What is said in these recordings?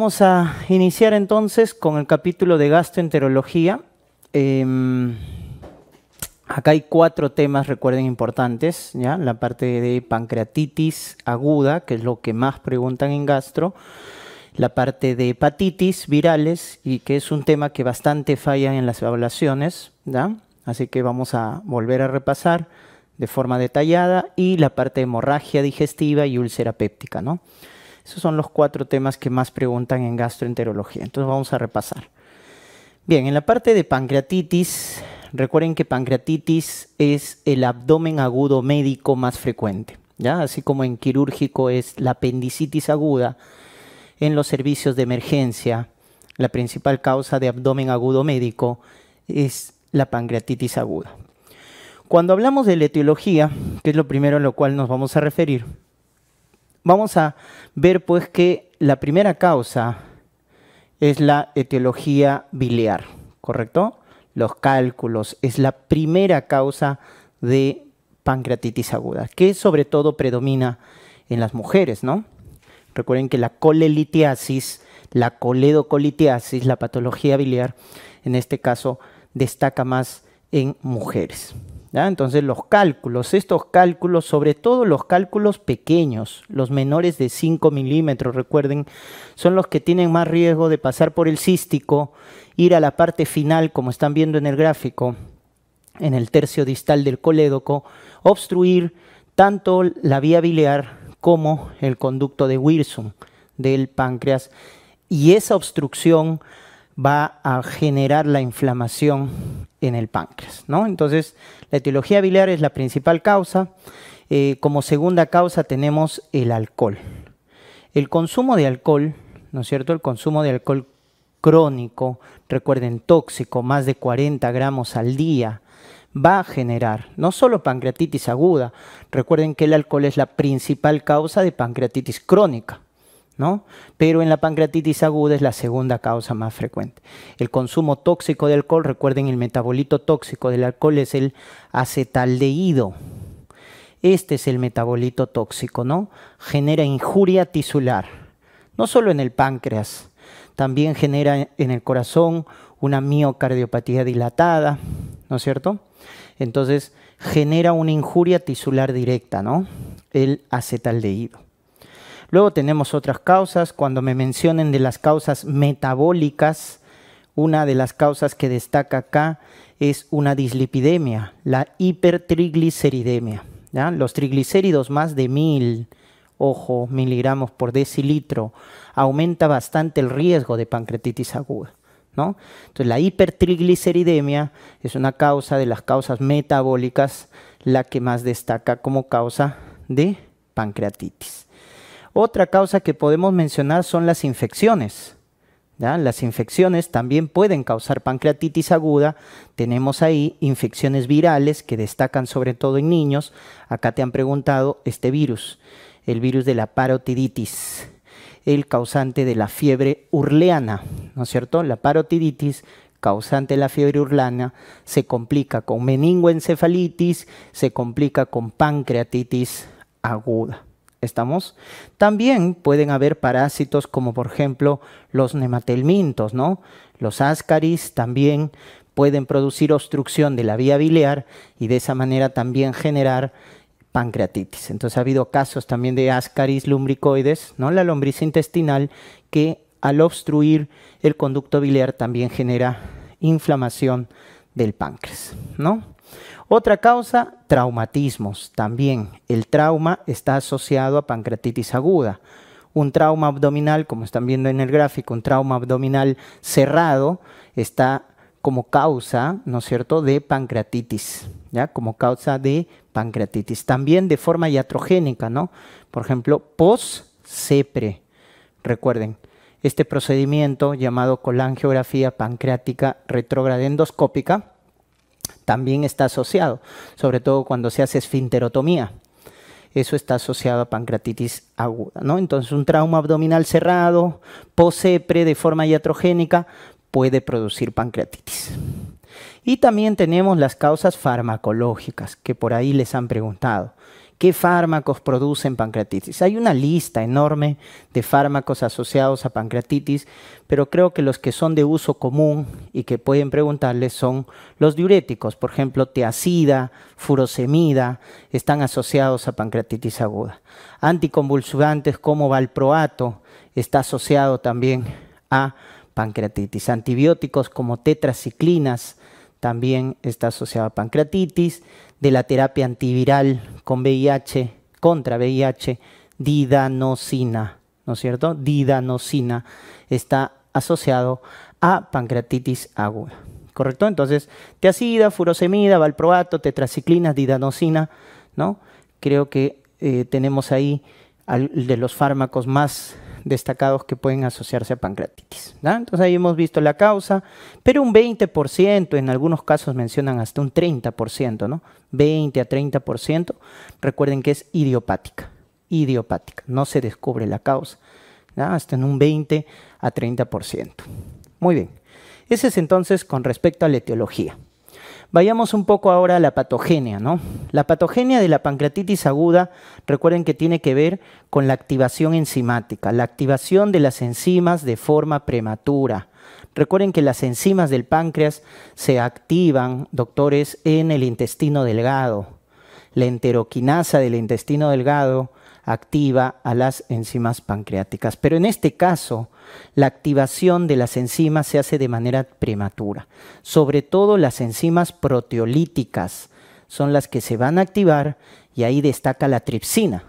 Vamos a iniciar entonces con el capítulo de gastroenterología. Em, acá hay cuatro temas, recuerden, importantes. ¿ya? La parte de pancreatitis aguda, que es lo que más preguntan en gastro. La parte de hepatitis virales, y que es un tema que bastante falla en las evaluaciones. Así que vamos a volver a repasar de forma detallada. Y la parte de hemorragia digestiva y úlcera péptica. ¿no? Esos son los cuatro temas que más preguntan en gastroenterología. Entonces vamos a repasar. Bien, en la parte de pancreatitis, recuerden que pancreatitis es el abdomen agudo médico más frecuente. ¿ya? Así como en quirúrgico es la apendicitis aguda, en los servicios de emergencia, la principal causa de abdomen agudo médico es la pancreatitis aguda. Cuando hablamos de la etiología, que es lo primero a lo cual nos vamos a referir, vamos a ver pues que la primera causa es la etiología biliar, ¿correcto? Los cálculos es la primera causa de pancreatitis aguda, que sobre todo predomina en las mujeres, ¿no? Recuerden que la colelitiasis, la coledocolitiasis, la patología biliar, en este caso, destaca más en mujeres. Entonces los cálculos, estos cálculos, sobre todo los cálculos pequeños, los menores de 5 milímetros, recuerden, son los que tienen más riesgo de pasar por el cístico, ir a la parte final, como están viendo en el gráfico, en el tercio distal del colédoco, obstruir tanto la vía biliar como el conducto de Wilson del páncreas. Y esa obstrucción va a generar la inflamación en el páncreas, ¿no? Entonces, la etiología biliar es la principal causa. Eh, como segunda causa tenemos el alcohol. El consumo de alcohol, ¿no es cierto? El consumo de alcohol crónico, recuerden, tóxico, más de 40 gramos al día, va a generar no solo pancreatitis aguda, recuerden que el alcohol es la principal causa de pancreatitis crónica. Pero en la pancreatitis aguda es la segunda causa más frecuente. El consumo tóxico de alcohol, recuerden, el metabolito tóxico del alcohol es el acetaldehído. Este es el metabolito tóxico, ¿no? Genera injuria tisular, no solo en el páncreas, también genera en el corazón una miocardiopatía dilatada, ¿no es cierto? Entonces genera una injuria tisular directa, ¿no? El acetaldehído. Luego tenemos otras causas, cuando me mencionen de las causas metabólicas, una de las causas que destaca acá es una dislipidemia, la hipertrigliceridemia. Los triglicéridos más de mil, ojo, miligramos por decilitro, aumenta bastante el riesgo de pancreatitis aguda. Entonces la hipertrigliceridemia es una causa de las causas metabólicas, la que más destaca como causa de pancreatitis. Otra causa que podemos mencionar son las infecciones. Las infecciones también pueden causar pancreatitis aguda. Tenemos ahí infecciones virales que destacan sobre todo en niños. Acá te han preguntado este virus, el virus de la parotiditis, el causante de la fiebre urleana, ¿no es cierto? La parotiditis causante de la fiebre urlana se complica con meningoencefalitis, se complica con pancreatitis aguda. ¿Estamos? También pueden haber parásitos como por ejemplo los nematelmintos, ¿no? Los ascaris también pueden producir obstrucción de la vía biliar y de esa manera también generar pancreatitis. Entonces ha habido casos también de ascaris lumbricoides, ¿no? La lombriz intestinal que al obstruir el conducto biliar también genera inflamación del páncreas, ¿no? Otra causa, traumatismos también. El trauma está asociado a pancreatitis aguda. Un trauma abdominal, como están viendo en el gráfico, un trauma abdominal cerrado está como causa, ¿no es cierto?, de pancreatitis, ¿ya? Como causa de pancreatitis. También de forma iatrogénica, ¿no? Por ejemplo, post-sepre. Recuerden, este procedimiento llamado colangiografía pancreática retrogradendoscópica, endoscópica también está asociado, sobre todo cuando se hace esfinterotomía. Eso está asociado a pancreatitis aguda. ¿no? Entonces, un trauma abdominal cerrado, posepre de forma iatrogénica, puede producir pancreatitis. Y también tenemos las causas farmacológicas, que por ahí les han preguntado qué fármacos producen pancreatitis. Hay una lista enorme de fármacos asociados a pancreatitis, pero creo que los que son de uso común y que pueden preguntarles son los diuréticos, por ejemplo, teacida, furosemida, están asociados a pancreatitis aguda. Anticonvulsivantes como valproato está asociado también a pancreatitis. Antibióticos como tetraciclinas también está asociado a pancreatitis de la terapia antiviral con VIH, contra VIH, didanosina, ¿no es cierto? Didanosina está asociado a pancreatitis aguda. ¿Correcto? Entonces, teacida, furosemida, valproato, tetraciclinas, didanosina, ¿no? Creo que eh, tenemos ahí de los fármacos más destacados que pueden asociarse a pancreatitis. Entonces ahí hemos visto la causa, pero un 20%, en algunos casos mencionan hasta un 30%, ¿no? 20 a 30%, recuerden que es idiopática, idiopática, no se descubre la causa, hasta en un 20 a 30%. Muy bien, ese es entonces con respecto a la etiología. Vayamos un poco ahora a la patogenia, ¿no? La patogenia de la pancreatitis aguda, recuerden que tiene que ver con la activación enzimática, la activación de las enzimas de forma prematura. Recuerden que las enzimas del páncreas se activan, doctores, en el intestino delgado. La enteroquinasa del intestino delgado activa a las enzimas pancreáticas. Pero en este caso, la activación de las enzimas se hace de manera prematura. Sobre todo las enzimas proteolíticas son las que se van a activar y ahí destaca la tripsina.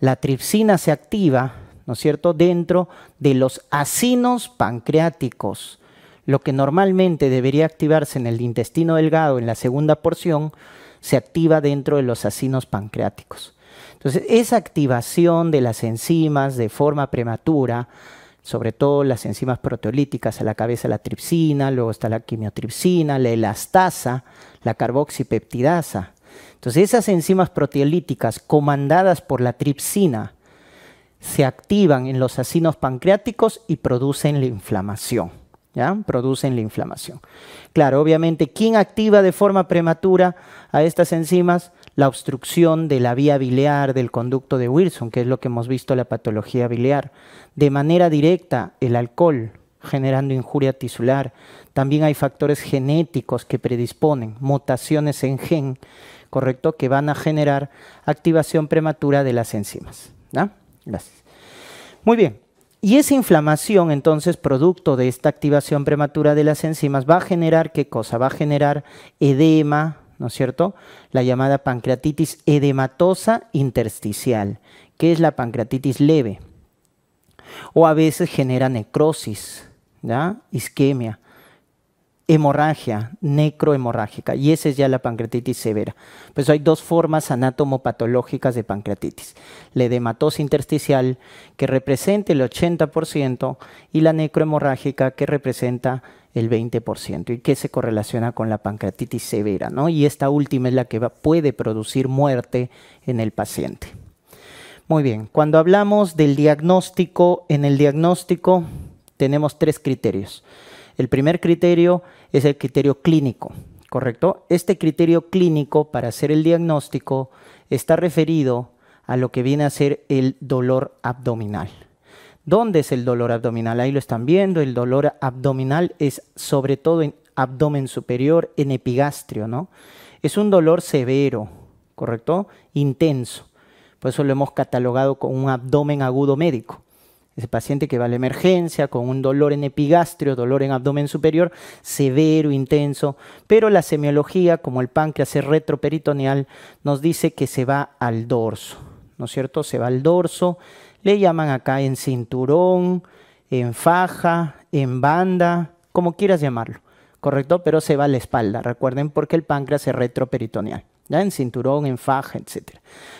La tripsina se activa, ¿no es cierto?, dentro de los acinos pancreáticos. Lo que normalmente debería activarse en el intestino delgado, en la segunda porción, se activa dentro de los acinos pancreáticos. Entonces, esa activación de las enzimas de forma prematura, sobre todo las enzimas proteolíticas, a la cabeza la tripsina, luego está la quimiotripsina, la elastasa, la carboxipeptidasa. Entonces, esas enzimas proteolíticas comandadas por la tripsina se activan en los acinos pancreáticos y producen la inflamación. ¿Ya? Producen la inflamación. Claro, obviamente, ¿quién activa de forma prematura a estas enzimas? la obstrucción de la vía biliar del conducto de Wilson, que es lo que hemos visto la patología biliar. De manera directa, el alcohol generando injuria tisular. También hay factores genéticos que predisponen, mutaciones en gen, correcto, que van a generar activación prematura de las enzimas. Gracias. Muy bien. Y esa inflamación, entonces, producto de esta activación prematura de las enzimas, va a generar qué cosa? Va a generar edema, ¿no es cierto? La llamada pancreatitis edematosa intersticial, que es la pancreatitis leve. O a veces genera necrosis, ¿ya? isquemia, hemorragia, necrohemorrágica, y esa es ya la pancreatitis severa. Pues hay dos formas anatomopatológicas de pancreatitis, la edematosa intersticial, que representa el 80%, y la necrohemorrágica, que representa el 20% y que se correlaciona con la pancreatitis severa, ¿no? Y esta última es la que puede producir muerte en el paciente. Muy bien, cuando hablamos del diagnóstico, en el diagnóstico tenemos tres criterios. El primer criterio es el criterio clínico, ¿correcto? Este criterio clínico para hacer el diagnóstico está referido a lo que viene a ser el dolor abdominal. ¿Dónde es el dolor abdominal? Ahí lo están viendo, el dolor abdominal es sobre todo en abdomen superior, en epigastrio, ¿no? Es un dolor severo, ¿correcto? Intenso. Por eso lo hemos catalogado con un abdomen agudo médico. Ese paciente que va a la emergencia con un dolor en epigastrio, dolor en abdomen superior, severo, intenso, pero la semiología, como el páncreas retroperitoneal, nos dice que se va al dorso, ¿no es cierto? Se va al dorso, le llaman acá en cinturón, en faja, en banda, como quieras llamarlo, ¿correcto? Pero se va a la espalda, recuerden, porque el páncreas es retroperitoneal. ¿Ya? En cinturón, en faja, etc.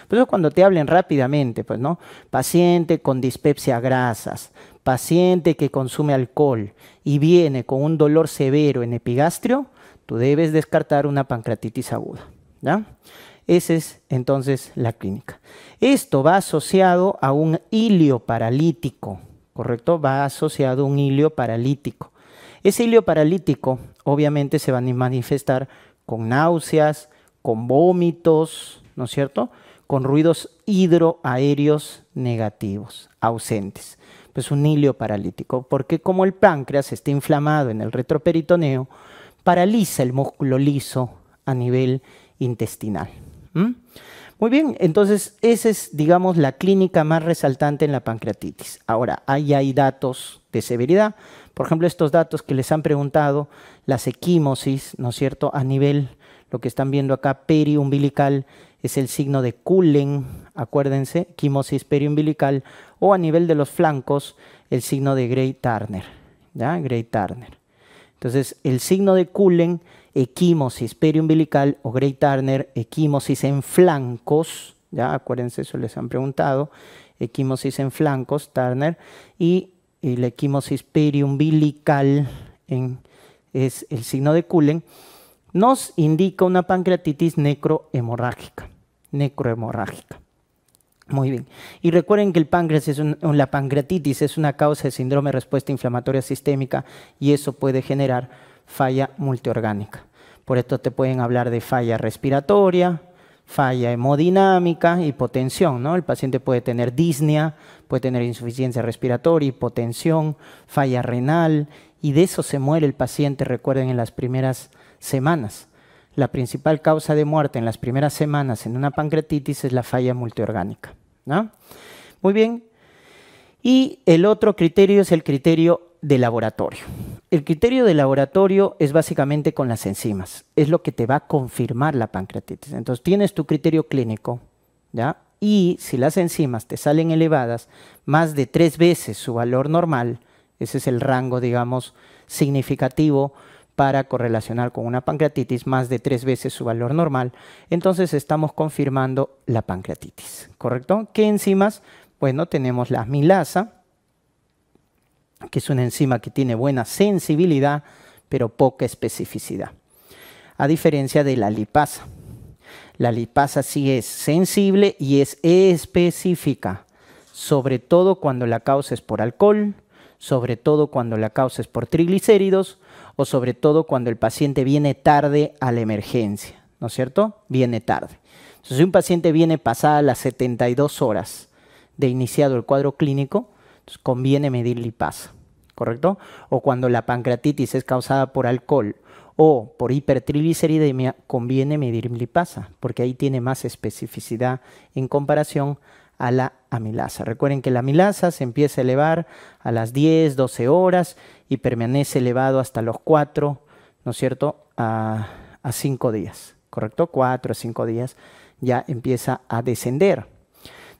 Por cuando te hablen rápidamente, pues, ¿no? Paciente con dispepsia grasas, paciente que consume alcohol y viene con un dolor severo en epigastrio, tú debes descartar una pancreatitis aguda, ¿ya? Esa es entonces la clínica. Esto va asociado a un hilio paralítico, ¿correcto? Va asociado a un ilio paralítico. Ese hilio paralítico obviamente se va a manifestar con náuseas, con vómitos, ¿no es cierto? Con ruidos hidroaéreos negativos, ausentes. Pues un hilio paralítico, porque como el páncreas está inflamado en el retroperitoneo, paraliza el músculo liso a nivel intestinal. ¿Mm? Muy bien, entonces esa es, digamos, la clínica más resaltante en la pancreatitis. Ahora, ahí hay datos de severidad. Por ejemplo, estos datos que les han preguntado, Las equimosis, ¿no es cierto?, a nivel, lo que están viendo acá, periumbilical, es el signo de Cullen, acuérdense, equimosis periumbilical, o a nivel de los flancos, el signo de grey Turner, ¿ya? Turner. Entonces, el signo de Cullen equimosis periumbilical o grey Turner, equimosis en flancos, ya acuérdense, eso les han preguntado, equimosis en flancos, Turner, y, la equimosis periumbilical es el signo de Cullen, nos indica una pancreatitis necrohemorrágica. Necrohemorrágica. Muy bien. Y recuerden que el la pancreatitis es una causa de síndrome de respuesta inflamatoria sistémica y eso puede generar falla multiorgánica. Por esto te pueden hablar de falla respiratoria, falla hemodinámica, hipotensión, ¿no? El paciente puede tener disnea, puede tener insuficiencia respiratoria, hipotensión, falla renal, y de eso se muere el paciente, recuerden, en las primeras semanas. La principal causa de muerte en las primeras semanas en una pancreatitis es la falla multiorgánica, Muy bien. Y el otro criterio es el criterio de laboratorio. El criterio de laboratorio es básicamente con las enzimas, es lo que te va a confirmar la pancreatitis. Entonces tienes tu criterio clínico, ¿ya? Y si las enzimas te salen elevadas, más de tres veces su valor normal, ese es el rango, digamos, significativo para correlacionar con una pancreatitis, más de tres veces su valor normal, entonces estamos confirmando la pancreatitis, ¿correcto? ¿Qué enzimas? Bueno, tenemos la milasa que es una enzima que tiene buena sensibilidad, pero poca especificidad. A diferencia de la lipasa. La lipasa sí es sensible y es específica, sobre todo cuando la causa es por alcohol, sobre todo cuando la causa es por triglicéridos o sobre todo cuando el paciente viene tarde a la emergencia, ¿no es cierto? Viene tarde. Entonces, si un paciente viene pasada las 72 horas de iniciado el cuadro clínico, pues, conviene medir lipasa, ¿correcto? O cuando la pancreatitis es causada por alcohol o por hipertrigliceridemia, conviene medir lipasa, porque ahí tiene más especificidad en comparación a la amilasa. Recuerden que la amilasa se empieza a elevar a las 10, 12 horas y permanece elevado hasta los 4, ¿no es cierto?, a, a 5 días, ¿correcto? 4 a 5 días ya empieza a descender,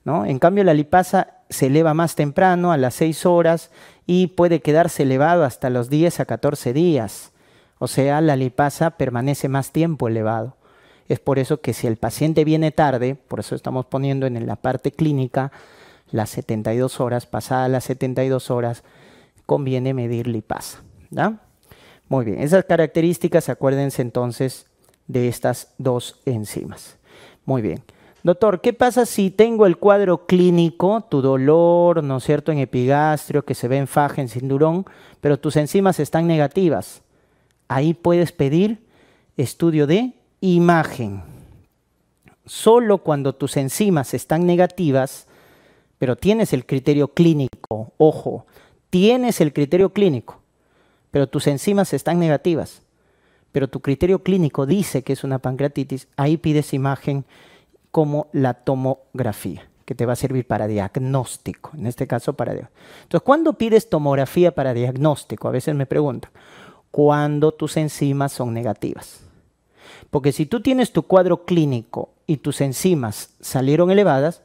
¿no? En cambio, la lipasa se eleva más temprano, a las 6 horas, y puede quedarse elevado hasta los 10 a 14 días. O sea, la lipasa permanece más tiempo elevado. Es por eso que si el paciente viene tarde, por eso estamos poniendo en la parte clínica las 72 horas, pasadas las 72 horas, conviene medir lipasa. Muy bien, esas características, acuérdense entonces de estas dos enzimas. Muy bien. Doctor, ¿qué pasa si tengo el cuadro clínico, tu dolor, ¿no es cierto?, en epigastrio, que se ve en faja, en cinturón, pero tus enzimas están negativas. Ahí puedes pedir estudio de imagen. Solo cuando tus enzimas están negativas, pero tienes el criterio clínico, ojo, tienes el criterio clínico, pero tus enzimas están negativas, pero tu criterio clínico dice que es una pancreatitis, ahí pides imagen como la tomografía, que te va a servir para diagnóstico, en este caso para Entonces, ¿cuándo pides tomografía para diagnóstico? A veces me preguntan, cuando tus enzimas son negativas. Porque si tú tienes tu cuadro clínico y tus enzimas salieron elevadas,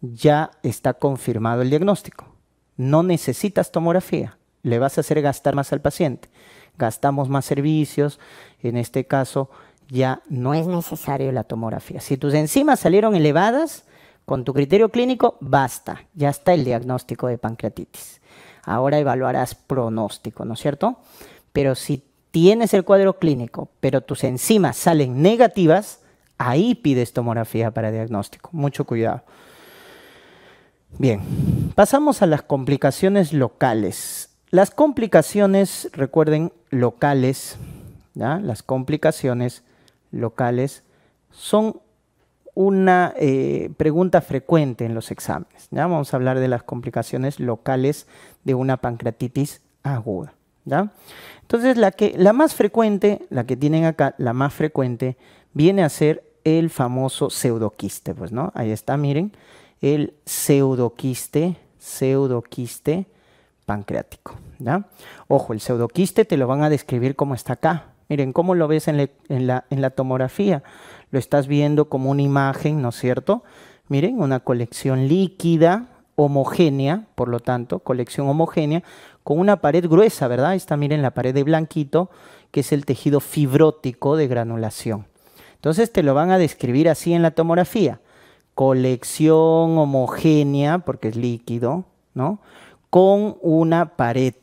ya está confirmado el diagnóstico. No necesitas tomografía, le vas a hacer gastar más al paciente. Gastamos más servicios, en este caso ya no es necesario la tomografía. Si tus enzimas salieron elevadas, con tu criterio clínico, basta, ya está el diagnóstico de pancreatitis. Ahora evaluarás pronóstico, ¿no es cierto? Pero si tienes el cuadro clínico, pero tus enzimas salen negativas, ahí pides tomografía para diagnóstico. Mucho cuidado. Bien, pasamos a las complicaciones locales. Las complicaciones, recuerden, locales, ¿ya? las complicaciones locales son una eh, pregunta frecuente en los exámenes. ¿ya? Vamos a hablar de las complicaciones locales de una pancreatitis aguda. ¿ya? Entonces, la, que, la más frecuente, la que tienen acá, la más frecuente, viene a ser el famoso pseudoquiste. Pues, ¿no? Ahí está, miren, el pseudoquiste, pseudoquiste pancreático. Ojo, el pseudoquiste te lo van a describir como está acá, Miren, ¿cómo lo ves en, la, la tomografía? Lo estás viendo como una imagen, ¿no es cierto? Miren, una colección líquida, homogénea, por lo tanto, colección homogénea, con una pared gruesa, ¿verdad? Esta, miren, la pared de blanquito, que es el tejido fibrótico de granulación. Entonces te lo van a describir así en la tomografía. Colección homogénea, porque es líquido, ¿no? Con una pared,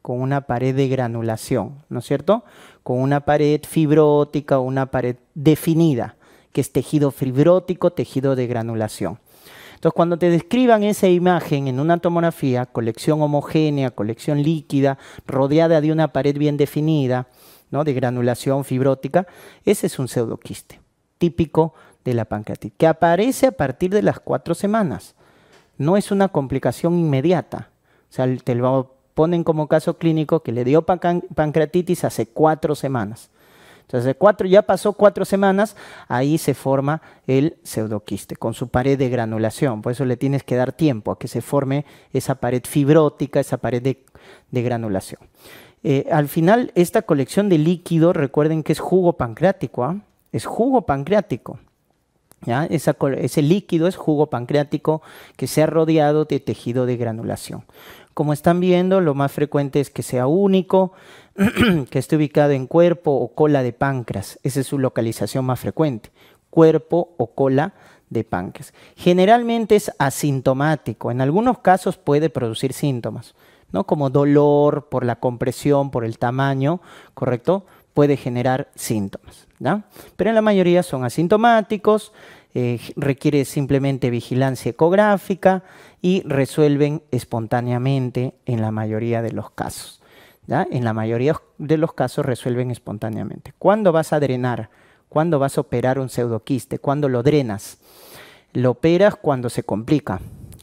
con una pared de granulación, ¿no es cierto? con una pared fibrótica o una pared definida, que es tejido fibrótico, tejido de granulación. Entonces, cuando te describan esa imagen en una tomografía, colección homogénea, colección líquida, rodeada de una pared bien definida, ¿no? de granulación fibrótica, ese es un pseudoquiste típico de la pancreatitis, que aparece a partir de las cuatro semanas. No es una complicación inmediata. O sea, te lo ponen como caso clínico que le dio pancreatitis hace cuatro semanas. Entonces, cuatro, ya pasó cuatro semanas, ahí se forma el pseudoquiste con su pared de granulación. Por eso le tienes que dar tiempo a que se forme esa pared fibrótica, esa pared de, granulación. Eh, al final, esta colección de líquido, recuerden que es jugo pancreático, ¿ah? es jugo pancreático. ¿ya? ese líquido es jugo pancreático que se ha rodeado de tejido de granulación. Como están viendo, lo más frecuente es que sea único, que esté ubicado en cuerpo o cola de páncreas. Esa es su localización más frecuente, cuerpo o cola de páncreas. Generalmente es asintomático, en algunos casos puede producir síntomas, ¿no? como dolor por la compresión, por el tamaño, ¿correcto? Puede generar síntomas, ¿no? pero en la mayoría son asintomáticos, eh, requiere simplemente vigilancia ecográfica y resuelven espontáneamente en la mayoría de los casos. En la mayoría de los casos resuelven espontáneamente. ¿Cuándo vas a drenar? ¿Cuándo vas a operar un pseudoquiste? ¿Cuándo lo drenas? Lo operas cuando se complica,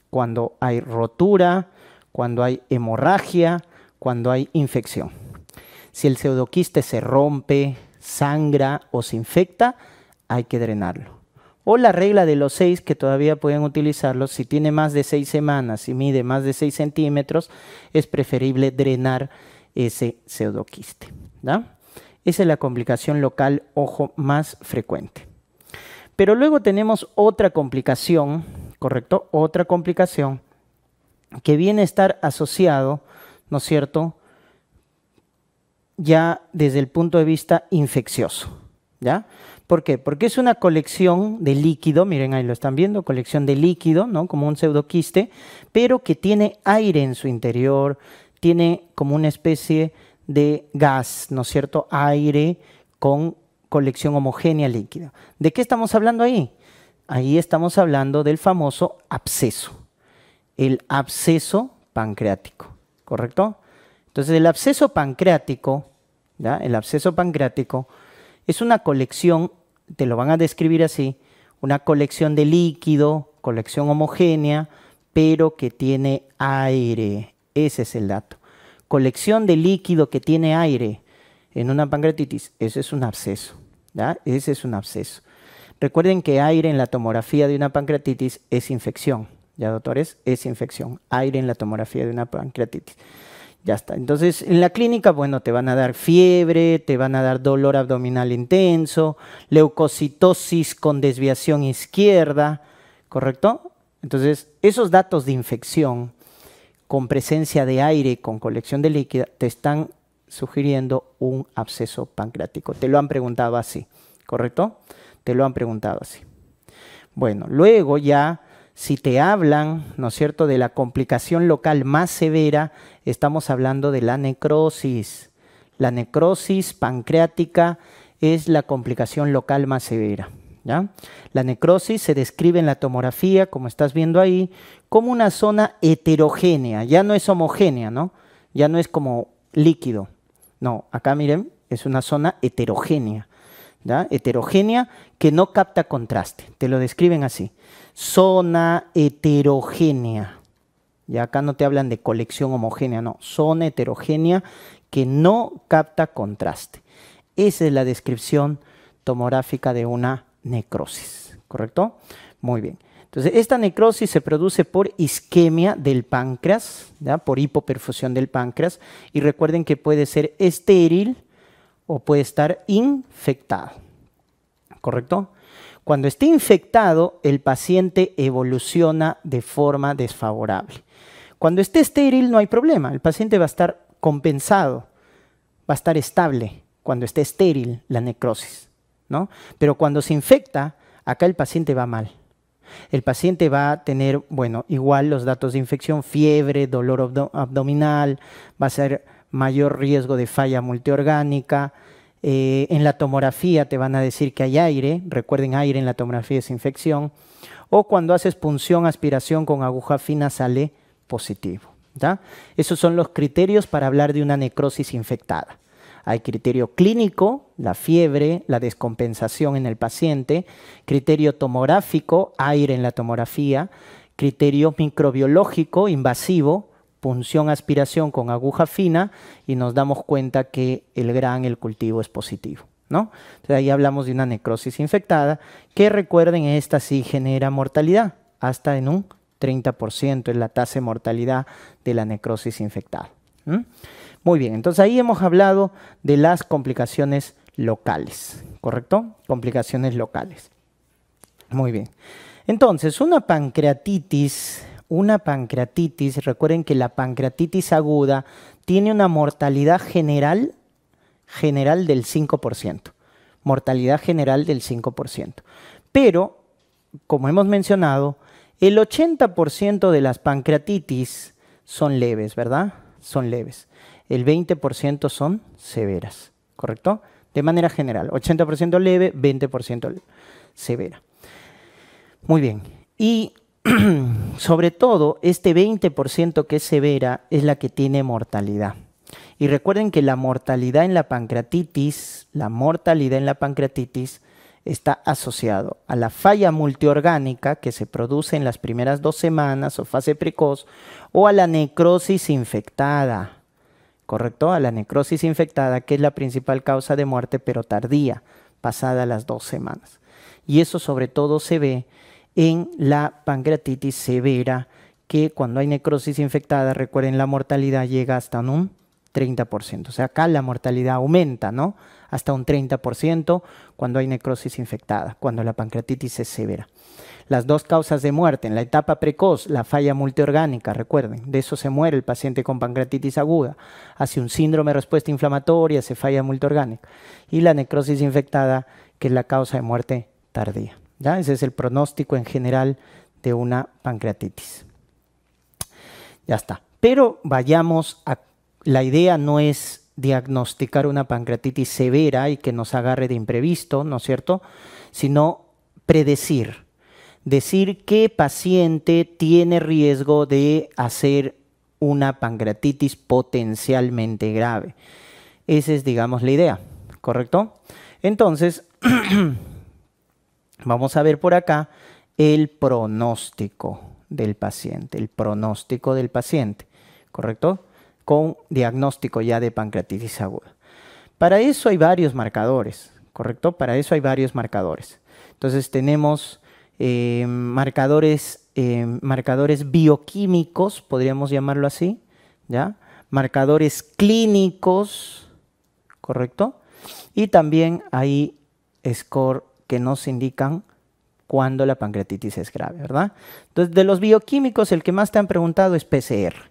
cuando hay rotura, cuando hay hemorragia, cuando hay infección. Si el pseudoquiste se rompe, sangra o se infecta, hay que drenarlo o la regla de los seis, que todavía pueden utilizarlo, si tiene más de seis semanas y mide más de seis centímetros, es preferible drenar ese pseudoquiste. Esa es la complicación local, ojo, más frecuente. Pero luego tenemos otra complicación, ¿correcto? Otra complicación que viene a estar asociado, ¿no es cierto?, ya desde el punto de vista infeccioso, ¿ya? ¿Por qué? Porque es una colección de líquido, miren ahí lo están viendo, colección de líquido, ¿no? Como un pseudoquiste, pero que tiene aire en su interior, tiene como una especie de gas, ¿no es cierto? Aire con colección homogénea líquida. ¿De qué estamos hablando ahí? Ahí estamos hablando del famoso absceso, el absceso pancreático, ¿correcto? Entonces el absceso pancreático, ¿ya? El absceso pancreático es una colección, te lo van a describir así, una colección de líquido, colección homogénea, pero que tiene aire. Ese es el dato. Colección de líquido que tiene aire en una pancreatitis, ese es un absceso. Ese es un absceso. Recuerden que aire en la tomografía de una pancreatitis es infección. ¿Ya, doctores? Es infección. Aire en la tomografía de una pancreatitis. Ya está. Entonces, en la clínica, bueno, te van a dar fiebre, te van a dar dolor abdominal intenso, leucocitosis con desviación izquierda, ¿correcto? Entonces, esos datos de infección con presencia de aire, con colección de líquida, te están sugiriendo un absceso pancreático. Te lo han preguntado así, ¿correcto? Te lo han preguntado así. Bueno, luego ya si te hablan, ¿no es cierto?, de la complicación local más severa, estamos hablando de la necrosis. La necrosis pancreática es la complicación local más severa. ¿ya? La necrosis se describe en la tomografía, como estás viendo ahí, como una zona heterogénea, ya no es homogénea, ¿no? Ya no es como líquido. No, acá miren, es una zona heterogénea heterogénea que no capta contraste. Te lo describen así. Zona heterogénea. Ya acá no te hablan de colección homogénea, no. Zona heterogénea que no capta contraste. Esa es la descripción tomográfica de una necrosis. ¿Correcto? Muy bien. Entonces, esta necrosis se produce por isquemia del páncreas, por hipoperfusión del páncreas. Y recuerden que puede ser estéril o puede estar infectado. ¿Correcto? Cuando esté infectado, el paciente evoluciona de forma desfavorable. Cuando esté estéril no hay problema, el paciente va a estar compensado, va a estar estable cuando esté estéril la necrosis, ¿no? Pero cuando se infecta, acá el paciente va mal. El paciente va a tener, bueno, igual los datos de infección, fiebre, dolor abdominal, va a ser mayor riesgo de falla multiorgánica. Eh, en la tomografía te van a decir que hay aire, recuerden aire en la tomografía es infección, o cuando haces punción, aspiración con aguja fina sale positivo. Esos son los criterios para hablar de una necrosis infectada. Hay criterio clínico, la fiebre, la descompensación en el paciente, criterio tomográfico, aire en la tomografía, criterio microbiológico, invasivo, punción aspiración con aguja fina y nos damos cuenta que el gran, el cultivo es positivo. ¿no? Entonces ahí hablamos de una necrosis infectada que recuerden, esta sí genera mortalidad, hasta en un 30% es la tasa de mortalidad de la necrosis infectada. Muy bien, entonces ahí hemos hablado de las complicaciones locales, ¿correcto? Complicaciones locales. Muy bien. Entonces, una pancreatitis una pancreatitis, recuerden que la pancreatitis aguda tiene una mortalidad general, general del 5%. Mortalidad general del 5%. Pero, como hemos mencionado, el 80% de las pancreatitis son leves, ¿verdad? Son leves. El 20% son severas, ¿correcto? De manera general, 80% leve, 20% severa. Muy bien. Y sobre todo, este 20% que es severa es la que tiene mortalidad. Y recuerden que la mortalidad en la pancreatitis, la mortalidad en la pancreatitis está asociado a la falla multiorgánica que se produce en las primeras dos semanas o fase precoz o a la necrosis infectada, ¿correcto? A la necrosis infectada que es la principal causa de muerte pero tardía, pasada las dos semanas. Y eso sobre todo se ve en la pancreatitis severa, que cuando hay necrosis infectada, recuerden, la mortalidad llega hasta un 30%. O sea, acá la mortalidad aumenta, ¿no? Hasta un 30% cuando hay necrosis infectada, cuando la pancreatitis es severa. Las dos causas de muerte en la etapa precoz, la falla multiorgánica, recuerden, de eso se muere el paciente con pancreatitis aguda, hace un síndrome de respuesta inflamatoria, se falla multiorgánica, y la necrosis infectada, que es la causa de muerte tardía. Ese es el pronóstico en general de una pancreatitis. Ya está. Pero vayamos a... La idea no es diagnosticar una pancreatitis severa y que nos agarre de imprevisto, ¿no es cierto? Sino predecir. Decir qué paciente tiene riesgo de hacer una pancreatitis potencialmente grave. Esa es, digamos, la idea, ¿correcto? Entonces, Vamos a ver por acá el pronóstico del paciente, el pronóstico del paciente, ¿correcto? Con diagnóstico ya de pancreatitis aguda. Para eso hay varios marcadores, ¿correcto? Para eso hay varios marcadores. Entonces tenemos eh, marcadores, eh, marcadores bioquímicos, podríamos llamarlo así, ¿ya? Marcadores clínicos, ¿correcto? Y también hay score que nos indican cuando la pancreatitis es grave, ¿verdad? Entonces, de los bioquímicos, el que más te han preguntado es PCR.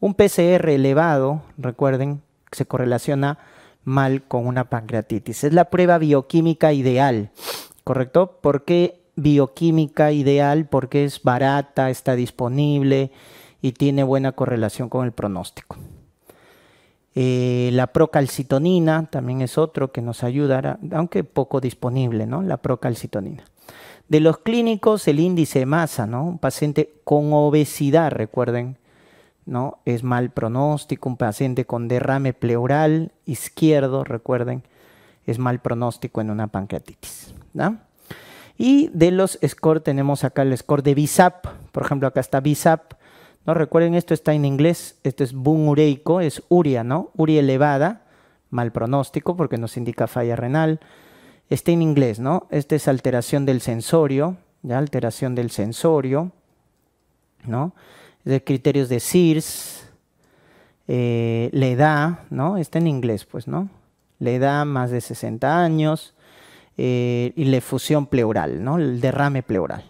Un PCR elevado, recuerden, se correlaciona mal con una pancreatitis. Es la prueba bioquímica ideal, ¿correcto? ¿Por qué bioquímica ideal? Porque es barata, está disponible y tiene buena correlación con el pronóstico. Eh, la procalcitonina también es otro que nos ayudará, aunque poco disponible, ¿no? La procalcitonina. De los clínicos, el índice de masa, ¿no? Un paciente con obesidad, recuerden, ¿no? Es mal pronóstico. Un paciente con derrame pleural izquierdo, recuerden, es mal pronóstico en una pancreatitis, Y de los score tenemos acá el score de BISAP. Por ejemplo, acá está BISAP ¿no? Recuerden, esto está en inglés, esto es boom ureico, es uria, ¿no? Uria elevada, mal pronóstico porque nos indica falla renal. Está en inglés, ¿no? Esta es alteración del sensorio, ¿ya? Alteración del sensorio, ¿no? De criterios de CIRS, eh, la edad, ¿no? Está en inglés, pues, ¿no? La edad, más de 60 años, eh, y la efusión pleural, ¿no? El derrame pleural.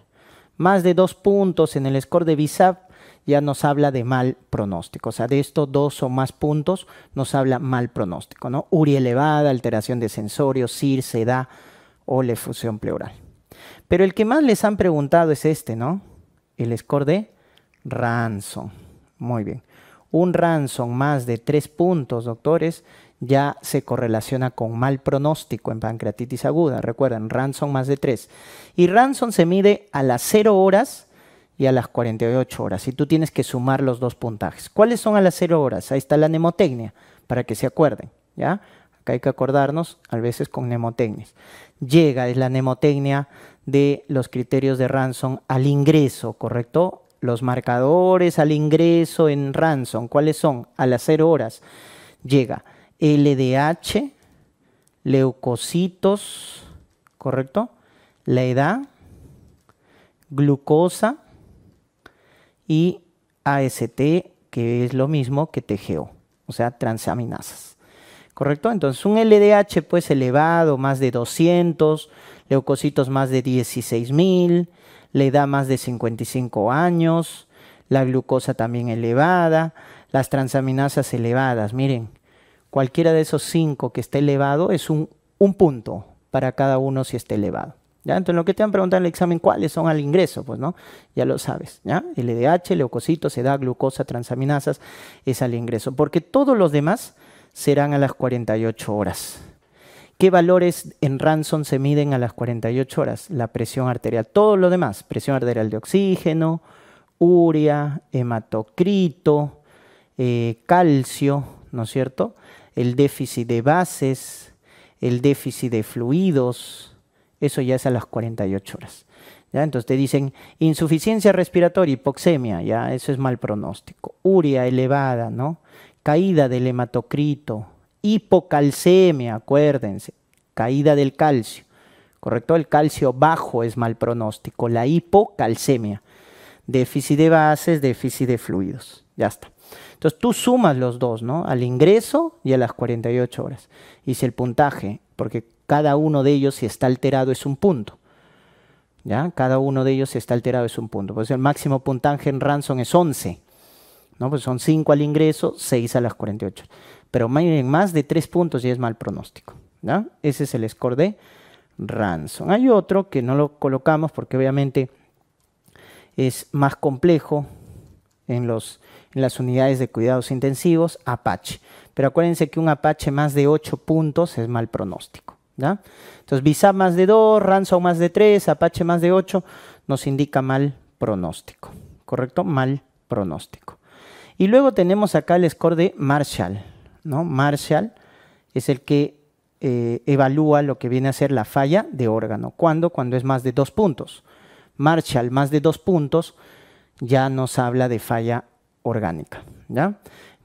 Más de dos puntos en el score de BISAP ya nos habla de mal pronóstico. O sea, de estos dos o más puntos nos habla mal pronóstico, ¿no? Uria elevada, alteración de sensorio, CIR, SEDA o la pleural. Pero el que más les han preguntado es este, ¿no? El score de Ransom. Muy bien. Un Ransom más de tres puntos, doctores, ya se correlaciona con mal pronóstico en pancreatitis aguda. Recuerden, Ransom más de tres. Y Ransom se mide a las cero horas y a las 48 horas. Y tú tienes que sumar los dos puntajes. ¿Cuáles son a las 0 horas? Ahí está la nemotecnia para que se acuerden. ¿ya? Acá hay que acordarnos a veces con mnemotecnias. Llega, es la nemotecnia de los criterios de Ransom al ingreso, ¿correcto? Los marcadores al ingreso en Ransom, ¿cuáles son? A las 0 horas llega LDH, leucocitos, ¿correcto? La edad, glucosa, y AST, que es lo mismo que TGO, o sea, transaminasas. ¿Correcto? Entonces, un LDH pues elevado, más de 200, leucocitos más de 16.000, le da más de 55 años, la glucosa también elevada, las transaminasas elevadas. Miren, cualquiera de esos cinco que esté elevado es un, un punto para cada uno si está elevado. Entonces, lo que te van a preguntar en el examen, ¿cuáles son al ingreso? Pues, ¿no? Ya lo sabes, ¿ya? LDH, e leucocitos, edad, glucosa, transaminasas, es al ingreso. Porque todos los demás serán a las 48 horas. ¿Qué valores en Ransom se miden a las 48 horas? La presión arterial, todo lo demás, presión arterial de oxígeno, urea, hematocrito, eh, calcio, ¿no es cierto? El déficit de bases, el déficit de fluidos, eso ya es a las 48 horas. ¿Ya? Entonces te dicen insuficiencia respiratoria, hipoxemia, ya eso es mal pronóstico. Uria elevada, ¿no? Caída del hematocrito, hipocalcemia, acuérdense, caída del calcio. ¿Correcto? El calcio bajo es mal pronóstico, la hipocalcemia. Déficit de bases, déficit de fluidos. Ya está. Entonces tú sumas los dos, ¿no? Al ingreso y a las 48 horas. Y si el puntaje, porque cada uno de ellos, si está alterado, es un punto. ¿Ya? Cada uno de ellos, si está alterado, es un punto. Pues el máximo puntaje en Ransom es 11. ¿no? Pues son 5 al ingreso, 6 a las 48. Pero más de 3 puntos y es mal pronóstico. Ese es el score de Ransom. Hay otro que no lo colocamos porque obviamente es más complejo en, en las unidades de cuidados intensivos, Apache. Pero acuérdense que un Apache más de 8 puntos es mal pronóstico. Entonces, Visa más de 2, Ransom más de 3, Apache más de 8, nos indica mal pronóstico, ¿correcto? Mal pronóstico. Y luego tenemos acá el score de Marshall, ¿no? Marshall es el que eh, evalúa lo que viene a ser la falla de órgano. ¿Cuándo? Cuando es más de 2 puntos. Marshall más de dos puntos ya nos habla de falla orgánica,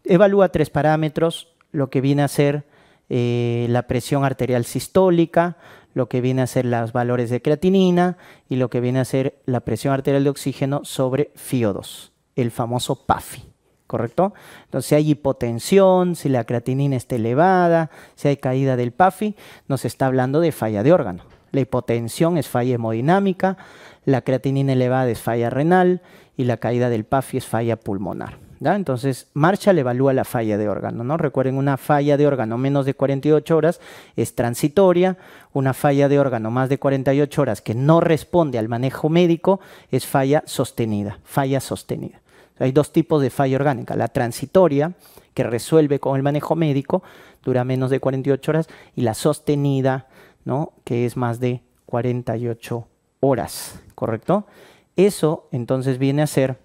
Evalúa tres parámetros, lo que viene a ser eh, la presión arterial sistólica, lo que viene a ser los valores de creatinina y lo que viene a ser la presión arterial de oxígeno sobre FIO2, el famoso PAFI. ¿correcto? Entonces, si hay hipotensión, si la creatinina está elevada, si hay caída del PAFI, nos está hablando de falla de órgano. La hipotensión es falla hemodinámica, la creatinina elevada es falla renal y la caída del PAFI es falla pulmonar. Entonces, Entonces, le evalúa la falla de órgano, ¿no? Recuerden, una falla de órgano menos de 48 horas es transitoria, una falla de órgano más de 48 horas que no responde al manejo médico es falla sostenida, falla sostenida. Hay dos tipos de falla orgánica, la transitoria, que resuelve con el manejo médico, dura menos de 48 horas, y la sostenida, ¿no? que es más de 48 horas, ¿correcto? Eso entonces viene a ser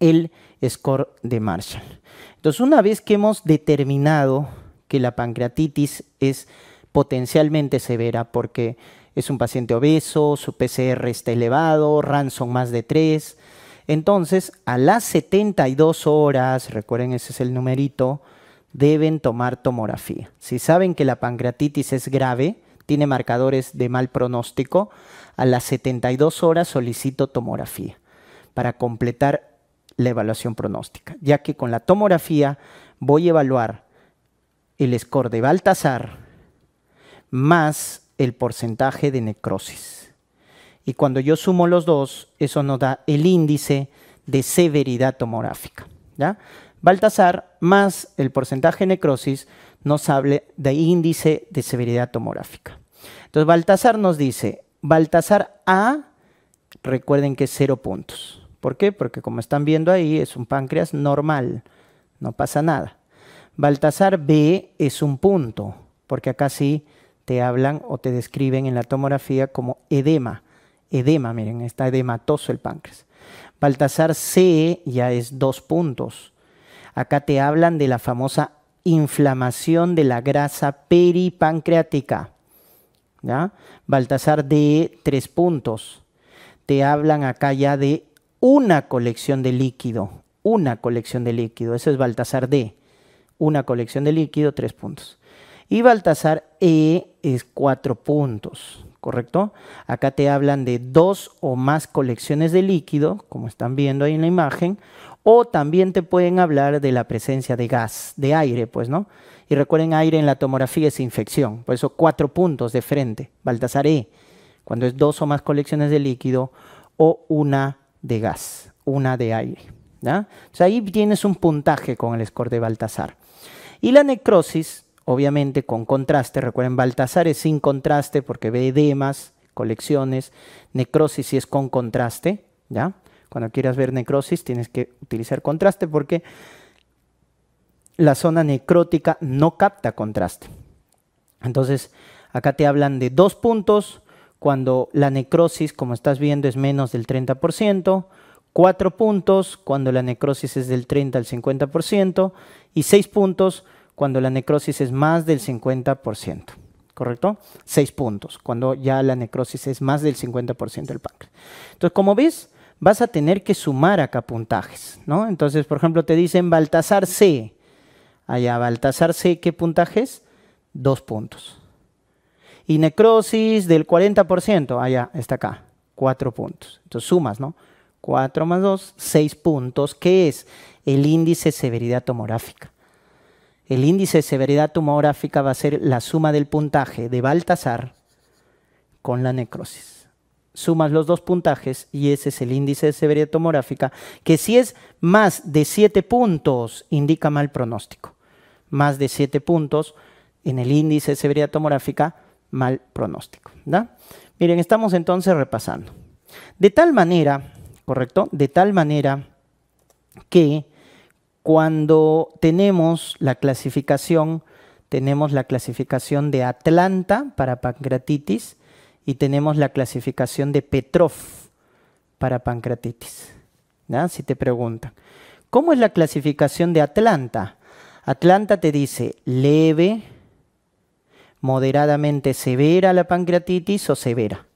el score de Marshall. Entonces, una vez que hemos determinado que la pancreatitis es potencialmente severa porque es un paciente obeso, su PCR está elevado, Ranson más de 3, entonces a las 72 horas, recuerden ese es el numerito, deben tomar tomografía. Si saben que la pancreatitis es grave, tiene marcadores de mal pronóstico, a las 72 horas solicito tomografía para completar la evaluación pronóstica, ya que con la tomografía voy a evaluar el score de Baltasar más el porcentaje de necrosis. Y cuando yo sumo los dos, eso nos da el índice de severidad tomográfica. ¿ya? Baltasar más el porcentaje de necrosis nos habla de índice de severidad tomográfica. Entonces Baltasar nos dice, Baltasar A, recuerden que es 0 puntos. ¿Por qué? Porque como están viendo ahí, es un páncreas normal, no pasa nada. Baltasar B es un punto, porque acá sí te hablan o te describen en la tomografía como edema. Edema, miren, está edematoso el páncreas. Baltasar C ya es dos puntos. Acá te hablan de la famosa inflamación de la grasa peripancreática. ¿ya? Baltasar D, tres puntos. Te hablan acá ya de una colección de líquido, una colección de líquido, eso es Baltasar D, una colección de líquido, tres puntos. Y Baltasar E es cuatro puntos, ¿correcto? Acá te hablan de dos o más colecciones de líquido, como están viendo ahí en la imagen, o también te pueden hablar de la presencia de gas, de aire, pues, ¿no? Y recuerden, aire en la tomografía es infección, por eso cuatro puntos de frente, Baltasar E, cuando es dos o más colecciones de líquido o una de gas, una de aire. ¿ya? ahí tienes un puntaje con el score de Baltasar. Y la necrosis, obviamente con contraste, recuerden, Baltasar es sin contraste porque ve edemas, colecciones, necrosis sí es con contraste, ¿ya? Cuando quieras ver necrosis tienes que utilizar contraste porque la zona necrótica no capta contraste. Entonces, acá te hablan de dos puntos, cuando la necrosis, como estás viendo, es menos del 30%, Cuatro puntos cuando la necrosis es del 30 al 50% y seis puntos cuando la necrosis es más del 50%, ¿correcto? 6 puntos cuando ya la necrosis es más del 50% del páncreas. Entonces, como ves, vas a tener que sumar acá puntajes, ¿no? Entonces, por ejemplo, te dicen Baltasar C. Allá, Baltasar C, ¿qué puntajes? Dos puntos y necrosis del 40%, allá ah, está acá, 4 puntos. Entonces sumas, ¿no? 4 más 2, 6 puntos, que es el índice de severidad tomográfica. El índice de severidad tomográfica va a ser la suma del puntaje de Baltasar con la necrosis. Sumas los dos puntajes y ese es el índice de severidad tomográfica, que si es más de 7 puntos, indica mal pronóstico. Más de 7 puntos en el índice de severidad tomográfica mal pronóstico. Miren, estamos entonces repasando. De tal manera, ¿correcto? De tal manera que cuando tenemos la clasificación, tenemos la clasificación de Atlanta para pancreatitis y tenemos la clasificación de Petrov para pancreatitis. Si te preguntan, ¿cómo es la clasificación de Atlanta? Atlanta te dice leve, moderadamente severa la pancreatitis o severa.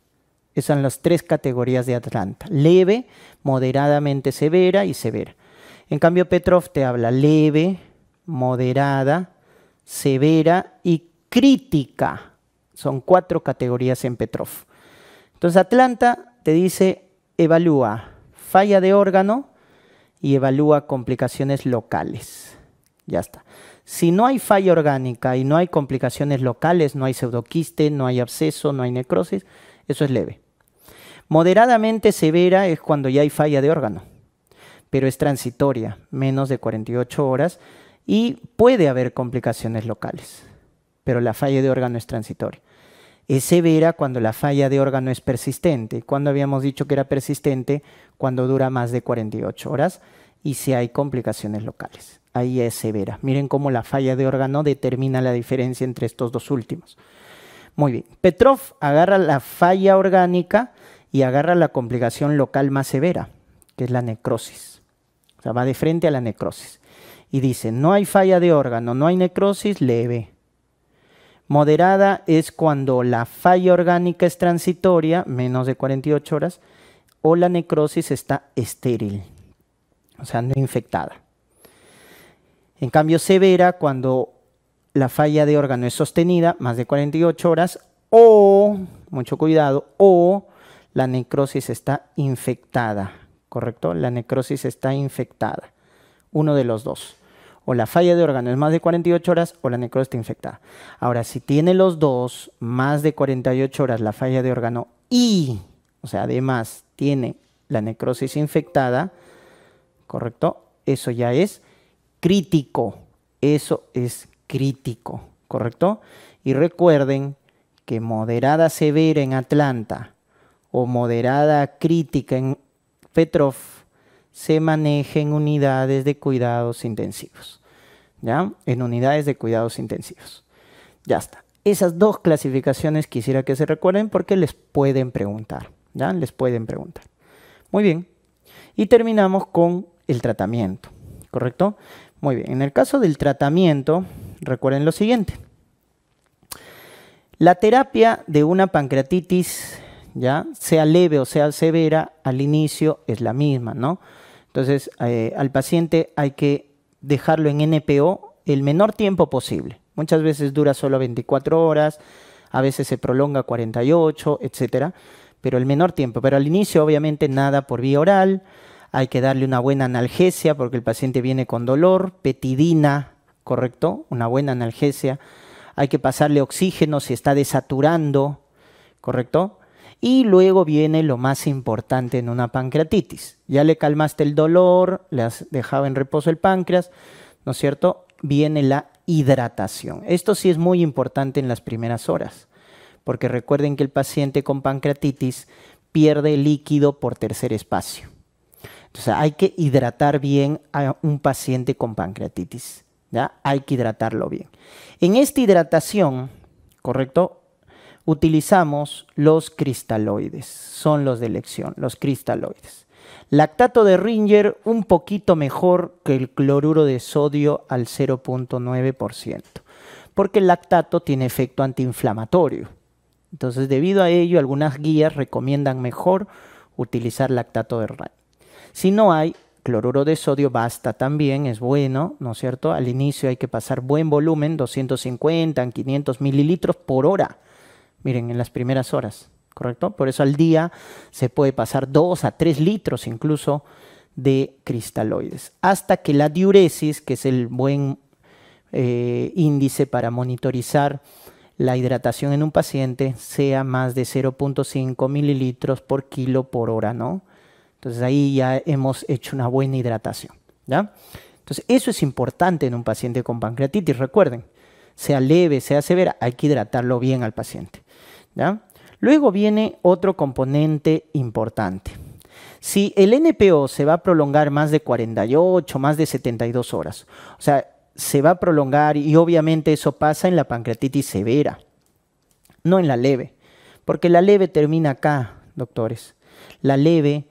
Esas son las tres categorías de Atlanta. Leve, moderadamente severa y severa. En cambio, Petrov te habla leve, moderada, severa y crítica. Son cuatro categorías en Petrov. Entonces, Atlanta te dice, evalúa falla de órgano y evalúa complicaciones locales. Ya está. Si no hay falla orgánica y no hay complicaciones locales, no hay pseudoquiste, no hay absceso, no hay necrosis, eso es leve. Moderadamente severa es cuando ya hay falla de órgano, pero es transitoria, menos de 48 horas, y puede haber complicaciones locales, pero la falla de órgano es transitoria. Es severa cuando la falla de órgano es persistente. Cuando habíamos dicho que era persistente, cuando dura más de 48 horas y si hay complicaciones locales ahí es severa. Miren cómo la falla de órgano determina la diferencia entre estos dos últimos. Muy bien, Petrov agarra la falla orgánica y agarra la complicación local más severa, que es la necrosis. O sea, va de frente a la necrosis. Y dice, no hay falla de órgano, no hay necrosis leve. Moderada es cuando la falla orgánica es transitoria, menos de 48 horas, o la necrosis está estéril, o sea, no infectada. En cambio, severa cuando la falla de órgano es sostenida más de 48 horas o, mucho cuidado, o la necrosis está infectada, ¿correcto? La necrosis está infectada, uno de los dos. O la falla de órgano es más de 48 horas o la necrosis está infectada. Ahora, si tiene los dos, más de 48 horas la falla de órgano y, o sea, además tiene la necrosis infectada, ¿correcto? Eso ya es crítico. Eso es crítico, ¿correcto? Y recuerden que moderada severa en Atlanta o moderada crítica en Petrov se maneja en unidades de cuidados intensivos. ¿Ya? En unidades de cuidados intensivos. Ya está. Esas dos clasificaciones quisiera que se recuerden porque les pueden preguntar. ¿Ya? Les pueden preguntar. Muy bien. Y terminamos con el tratamiento. ¿Correcto? Muy bien, en el caso del tratamiento, recuerden lo siguiente. La terapia de una pancreatitis, ya sea leve o sea severa, al inicio es la misma, ¿no? Entonces, eh, al paciente hay que dejarlo en NPO el menor tiempo posible. Muchas veces dura solo 24 horas, a veces se prolonga 48, etcétera, pero el menor tiempo. Pero al inicio, obviamente, nada por vía oral, hay que darle una buena analgesia porque el paciente viene con dolor, petidina, ¿correcto? Una buena analgesia. Hay que pasarle oxígeno si está desaturando, ¿correcto? Y luego viene lo más importante en una pancreatitis. Ya le calmaste el dolor, le has dejado en reposo el páncreas, ¿no es cierto? Viene la hidratación. Esto sí es muy importante en las primeras horas, porque recuerden que el paciente con pancreatitis pierde líquido por tercer espacio. Entonces hay que hidratar bien a un paciente con pancreatitis. ¿ya? Hay que hidratarlo bien. En esta hidratación, ¿correcto? Utilizamos los cristaloides. Son los de elección, los cristaloides. Lactato de Ringer un poquito mejor que el cloruro de sodio al 0.9%, porque el lactato tiene efecto antiinflamatorio. Entonces, debido a ello, algunas guías recomiendan mejor utilizar lactato de Ringer. Si no hay, cloruro de sodio basta también, es bueno, ¿no es cierto? Al inicio hay que pasar buen volumen, 250, 500 mililitros por hora. Miren, en las primeras horas, ¿correcto? Por eso al día se puede pasar 2 a 3 litros incluso de cristaloides, hasta que la diuresis, que es el buen eh, índice para monitorizar la hidratación en un paciente, sea más de 0.5 mililitros por kilo por hora, ¿no? Entonces ahí ya hemos hecho una buena hidratación. ¿ya? Entonces eso es importante en un paciente con pancreatitis, recuerden, sea leve, sea severa, hay que hidratarlo bien al paciente. ¿ya? Luego viene otro componente importante. Si el NPO se va a prolongar más de 48, más de 72 horas, o sea, se va a prolongar y obviamente eso pasa en la pancreatitis severa, no en la leve, porque la leve termina acá, doctores. La leve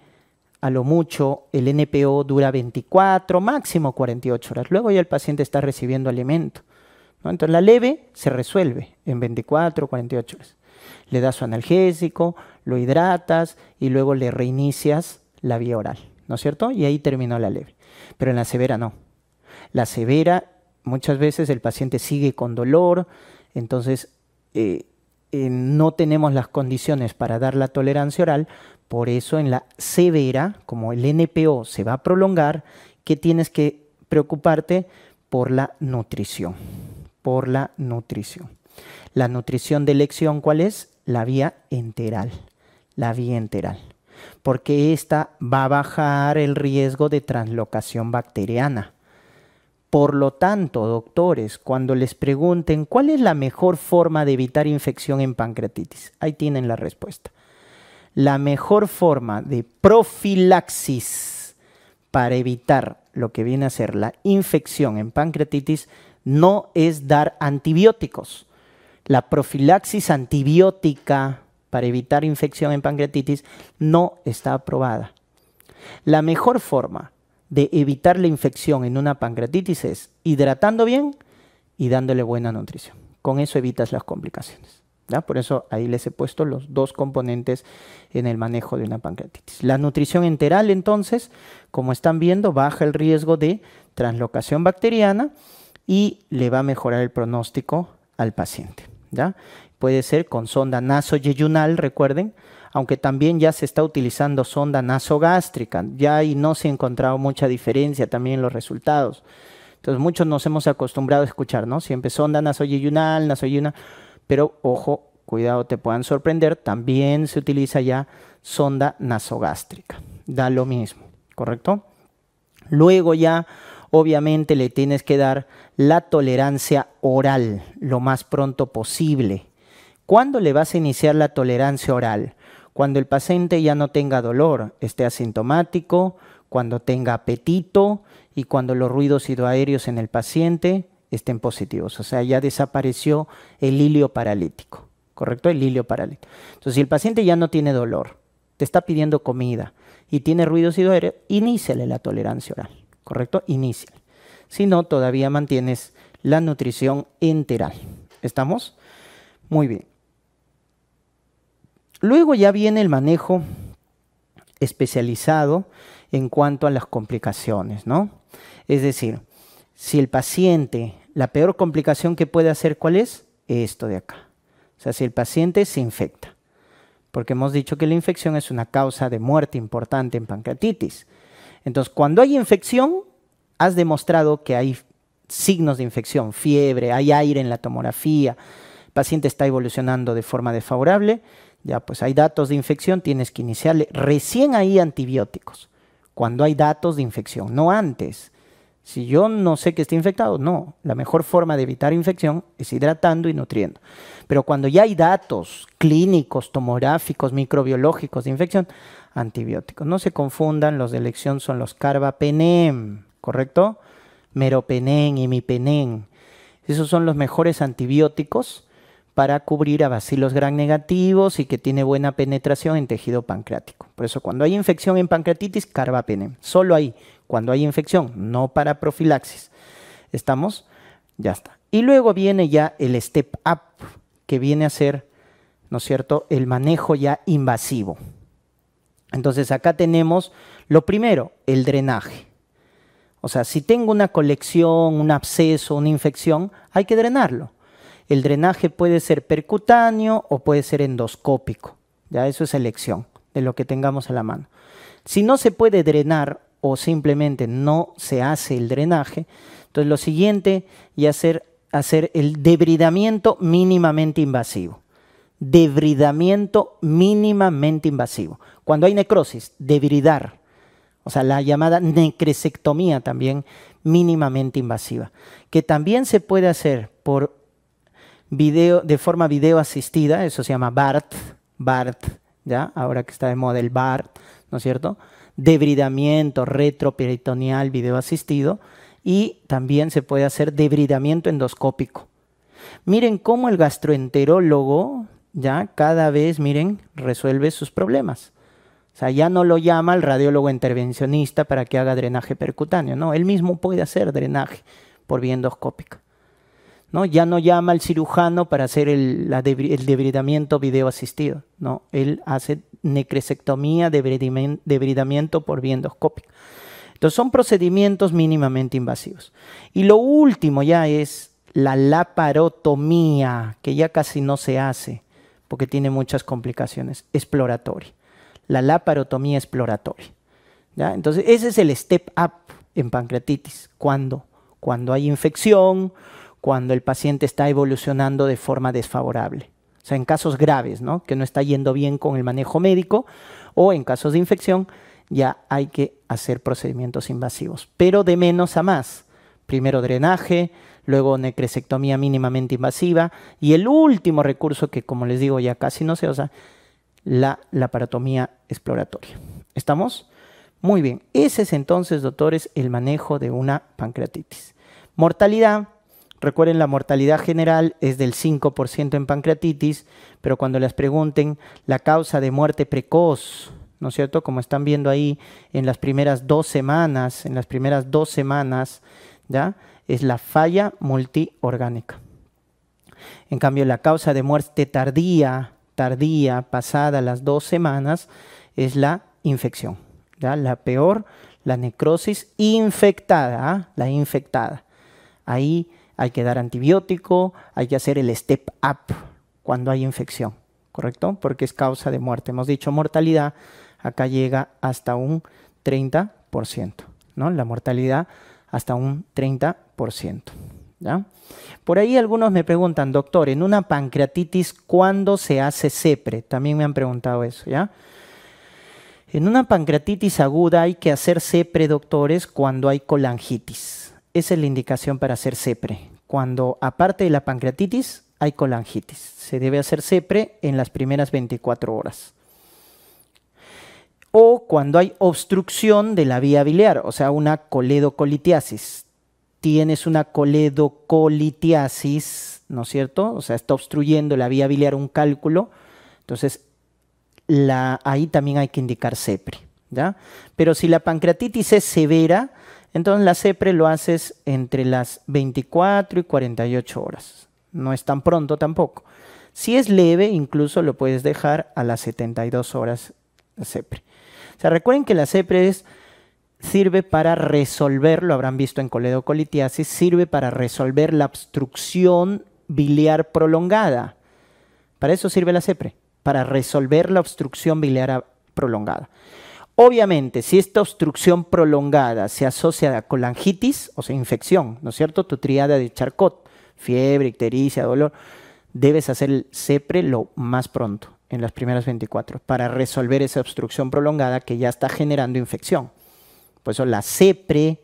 a lo mucho el NPO dura 24, máximo 48 horas. Luego ya el paciente está recibiendo alimento. Entonces la leve se resuelve en 24, 48 horas. Le das su analgésico, lo hidratas y luego le reinicias la vía oral, ¿no es cierto? Y ahí terminó la leve. Pero en la severa no. La severa, muchas veces el paciente sigue con dolor, entonces eh, eh, no tenemos las condiciones para dar la tolerancia oral, por eso en la severa, como el NPO se va a prolongar, que tienes que preocuparte por la nutrición, por la nutrición. La nutrición de elección, ¿cuál es? La vía enteral, la vía enteral, porque esta va a bajar el riesgo de translocación bacteriana. Por lo tanto, doctores, cuando les pregunten cuál es la mejor forma de evitar infección en pancreatitis, ahí tienen la respuesta la mejor forma de profilaxis para evitar lo que viene a ser la infección en pancreatitis no es dar antibióticos. La profilaxis antibiótica para evitar infección en pancreatitis no está aprobada. La mejor forma de evitar la infección en una pancreatitis es hidratando bien y dándole buena nutrición. Con eso evitas las complicaciones. Por eso ahí les he puesto los dos componentes en el manejo de una pancreatitis. La nutrición enteral, entonces, como están viendo, baja el riesgo de translocación bacteriana y le va a mejorar el pronóstico al paciente. ¿ya? Puede ser con sonda nasoyeyunal, recuerden, aunque también ya se está utilizando sonda nasogástrica, ya ahí no se ha encontrado mucha diferencia también en los resultados. Entonces muchos nos hemos acostumbrado a escuchar, ¿no? Siempre sonda nasoyeyunal, nasoyeyunal pero ojo, cuidado, te puedan sorprender, también se utiliza ya sonda nasogástrica. Da lo mismo, ¿correcto? Luego ya, obviamente, le tienes que dar la tolerancia oral lo más pronto posible. ¿Cuándo le vas a iniciar la tolerancia oral? Cuando el paciente ya no tenga dolor, esté asintomático, cuando tenga apetito y cuando los ruidos hidroaéreos en el paciente estén positivos. O sea, ya desapareció el hilio paralítico, ¿correcto? El hilio paralítico. Entonces, si el paciente ya no tiene dolor, te está pidiendo comida y tiene ruidos y iniciale la tolerancia oral, ¿correcto? Iníciale. Si no, todavía mantienes la nutrición enteral. ¿Estamos? Muy bien. Luego ya viene el manejo especializado en cuanto a las complicaciones, ¿no? Es decir, si el paciente, la peor complicación que puede hacer, ¿cuál es? Esto de acá. O sea, si el paciente se infecta. Porque hemos dicho que la infección es una causa de muerte importante en pancreatitis. Entonces, cuando hay infección, has demostrado que hay signos de infección, fiebre, hay aire en la tomografía, el paciente está evolucionando de forma desfavorable, ya pues hay datos de infección, tienes que iniciarle recién ahí antibióticos, cuando hay datos de infección, no antes. Si yo no sé que esté infectado, no. La mejor forma de evitar infección es hidratando y nutriendo. Pero cuando ya hay datos clínicos, tomográficos, microbiológicos de infección, antibióticos. No se confundan, los de elección son los carbapenem, ¿correcto? Meropenem, y mipenem. Esos son los mejores antibióticos para cubrir a bacilos gran negativos y que tiene buena penetración en tejido pancreático. Por eso cuando hay infección en pancreatitis, carbapenem. Solo ahí cuando hay infección, no para profilaxis. ¿Estamos? Ya está. Y luego viene ya el step up, que viene a ser, ¿no es cierto?, el manejo ya invasivo. Entonces acá tenemos lo primero, el drenaje. O sea, si tengo una colección, un absceso, una infección, hay que drenarlo. El drenaje puede ser percutáneo o puede ser endoscópico. Ya eso es elección de lo que tengamos a la mano. Si no se puede drenar o simplemente no se hace el drenaje. Entonces lo siguiente y hacer, hacer el debridamiento mínimamente invasivo. Debridamiento mínimamente invasivo. Cuando hay necrosis, debridar. O sea, la llamada necresectomía también mínimamente invasiva. Que también se puede hacer por video, de forma video asistida, eso se llama BART, BART, ¿ya? Ahora que está de moda el BART, ¿no es cierto? debridamiento retroperitoneal videoasistido asistido y también se puede hacer debridamiento endoscópico. Miren cómo el gastroenterólogo ya cada vez, miren, resuelve sus problemas. O sea, ya no lo llama el radiólogo intervencionista para que haga drenaje percutáneo, no, él mismo puede hacer drenaje por vía endoscópica. Ya no llama al cirujano para hacer el, la debridamiento videoasistido, ¿no? Él hace necresectomía, debridamiento, por viendoscopia. Entonces son procedimientos mínimamente invasivos. Y lo último ya es la laparotomía, que ya casi no se hace porque tiene muchas complicaciones, exploratoria. La laparotomía exploratoria. Entonces ese es el step up en pancreatitis. cuando Cuando hay infección, cuando el paciente está evolucionando de forma desfavorable. O sea, en casos graves, ¿no? que no está yendo bien con el manejo médico o en casos de infección, ya hay que hacer procedimientos invasivos, pero de menos a más. Primero drenaje, luego necresectomía mínimamente invasiva y el último recurso que, como les digo, ya casi no se usa, la laparotomía exploratoria. ¿Estamos? Muy bien. Ese es entonces, doctores, el manejo de una pancreatitis. Mortalidad, Recuerden, la mortalidad general es del 5% en pancreatitis, pero cuando les pregunten la causa de muerte precoz, ¿no es cierto? Como están viendo ahí en las primeras dos semanas, en las primeras dos semanas, ¿ya? Es la falla multiorgánica. En cambio, la causa de muerte tardía, tardía, pasada las dos semanas, es la infección, ¿ya? La peor, la necrosis infectada, ¿ah? la infectada. Ahí hay que dar antibiótico, hay que hacer el step up cuando hay infección, ¿correcto? Porque es causa de muerte. Hemos dicho mortalidad, acá llega hasta un 30%, ¿no? La mortalidad hasta un 30%. ¿Ya? Por ahí algunos me preguntan, doctor, en una pancreatitis, ¿cuándo se hace CEPRE? También me han preguntado eso, ¿ya? En una pancreatitis aguda hay que hacer sepre, doctores, cuando hay colangitis. Esa es la indicación para hacer CEPRE, cuando aparte de la pancreatitis hay colangitis. Se debe hacer CEPRE en las primeras 24 horas. O cuando hay obstrucción de la vía biliar, o sea, una coledocolitiasis. Tienes una coledocolitiasis, ¿no es cierto? O sea, está obstruyendo la vía biliar un cálculo. Entonces, ahí también hay que indicar CEPRE. Pero si la pancreatitis es severa, entonces la CEPRE lo haces entre las 24 y 48 horas. No es tan pronto tampoco. Si es leve, incluso lo puedes dejar a las 72 horas la CEPRE. O sea, recuerden que la CEPRE sirve para resolver, lo habrán visto en coledocolitiasis, sirve para resolver la obstrucción biliar prolongada. Para eso sirve la CEPRE, para resolver la obstrucción biliar prolongada. Obviamente, si esta obstrucción prolongada se asocia a colangitis, o sea, infección, ¿no es cierto? Tu triada de Charcot, fiebre, ictericia, dolor, debes hacer el CEPRE lo más pronto, en las primeras 24, para resolver esa obstrucción prolongada que ya está generando infección. Por eso la CEPRE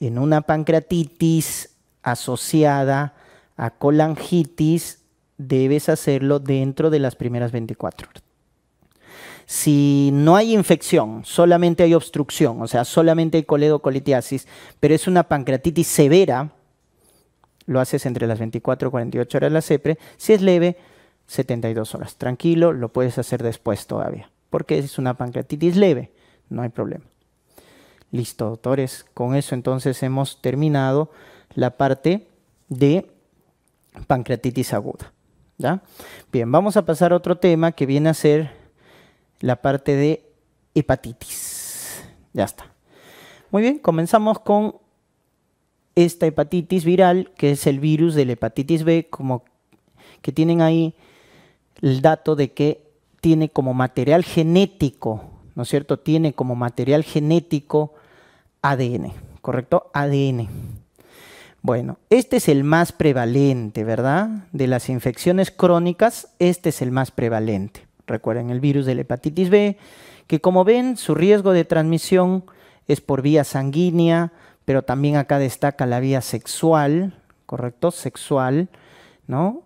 en una pancreatitis asociada a colangitis, debes hacerlo dentro de las primeras 24 horas. Si no hay infección, solamente hay obstrucción, o sea, solamente hay coledocolitiasis, pero es una pancreatitis severa, lo haces entre las 24 y 48 horas de la CEPRE. Si es leve, 72 horas. Tranquilo, lo puedes hacer después todavía, porque es una pancreatitis leve, no hay problema. Listo, doctores. Con eso entonces hemos terminado la parte de pancreatitis aguda. Bien, vamos a pasar a otro tema que viene a ser la parte de hepatitis. Ya está. Muy bien, comenzamos con esta hepatitis viral, que es el virus de la hepatitis B, como que tienen ahí el dato de que tiene como material genético, ¿no es cierto? Tiene como material genético ADN, ¿correcto? ADN. Bueno, este es el más prevalente, ¿verdad? De las infecciones crónicas, este es el más prevalente recuerden el virus de la hepatitis B, que como ven su riesgo de transmisión es por vía sanguínea, pero también acá destaca la vía sexual, ¿correcto? Sexual, ¿no?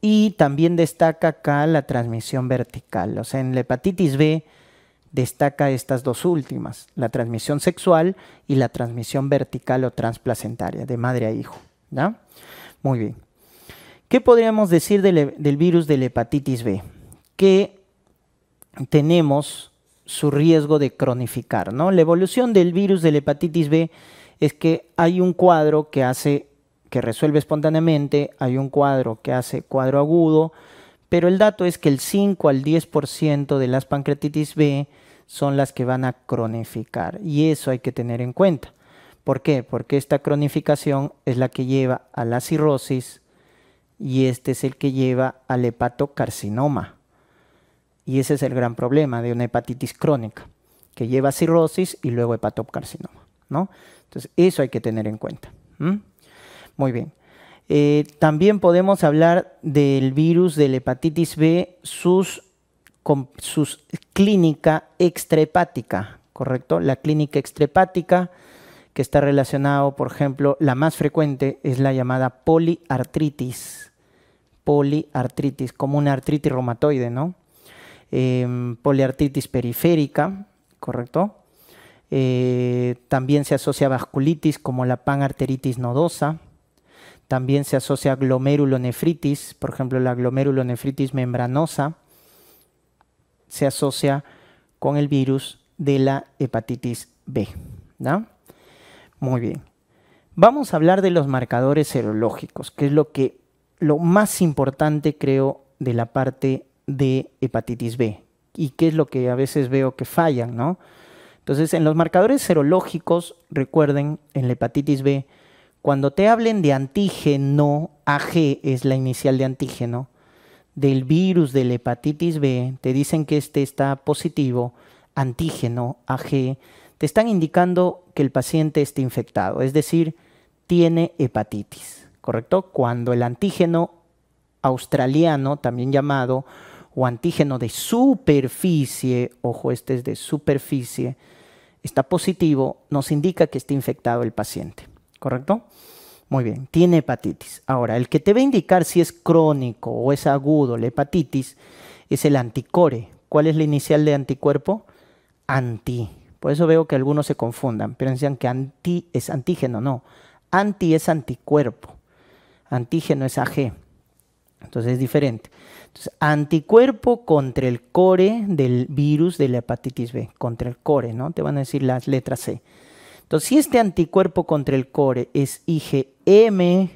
Y también destaca acá la transmisión vertical, o sea, en la hepatitis B destaca estas dos últimas, la transmisión sexual y la transmisión vertical o transplacentaria, de madre a hijo, ¿ya? Muy bien. ¿Qué podríamos decir del, del virus de la hepatitis B? Que tenemos su riesgo de cronificar. ¿no? La evolución del virus de la hepatitis B es que hay un cuadro que hace que resuelve espontáneamente, hay un cuadro que hace cuadro agudo, pero el dato es que el 5 al 10% de las pancreatitis B son las que van a cronificar y eso hay que tener en cuenta. ¿Por qué? Porque esta cronificación es la que lleva a la cirrosis y este es el que lleva al hepatocarcinoma. Y ese es el gran problema de una hepatitis crónica, que lleva cirrosis y luego hepatocarcinoma. ¿no? Entonces, eso hay que tener en cuenta. Muy bien. Eh, también podemos hablar del virus de la hepatitis B, sus, con, sus clínica extrahepática, ¿correcto? La clínica extrahepática que está relacionado, por ejemplo, la más frecuente es la llamada poliartritis. Poliartritis, como una artritis reumatoide, ¿no? eh, poliartritis periférica, ¿correcto? Eh, también se asocia a vasculitis como la panarteritis nodosa. También se asocia a glomerulonefritis, por ejemplo, la glomerulonefritis membranosa. Se asocia con el virus de la hepatitis B. ¿no? Muy bien. Vamos a hablar de los marcadores serológicos, que es lo que lo más importante creo de la parte de hepatitis B y qué es lo que a veces veo que fallan, ¿no? Entonces, en los marcadores serológicos, recuerden, en la hepatitis B, cuando te hablen de antígeno, AG es la inicial de antígeno, del virus de la hepatitis B, te dicen que este está positivo, antígeno, AG, te están indicando que el paciente está infectado, es decir, tiene hepatitis, ¿correcto? Cuando el antígeno australiano, también llamado o antígeno de superficie, ojo, este es de superficie, está positivo, nos indica que está infectado el paciente, ¿correcto? Muy bien, tiene hepatitis. Ahora, el que te va a indicar si es crónico o es agudo la hepatitis es el anticore. ¿Cuál es la inicial de anticuerpo? Anti. Por eso veo que algunos se confundan, pero dicen que anti es antígeno, no. Anti es anticuerpo. Antígeno es AG. Entonces es diferente. Entonces, anticuerpo contra el core del virus de la hepatitis B, contra el core, ¿no? Te van a decir las letras C. Entonces, si este anticuerpo contra el core es IgM,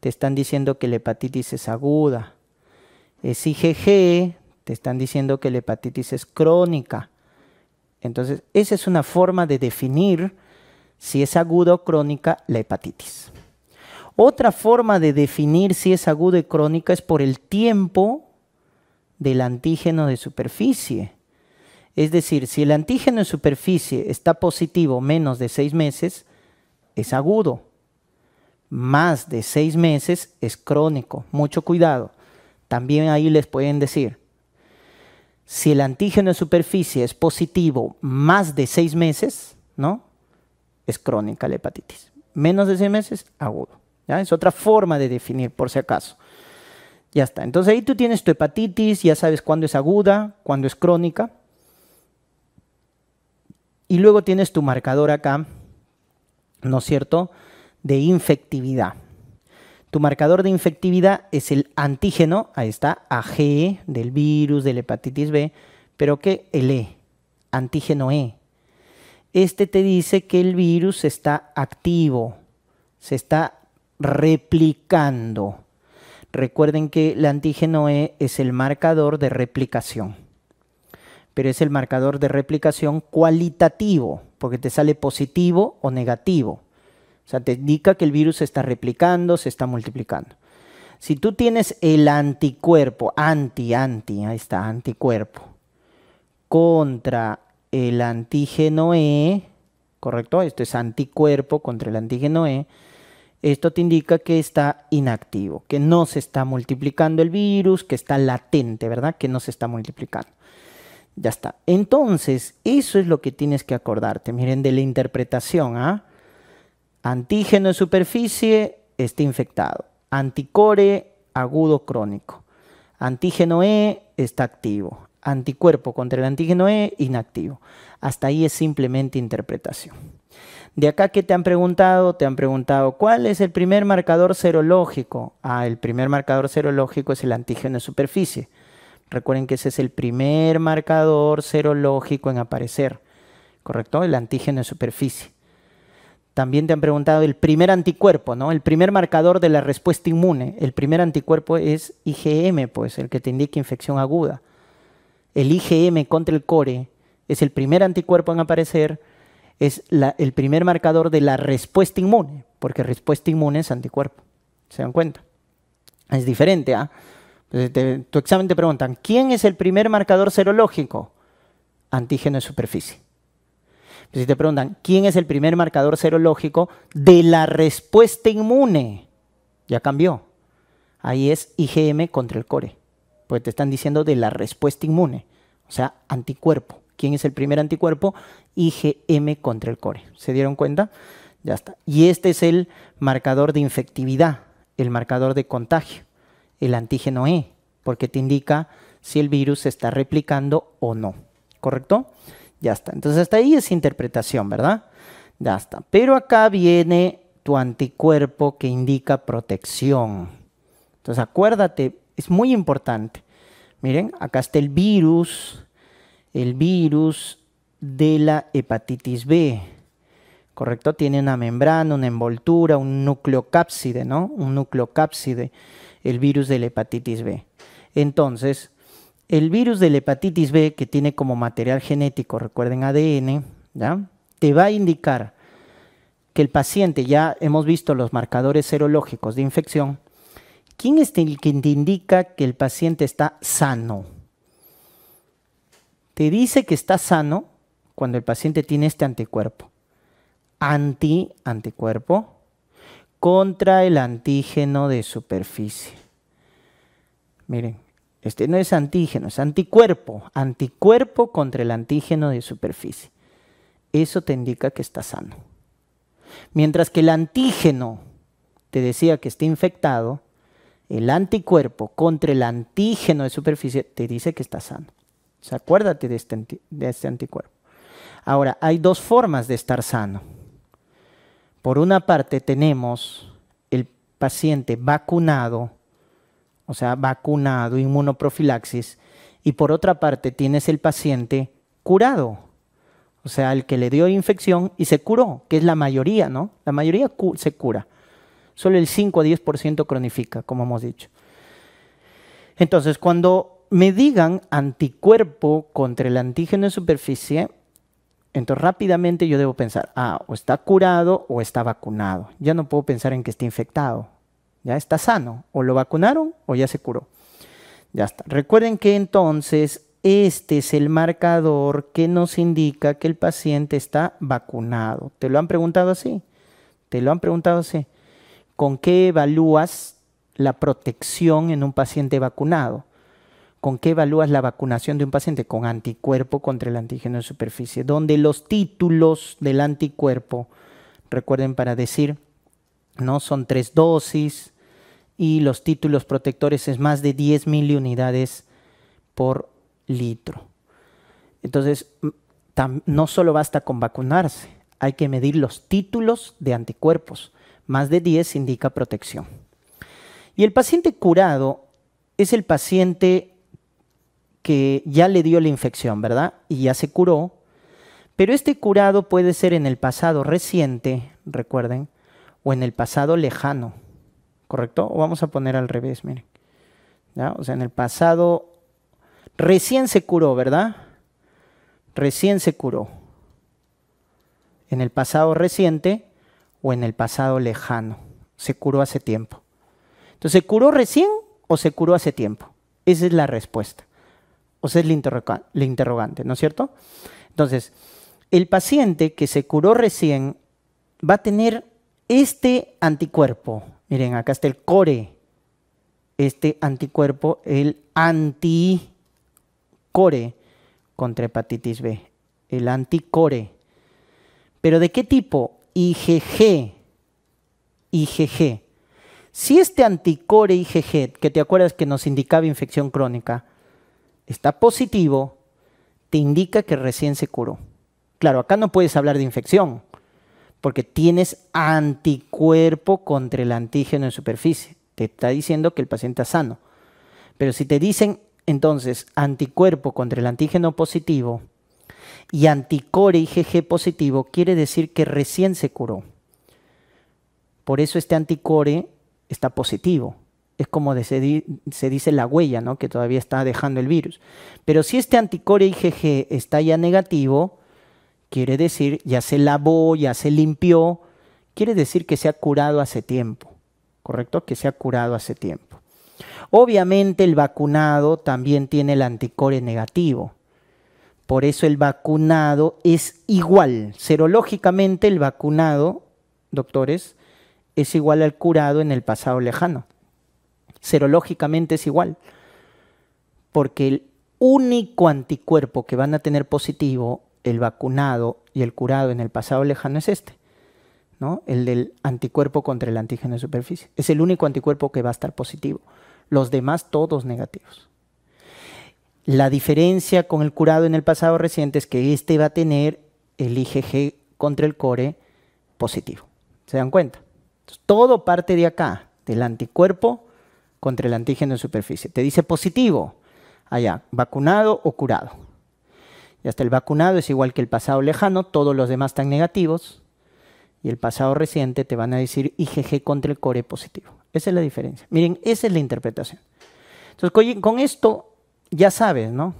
te están diciendo que la hepatitis es aguda. Es IgG, te están diciendo que la hepatitis es crónica. Entonces, esa es una forma de definir si es aguda o crónica la hepatitis. Otra forma de definir si es agudo y crónica es por el tiempo del antígeno de superficie. Es decir, si el antígeno de superficie está positivo menos de seis meses, es agudo. Más de seis meses es crónico. Mucho cuidado. También ahí les pueden decir, si el antígeno de superficie es positivo más de seis meses, ¿no? Es crónica la hepatitis. Menos de seis meses, agudo. Es otra forma de definir, por si acaso. Ya está. Entonces ahí tú tienes tu hepatitis, ya sabes cuándo es aguda, cuándo es crónica. Y luego tienes tu marcador acá, ¿no es cierto?, de infectividad. Tu marcador de infectividad es el antígeno, ahí está, AG, del virus, de la hepatitis B, pero qué el E, antígeno E. Este te dice que el virus está activo, se está replicando. Recuerden que el antígeno E es el marcador de replicación, pero es el marcador de replicación cualitativo, porque te sale positivo o negativo. O sea, te indica que el virus se está replicando, se está multiplicando. Si tú tienes el anticuerpo, anti, anti, ahí está, anticuerpo, contra el antígeno E, ¿correcto? Esto es anticuerpo contra el antígeno E esto te indica que está inactivo, que no se está multiplicando el virus, que está latente, ¿verdad? Que no se está multiplicando. Ya está. Entonces, eso es lo que tienes que acordarte. Miren, de la interpretación, ¿ah? Antígeno en superficie está infectado. Anticore agudo crónico. Antígeno E está activo. Anticuerpo contra el antígeno E inactivo. Hasta ahí es simplemente interpretación. De acá que te han preguntado, te han preguntado, ¿cuál es el primer marcador serológico? Ah, el primer marcador serológico es el antígeno de superficie. Recuerden que ese es el primer marcador serológico en aparecer, ¿correcto? El antígeno de superficie. También te han preguntado el primer anticuerpo, ¿no? El primer marcador de la respuesta inmune. El primer anticuerpo es IgM, pues, el que te indica infección aguda. El IgM contra el core es el primer anticuerpo en aparecer es el primer marcador de la respuesta inmune, porque respuesta inmune es anticuerpo. ¿Se dan cuenta? Es diferente. ¿ah? Pues, este, tu examen te preguntan, ¿quién es el primer marcador serológico? Antígeno de superficie. Pues, si te preguntan, ¿quién es el primer marcador serológico de la respuesta inmune? Ya cambió. Ahí es IgM contra el core, porque te están diciendo de la respuesta inmune, o sea, anticuerpo. ¿Quién es el primer anticuerpo? IgM contra el core. ¿Se dieron cuenta? Ya está. Y este es el marcador de infectividad, el marcador de contagio, el antígeno E, porque te indica si el virus se está replicando o no. ¿Correcto? Ya está. Entonces hasta ahí es interpretación, ¿verdad? Ya está. Pero acá viene tu anticuerpo que indica protección. Entonces acuérdate, es muy importante. Miren, acá está el virus, el virus, de la hepatitis B. ¿Correcto? Tiene una membrana, una envoltura, un núcleo cápside, ¿no? Un núcleo cápside, el virus de la hepatitis B. Entonces, el virus de la hepatitis B, que tiene como material genético, recuerden ADN, ¿ya? te va a indicar que el paciente, ya hemos visto los marcadores serológicos de infección, ¿quién es el que te indica que el paciente está sano? Te dice que está sano cuando el paciente tiene este anticuerpo. Anti-anticuerpo contra el antígeno de superficie. Miren, este no es antígeno, es anticuerpo. Anticuerpo contra el antígeno de superficie. Eso te indica que está sano. Mientras que el antígeno te decía que está infectado, el anticuerpo contra el antígeno de superficie te dice que está sano. O acuérdate de este de este anticuerpo. Ahora, hay dos formas de estar sano. Por una parte tenemos el paciente vacunado, o sea, vacunado, inmunoprofilaxis, y por otra parte tienes el paciente curado, o sea, el que le dio infección y se curó, que es la mayoría, ¿no? La mayoría se cura. Solo el 5 a 10% cronifica, como hemos dicho. Entonces, cuando me digan anticuerpo contra el antígeno en superficie, entonces rápidamente yo debo pensar, ah, o está curado o está vacunado. Ya no puedo pensar en que esté infectado. Ya está sano. O lo vacunaron o ya se curó. Ya está. Recuerden que entonces este es el marcador que nos indica que el paciente está vacunado. ¿Te lo han preguntado así? ¿Te lo han preguntado así? ¿Con qué evalúas la protección en un paciente vacunado? ¿Con qué evalúas la vacunación de un paciente? Con anticuerpo contra el antígeno de superficie, donde los títulos del anticuerpo, recuerden para decir, ¿no? son tres dosis y los títulos protectores es más de 10.000 unidades por litro. Entonces, no solo basta con vacunarse, hay que medir los títulos de anticuerpos. Más de 10 indica protección. Y el paciente curado es el paciente que ya le dio la infección, ¿verdad? Y ya se curó. Pero este curado puede ser en el pasado reciente, recuerden, o en el pasado lejano, ¿correcto? O vamos a poner al revés, miren. O sea, en el pasado recién se curó, ¿verdad? Recién se curó. En el pasado reciente o en el pasado lejano. Se curó hace tiempo. Entonces, ¿se curó recién o se curó hace tiempo? Esa es la respuesta. O sea, es la, interrogante, ¿no es cierto? Entonces, el paciente que se curó recién va a tener este anticuerpo. Miren, acá está el core. Este anticuerpo, el anticore contra hepatitis B. El anticore. ¿Pero de qué tipo? IgG. IgG. Si este anticore IgG, que te acuerdas que nos indicaba infección crónica, está positivo, te indica que recién se curó. Claro, acá no puedes hablar de infección, porque tienes anticuerpo contra el antígeno en superficie. Te está diciendo que el paciente está sano. Pero si te dicen entonces anticuerpo contra el antígeno positivo y anticore IgG positivo, quiere decir que recién se curó. Por eso este anticore está positivo es como se, dice la huella, ¿no? que todavía está dejando el virus. Pero si este anticore IgG está ya negativo, quiere decir ya se lavó, ya se limpió, quiere decir que se ha curado hace tiempo, ¿correcto? Que se ha curado hace tiempo. Obviamente el vacunado también tiene el anticore negativo. Por eso el vacunado es igual. Serológicamente el vacunado, doctores, es igual al curado en el pasado lejano serológicamente es igual, porque el único anticuerpo que van a tener positivo el vacunado y el curado en el pasado lejano es este, ¿no? El del anticuerpo contra el antígeno de superficie. Es el único anticuerpo que va a estar positivo. Los demás todos negativos. La diferencia con el curado en el pasado reciente es que este va a tener el IgG contra el core positivo. ¿Se dan cuenta? todo parte de acá, del anticuerpo contra el antígeno en superficie. Te dice positivo, allá, vacunado o curado. Y hasta el vacunado es igual que el pasado lejano, todos los demás están negativos. Y el pasado reciente te van a decir IgG contra el core positivo. Esa es la diferencia. Miren, esa es la interpretación. Entonces, con esto ya sabes, ¿no?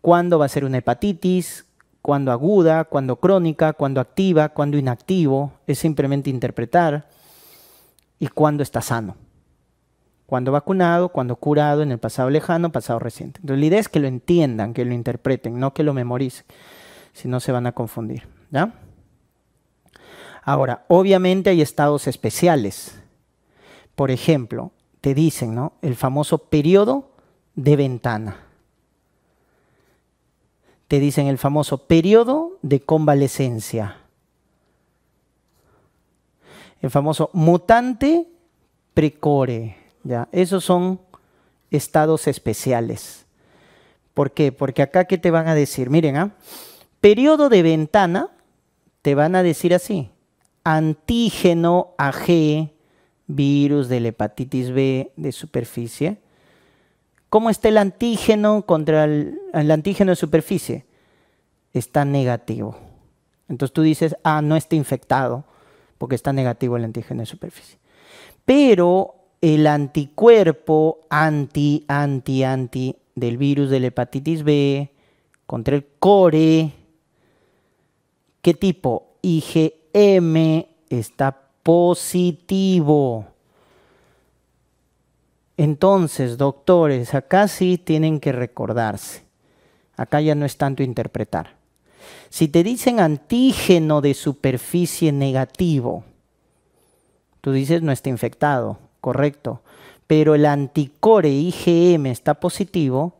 Cuándo va a ser una hepatitis, cuándo aguda, cuándo crónica, cuándo activa, cuándo inactivo. Es simplemente interpretar y cuándo está sano cuando vacunado, cuando curado, en el pasado lejano, pasado reciente. Entonces la idea es que lo entiendan, que lo interpreten, no que lo memoricen, si no se van a confundir. Ahora, obviamente hay estados especiales. Por ejemplo, te dicen, El famoso periodo de ventana. Te dicen el famoso periodo de convalecencia. El famoso mutante precore. ¿ya? Esos son estados especiales. ¿Por qué? Porque acá, ¿qué te van a decir? Miren, ¿ah? Periodo de ventana, te van a decir así, antígeno AG, virus de la hepatitis B de superficie. ¿Cómo está el antígeno contra el antígeno de superficie? Está negativo. Entonces tú dices, ah, no está infectado porque está negativo el antígeno de superficie. Pero el anticuerpo anti, anti, anti del virus de la hepatitis B, contra el core. ¿Qué tipo? IgM está positivo. Entonces, doctores, acá sí tienen que recordarse. Acá ya no es tanto interpretar. Si te dicen antígeno de superficie negativo, tú dices no está infectado, correcto. Pero el anticore IgM está positivo,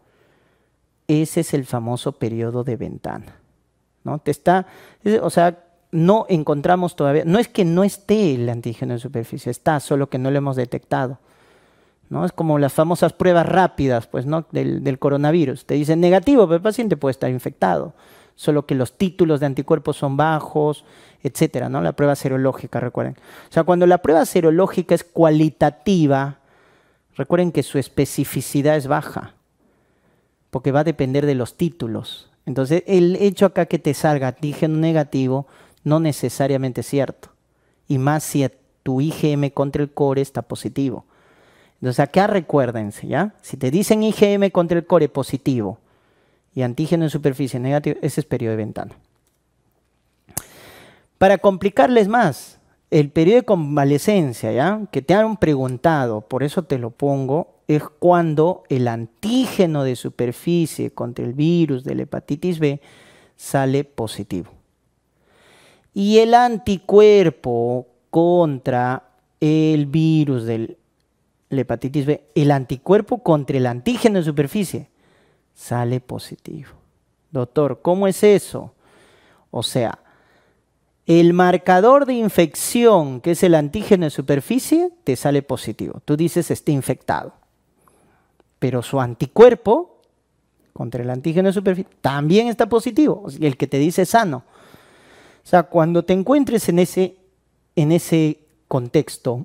ese es el famoso periodo de ventana. ¿no? Te está, o sea, no encontramos todavía, no es que no esté el antígeno en superficie, está, solo que no lo hemos detectado. ¿no? Es como las famosas pruebas rápidas pues, ¿no? del, del coronavirus. Te dicen negativo, pero el paciente puede estar infectado solo que los títulos de anticuerpos son bajos, etcétera, ¿no? La prueba serológica, recuerden. O sea, cuando la prueba serológica es cualitativa, recuerden que su especificidad es baja, porque va a depender de los títulos. Entonces, el hecho acá que te salga antígeno negativo no necesariamente es cierto, y más si tu IgM contra el core está positivo. Entonces, acá recuérdense, ¿ya? Si te dicen IgM contra el core positivo, y antígeno de superficie negativo, ese es periodo de ventana. Para complicarles más, el periodo de convalecencia, ¿ya? que te han preguntado, por eso te lo pongo, es cuando el antígeno de superficie contra el virus de la hepatitis B sale positivo. Y el anticuerpo contra el virus de la hepatitis B, el anticuerpo contra el antígeno de superficie, sale positivo. Doctor, ¿cómo es eso? O sea, el marcador de infección, que es el antígeno de superficie, te sale positivo. Tú dices está infectado. Pero su anticuerpo contra el antígeno de superficie también está positivo, el que te dice sano. O sea, cuando te encuentres en ese, en ese contexto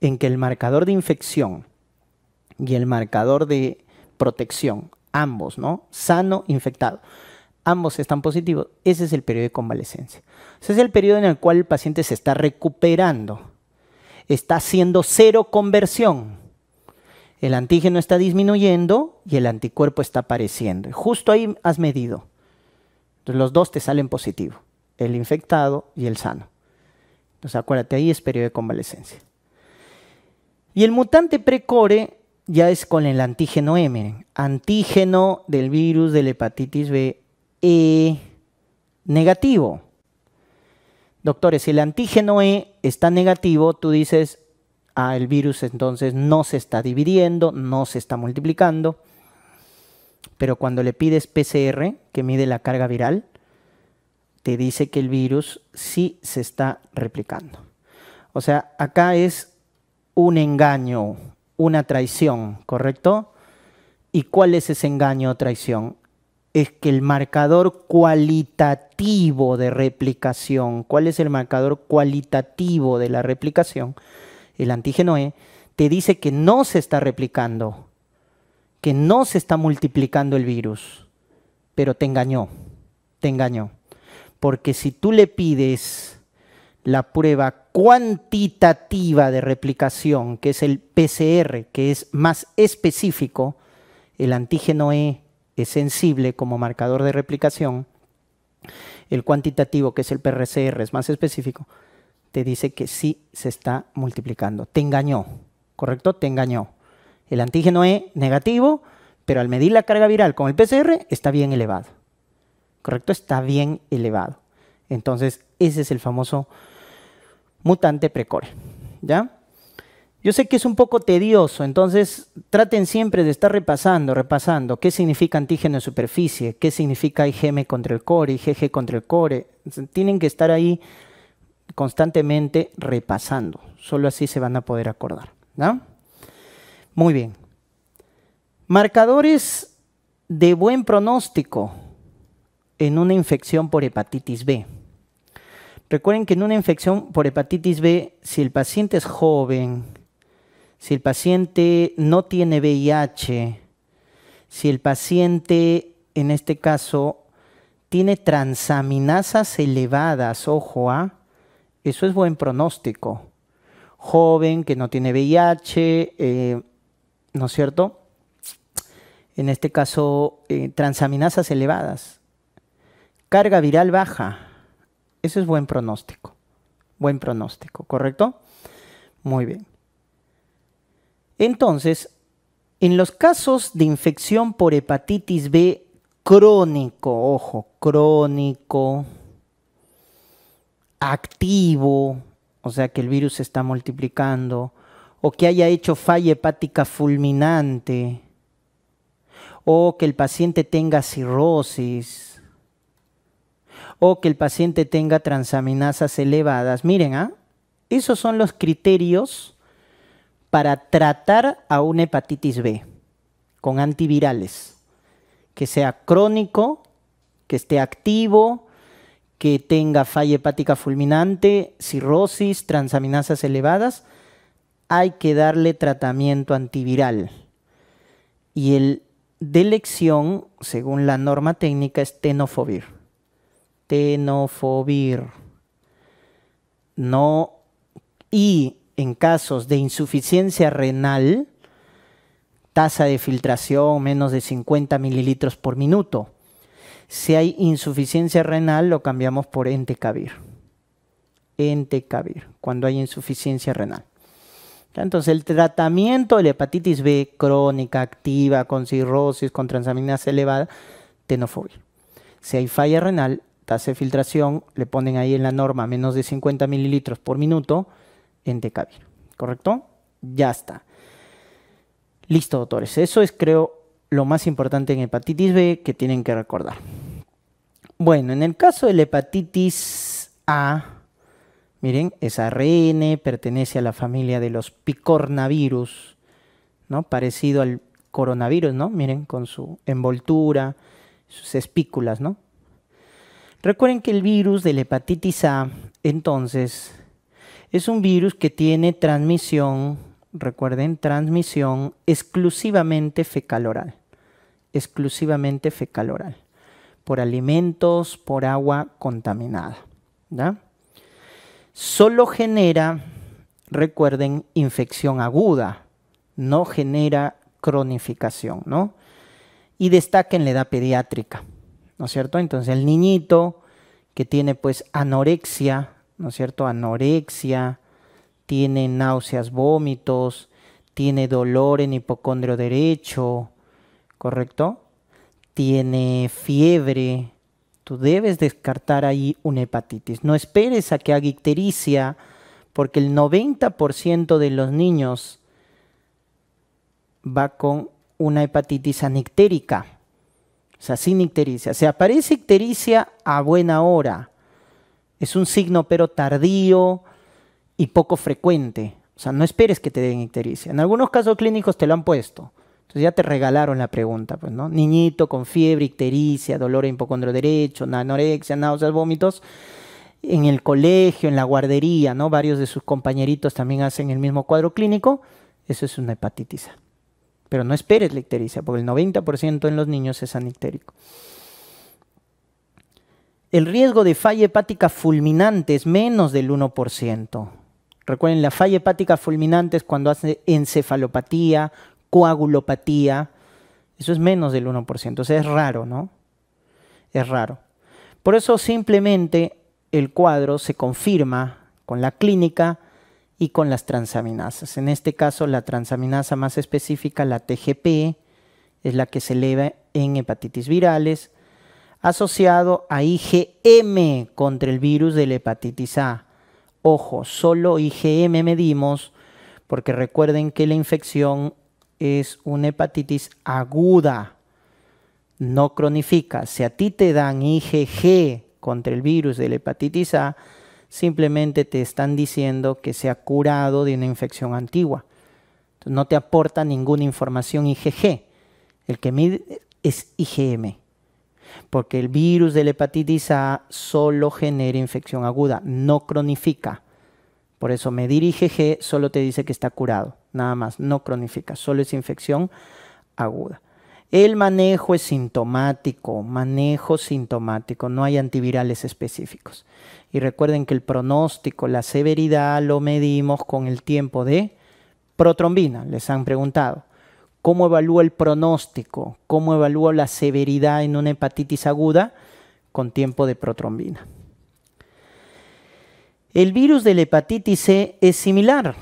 en que el marcador de infección y el marcador de protección ambos, ¿no? Sano, infectado. Ambos están positivos. Ese es el periodo de convalecencia. Ese es el periodo en el cual el paciente se está recuperando. Está haciendo cero conversión. El antígeno está disminuyendo y el anticuerpo está apareciendo. justo ahí has medido. Entonces los dos te salen positivo, el infectado y el sano. Entonces acuérdate, ahí es periodo de convalecencia. Y el mutante precore ya es con el antígeno M, Antígeno del virus de la hepatitis B E negativo. Doctores, si el antígeno E está negativo, tú dices, ah, el virus entonces no se está dividiendo, no se está multiplicando. Pero cuando le pides PCR, que mide la carga viral, te dice que el virus sí se está replicando. O sea, acá es un engaño, una traición, ¿correcto? ¿Y cuál es ese engaño o traición? Es que el marcador cualitativo de replicación, ¿cuál es el marcador cualitativo de la replicación? El antígeno E te dice que no se está replicando, que no se está multiplicando el virus, pero te engañó, te engañó. Porque si tú le pides la prueba cuantitativa de replicación, que es el PCR, que es más específico, el antígeno E es sensible como marcador de replicación, el cuantitativo, que es el PRCR, es más específico, te dice que sí se está multiplicando. Te engañó, ¿correcto? Te engañó. El antígeno E negativo, pero al medir la carga viral con el PCR está bien elevado. ¿Correcto? Está bien elevado. Entonces, ese es el famoso mutante precore. ¿Ya? Yo sé que es un poco tedioso, entonces traten siempre de estar repasando, repasando qué significa antígeno en superficie, qué significa IgM contra el core, IgG contra el core. Tienen que estar ahí constantemente repasando. Solo así se van a poder acordar. ¿no? Muy bien. Marcadores de buen pronóstico en una infección por hepatitis B. Recuerden que en una infección por hepatitis B, si el paciente es joven, si el paciente no tiene VIH, si el paciente, en este caso, tiene transaminasas elevadas, ojo, a, ¿ah? eso es buen pronóstico. Joven que no tiene VIH, eh, ¿no es cierto? En este caso, eh, transaminasas elevadas. Carga viral baja ese es buen pronóstico. Buen pronóstico, ¿correcto? Muy bien. Entonces, en los casos de infección por hepatitis B crónico, ojo, crónico, activo, o sea que el virus se está multiplicando, o que haya hecho falla hepática fulminante, o que el paciente tenga cirrosis, o que el paciente tenga transaminasas elevadas. Miren, ¿ah? esos son los criterios para tratar a una hepatitis B con antivirales, que sea crónico, que esté activo, que tenga falla hepática fulminante, cirrosis, transaminasas elevadas, hay que darle tratamiento antiviral. Y el de elección, según la norma técnica, es tenofovir. Tenofobir No, y en casos de insuficiencia renal, tasa de filtración menos de 50 mililitros por minuto. Si hay insuficiencia renal, lo cambiamos por entecavir. Entecavir, cuando hay insuficiencia renal. Entonces, el tratamiento de la hepatitis B crónica, activa, con cirrosis, con transaminas elevada, tenofobir Si hay falla renal, hace filtración le ponen ahí en la norma menos de 50 mililitros por minuto en decavir, ¿correcto? Ya está. Listo, doctores. Eso es, creo, lo más importante en hepatitis B que tienen que recordar. Bueno, en el caso de la hepatitis A, miren, es ARN, pertenece a la familia de los picornavirus, ¿no? Parecido al coronavirus, ¿no? Miren, con su envoltura, sus espículas, ¿no? Recuerden que el virus de la hepatitis A, entonces, es un virus que tiene transmisión, recuerden, transmisión exclusivamente fecal oral, exclusivamente fecal oral, por alimentos, por agua contaminada. Solo genera, recuerden, infección aguda, no genera cronificación, ¿no? Y destaquen la edad pediátrica. ¿no es cierto? Entonces el niñito que tiene pues anorexia, ¿no es cierto? Anorexia, tiene náuseas, vómitos, tiene dolor en hipocondrio derecho, ¿correcto? Tiene fiebre. Tú debes descartar ahí una hepatitis. No esperes a que haga ictericia, porque el 90% de los niños va con una hepatitis anictérica. O sea, sin ictericia. Se aparece ictericia a buena hora. Es un signo pero tardío y poco frecuente. O sea, no esperes que te den ictericia. En algunos casos clínicos te lo han puesto. Entonces ya te regalaron la pregunta, pues, ¿no? Niñito con fiebre, ictericia, dolor en hipocondrio derecho, anorexia, náuseas, vómitos. En el colegio, en la guardería, ¿no? Varios de sus compañeritos también hacen el mismo cuadro clínico. Eso es una hepatitis. Pero no esperes la ictericia, porque el 90% en los niños es anictérico. El riesgo de falla hepática fulminante es menos del 1%. Recuerden, la falla hepática fulminante es cuando hace encefalopatía, coagulopatía. Eso es menos del 1%. O sea, es raro, ¿no? Es raro. Por eso simplemente el cuadro se confirma con la clínica y con las transaminasas. En este caso, la transaminasa más específica, la TGP, es la que se eleva en hepatitis virales, asociado a IgM contra el virus de la hepatitis A. Ojo, solo IgM medimos, porque recuerden que la infección es una hepatitis aguda, no cronifica. Si a ti te dan IgG contra el virus de la hepatitis A, simplemente te están diciendo que se ha curado de una infección antigua. no te aporta ninguna información IgG. El que mide es IgM. Porque el virus de la hepatitis A solo genera infección aguda, no cronifica. Por eso medir IgG solo te dice que está curado, nada más, no cronifica, solo es infección aguda. El manejo es sintomático, manejo sintomático, no hay antivirales específicos. Y recuerden que el pronóstico, la severidad, lo medimos con el tiempo de protrombina, les han preguntado. ¿Cómo evalúa el pronóstico? ¿Cómo evalúa la severidad en una hepatitis aguda? Con tiempo de protrombina. El virus de la hepatitis C es similar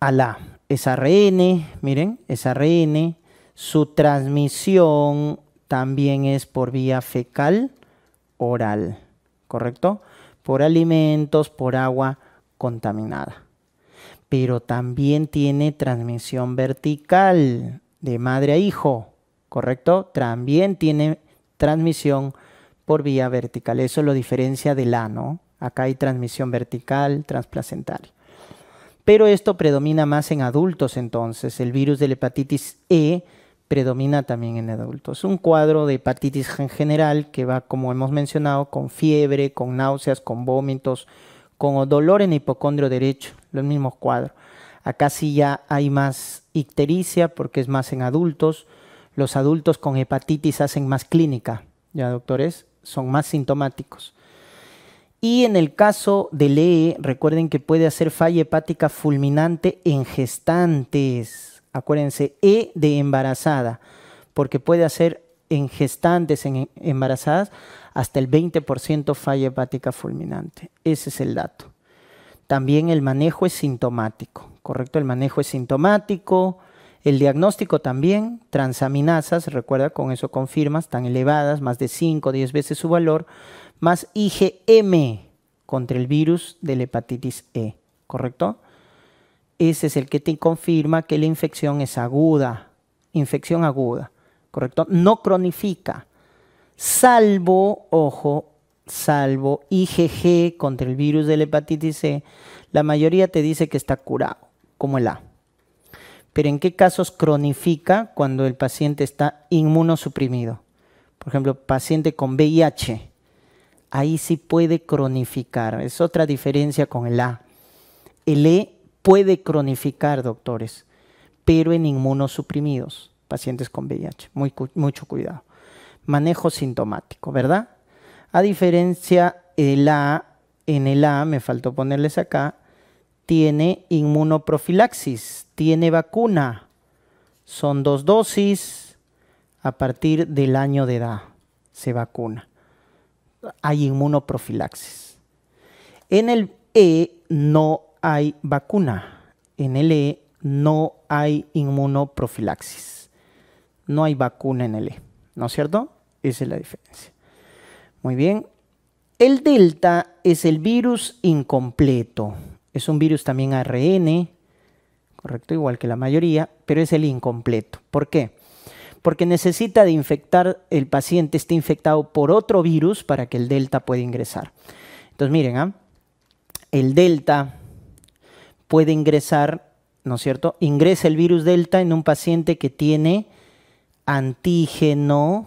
a la SRN, miren, SRN, su transmisión también es por vía fecal oral. ¿correcto? Por alimentos, por agua contaminada. Pero también tiene transmisión vertical de madre a hijo, ¿correcto? También tiene transmisión por vía vertical. Eso lo diferencia del ano. Acá hay transmisión vertical, transplacentaria. Pero esto predomina más en adultos entonces. El virus de la hepatitis E predomina también en adultos. Es un cuadro de hepatitis en general que va, como hemos mencionado, con fiebre, con náuseas, con vómitos, con dolor en hipocondrio derecho, los mismos cuadros. Acá sí ya hay más ictericia porque es más en adultos. Los adultos con hepatitis hacen más clínica, ya doctores, son más sintomáticos. Y en el caso de lee, recuerden que puede hacer falla hepática fulminante en gestantes acuérdense, E de embarazada, porque puede hacer en gestantes, en embarazadas, hasta el 20% falla hepática fulminante. Ese es el dato. También el manejo es sintomático, ¿correcto? El manejo es sintomático, el diagnóstico también, transaminasas, recuerda, con eso confirmas, tan elevadas, más de 5 o 10 veces su valor, más IgM contra el virus de la hepatitis E, ¿correcto? ese es el que te confirma que la infección es aguda, infección aguda, ¿correcto? No cronifica, salvo, ojo, salvo IgG contra el virus de la hepatitis C, la mayoría te dice que está curado, como el A. Pero ¿en qué casos cronifica cuando el paciente está inmunosuprimido? Por ejemplo, paciente con VIH, ahí sí puede cronificar, es otra diferencia con el A. El E puede cronificar, doctores, pero en inmunosuprimidos, pacientes con VIH. Muy, mucho cuidado. Manejo sintomático, ¿verdad? A diferencia, A, en el A, me faltó ponerles acá, tiene inmunoprofilaxis, tiene vacuna. Son dos dosis a partir del año de edad. Se vacuna. Hay inmunoprofilaxis. En el E no hay vacuna. En E, no hay inmunoprofilaxis. No hay vacuna en E, ¿no es cierto? Esa es la diferencia. Muy bien. El delta es el virus incompleto. Es un virus también ARN, correcto, igual que la mayoría, pero es el incompleto. ¿Por qué? Porque necesita de infectar, el paciente esté infectado por otro virus para que el delta pueda ingresar. Entonces miren, ¿ah? el delta puede ingresar, ¿no es cierto? Ingresa el virus delta en un paciente que tiene antígeno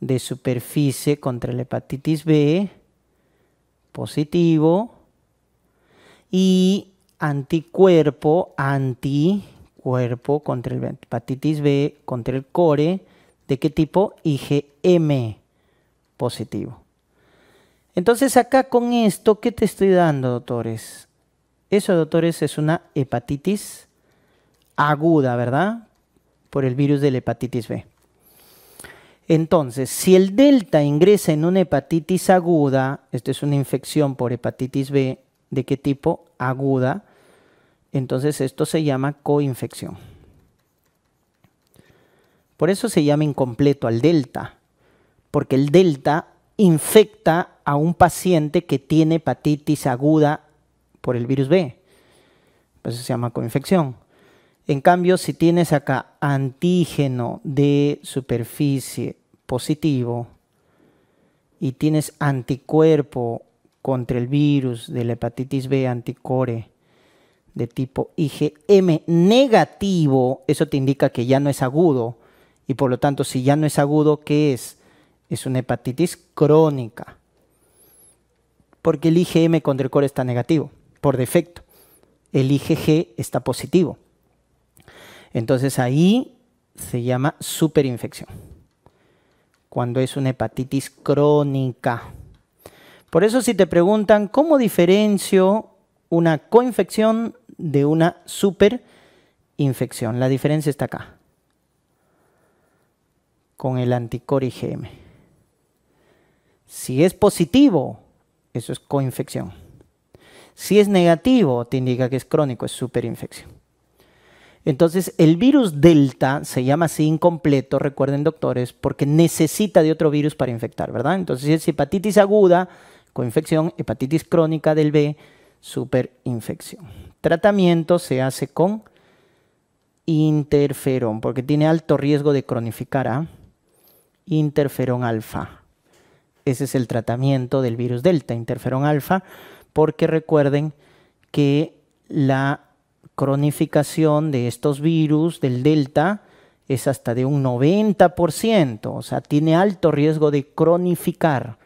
de superficie contra la hepatitis B positivo y anticuerpo, anticuerpo contra la hepatitis B, contra el core, ¿de qué tipo? IgM positivo. Entonces acá con esto, ¿qué te estoy dando, doctores? Eso, doctores, es una hepatitis aguda, ¿verdad? Por el virus de la hepatitis B. Entonces, si el delta ingresa en una hepatitis aguda, esto es una infección por hepatitis B, ¿de qué tipo? Aguda. Entonces, esto se llama coinfección. Por eso se llama incompleto al delta, porque el delta infecta a un paciente que tiene hepatitis aguda por el virus B. Eso se llama coinfección. En cambio, si tienes acá antígeno de superficie positivo y tienes anticuerpo contra el virus de la hepatitis B anticore de tipo IgM negativo, eso te indica que ya no es agudo. Y por lo tanto, si ya no es agudo, ¿qué es? Es una hepatitis crónica. Porque el IgM contra el core está negativo por defecto. El IgG está positivo. Entonces ahí se llama superinfección, cuando es una hepatitis crónica. Por eso si te preguntan cómo diferencio una coinfección de una superinfección, la diferencia está acá, con el anticor IgM. Si es positivo, eso es coinfección. Si es negativo, te indica que es crónico, es superinfección. Entonces, el virus delta se llama así incompleto, recuerden doctores, porque necesita de otro virus para infectar, ¿verdad? Entonces, es hepatitis aguda, coinfección, hepatitis crónica del B, superinfección. Tratamiento se hace con interferón, porque tiene alto riesgo de cronificar a interferón alfa. Ese es el tratamiento del virus delta, interferón alfa porque recuerden que la cronificación de estos virus, del delta, es hasta de un 90%, o sea, tiene alto riesgo de cronificar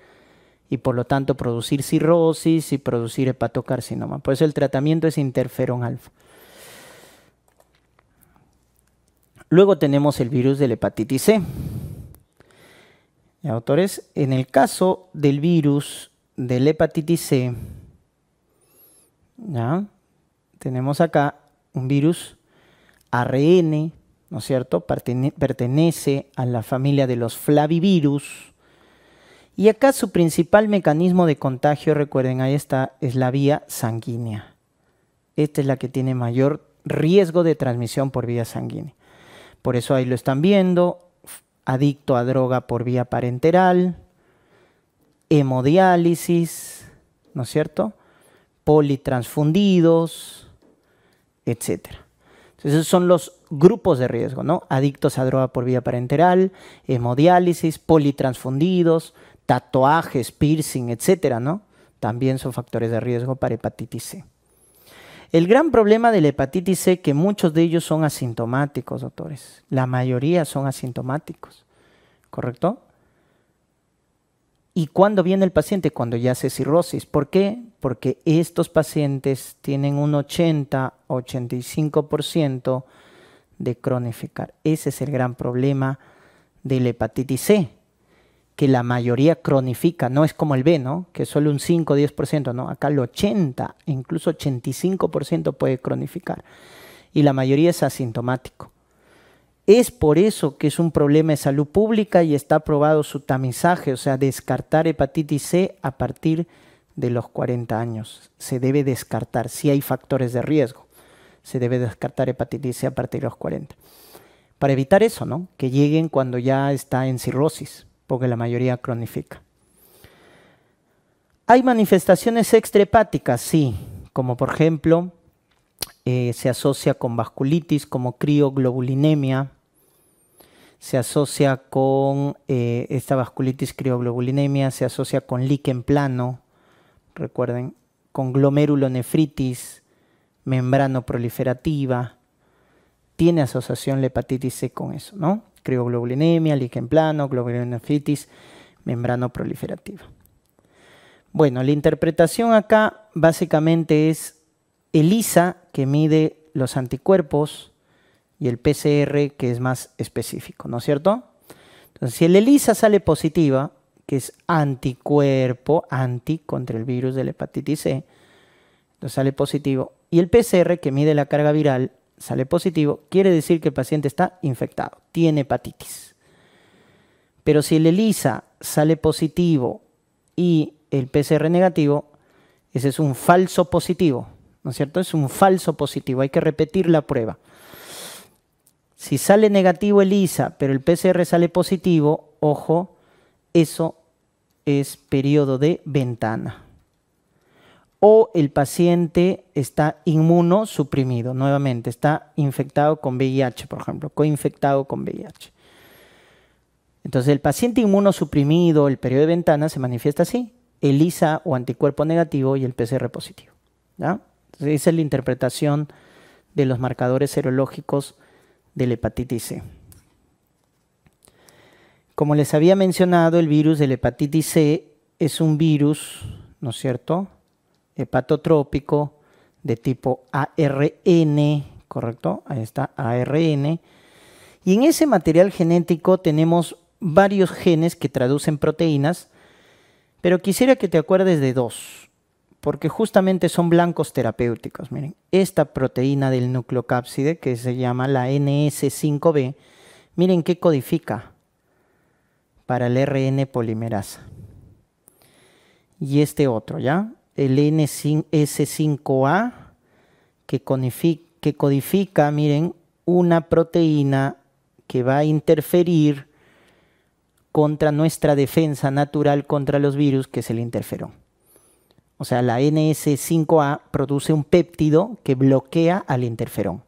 y por lo tanto producir cirrosis y producir hepatocarcinoma. Por eso el tratamiento es interferón alfa. Luego tenemos el virus de la hepatitis C. Autores, en el caso del virus de la hepatitis C, ¿ya? Tenemos acá un virus ARN, ¿no es cierto? pertenece a la familia de los flavivirus. Y acá su principal mecanismo de contagio, recuerden, ahí está, es la vía sanguínea. Esta es la que tiene mayor riesgo de transmisión por vía sanguínea. Por eso ahí lo están viendo, adicto a droga por vía parenteral, hemodiálisis, ¿no es cierto? politransfundidos, etc. Entonces, esos son los grupos de riesgo, ¿no? Adictos a droga por vía parenteral, hemodiálisis, politransfundidos, tatuajes, piercing, etcétera, ¿no? También son factores de riesgo para hepatitis C. El gran problema de la hepatitis C que muchos de ellos son asintomáticos, doctores. La mayoría son asintomáticos, ¿correcto? ¿Y cuándo viene el paciente? Cuando ya hace cirrosis. ¿Por qué? porque estos pacientes tienen un 80-85% de cronificar. Ese es el gran problema de la hepatitis C, que la mayoría cronifica, no es como el B, ¿no? que solo un 5-10%, no, acá el 80, incluso 85% puede cronificar, y la mayoría es asintomático. Es por eso que es un problema de salud pública y está aprobado su tamizaje, o sea, descartar hepatitis C a partir de de los 40 años. Se debe descartar, si hay factores de riesgo, se debe descartar hepatitis C a partir de los 40. Para evitar eso, ¿no? Que lleguen cuando ya está en cirrosis, porque la mayoría cronifica. ¿Hay manifestaciones extrahepáticas? Sí, como por ejemplo, eh, se asocia con vasculitis como crioglobulinemia, se asocia con eh, esta vasculitis crioglobulinemia, se asocia con líquen plano, recuerden, nefritis, membrano proliferativa, tiene asociación la hepatitis C con eso, ¿no? Crioglobulinemia, líquen plano, glomerulonefritis, membrano proliferativa. Bueno, la interpretación acá básicamente es ELISA que mide los anticuerpos y el PCR que es más específico, ¿no es cierto? Entonces, si el ELISA sale positiva, que es anticuerpo, anti contra el virus de la hepatitis C. Entonces sale positivo. Y el PCR, que mide la carga viral, sale positivo, quiere decir que el paciente está infectado, tiene hepatitis. Pero si el ELISA sale positivo y el PCR negativo, ese es un falso positivo, ¿no es cierto? Es un falso positivo, hay que repetir la prueba. Si sale negativo ELISA, pero el PCR sale positivo, ojo, eso es periodo de ventana. O el paciente está inmunosuprimido, nuevamente, está infectado con VIH, por ejemplo, coinfectado con VIH. Entonces, el paciente inmunosuprimido, el periodo de ventana, se manifiesta así, el o anticuerpo negativo y el PCR positivo. ¿ya? esa es la interpretación de los marcadores serológicos de la hepatitis C. Como les había mencionado, el virus de la hepatitis C es un virus, ¿no es cierto? Hepatotrópico de tipo ARN, ¿correcto? Ahí está, ARN. Y en ese material genético tenemos varios genes que traducen proteínas, pero quisiera que te acuerdes de dos, porque justamente son blancos terapéuticos. Miren, esta proteína del nucleocápside, que se llama la NS5B, miren qué codifica para el RN polimerasa. Y este otro, ¿ya? El NS5A que codifica, miren, una proteína que va a interferir contra nuestra defensa natural contra los virus, que es el interferón. O sea, la NS5A produce un péptido que bloquea al interferón,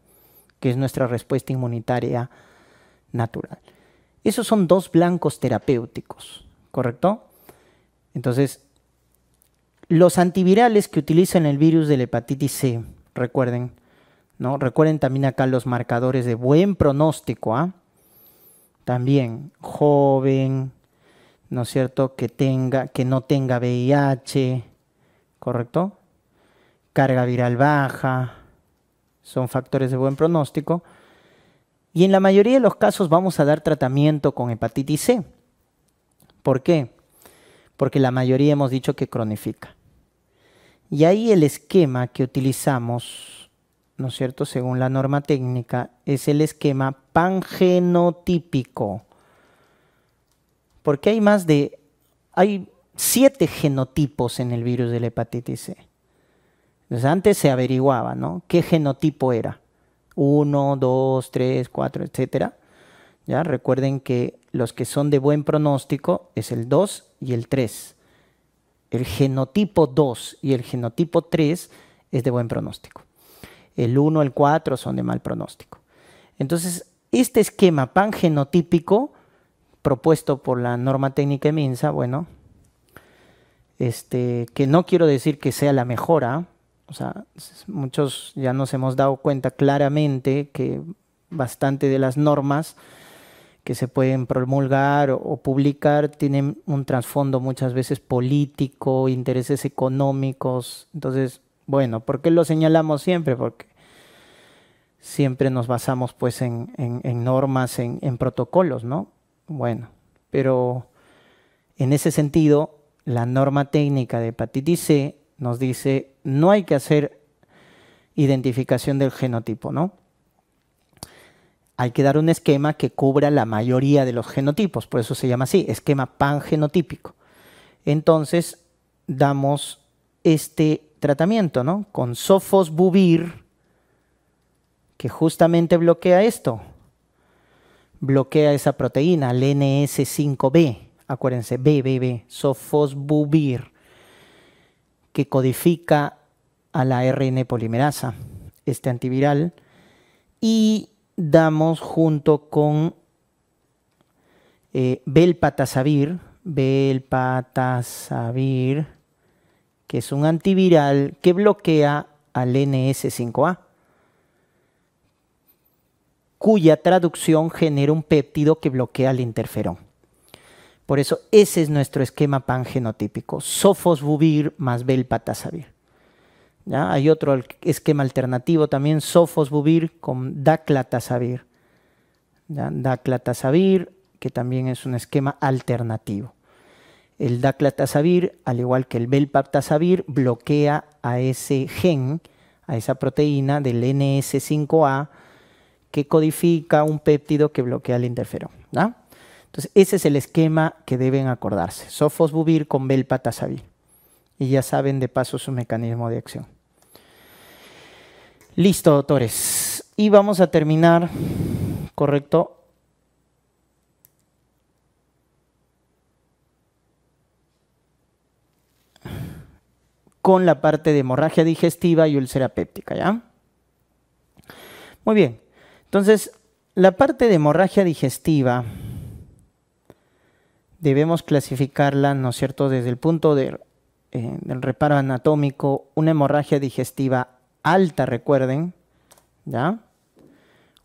que es nuestra respuesta inmunitaria natural. Esos son dos blancos terapéuticos, ¿correcto? Entonces, los antivirales que utilizan el virus de la hepatitis C, recuerden, ¿no? Recuerden también acá los marcadores de buen pronóstico, ¿ah? También joven, ¿no es cierto? Que que no tenga VIH, ¿correcto? Carga viral baja, son factores de buen pronóstico. Y en la mayoría de los casos vamos a dar tratamiento con hepatitis C. ¿Por qué? Porque la mayoría hemos dicho que cronifica. Y ahí el esquema que utilizamos, ¿no es cierto?, según la norma técnica, es el esquema pangenotípico. Porque hay más de, hay siete genotipos en el virus de la hepatitis C. Entonces, antes se averiguaba, ¿no? ¿Qué genotipo era? 1, 2, 3, 4, etc. ¿Ya? Recuerden que los que son de buen pronóstico es el 2 y el 3. El genotipo 2 y el genotipo 3 es de buen pronóstico. El 1, el 4 son de mal pronóstico. Entonces, este esquema pangenotípico propuesto por la norma técnica de MINSA, bueno, este, que no quiero decir que sea la mejora, o sea, muchos ya nos hemos dado cuenta claramente que bastante de las normas que se pueden promulgar o, publicar tienen un trasfondo muchas veces político, intereses económicos. Entonces, bueno, ¿por qué lo señalamos siempre? Porque siempre nos basamos pues en, normas, en, en protocolos, ¿no? Bueno, pero en ese sentido, la norma técnica de hepatitis C nos dice no hay que hacer identificación del genotipo, ¿no? Hay que dar un esquema que cubra la mayoría de los genotipos, por eso se llama así, esquema pangenotípico. Entonces, damos este tratamiento, ¿no? Con sofosbuvir, que justamente bloquea esto. Bloquea esa proteína, el NS5B. Acuérdense, B, B, B, sofosbuvir que codifica a la RN polimerasa, este antiviral, y damos junto con belpatasavir, eh, que es un antiviral que bloquea al NS5A, cuya traducción genera un péptido que bloquea el interferón. Por eso ese es nuestro esquema pangenotípico. sofosbuvir más belpatasavir, ¿Ya? Hay otro esquema alternativo también, sofosbuvir con daclatasavir. ¿Ya? Daclatasavir, que también es un esquema alternativo. El daclatasavir, al igual que el belpatasavir, bloquea a ese gen, a esa proteína del NS5A, que codifica un péptido que bloquea el interferón. ¿ya? Entonces, ese es el esquema que deben acordarse. Sofosbuvir con Belpatasavir. Y ya saben de paso su mecanismo de acción. Listo, doctores. Y vamos a terminar, ¿correcto? Con la parte de hemorragia digestiva y úlcera péptica, ¿ya? Muy bien. Entonces, la parte de hemorragia digestiva debemos clasificarla, ¿no es cierto?, desde el punto eh, del reparo anatómico, una hemorragia digestiva alta, recuerden, ¿ya?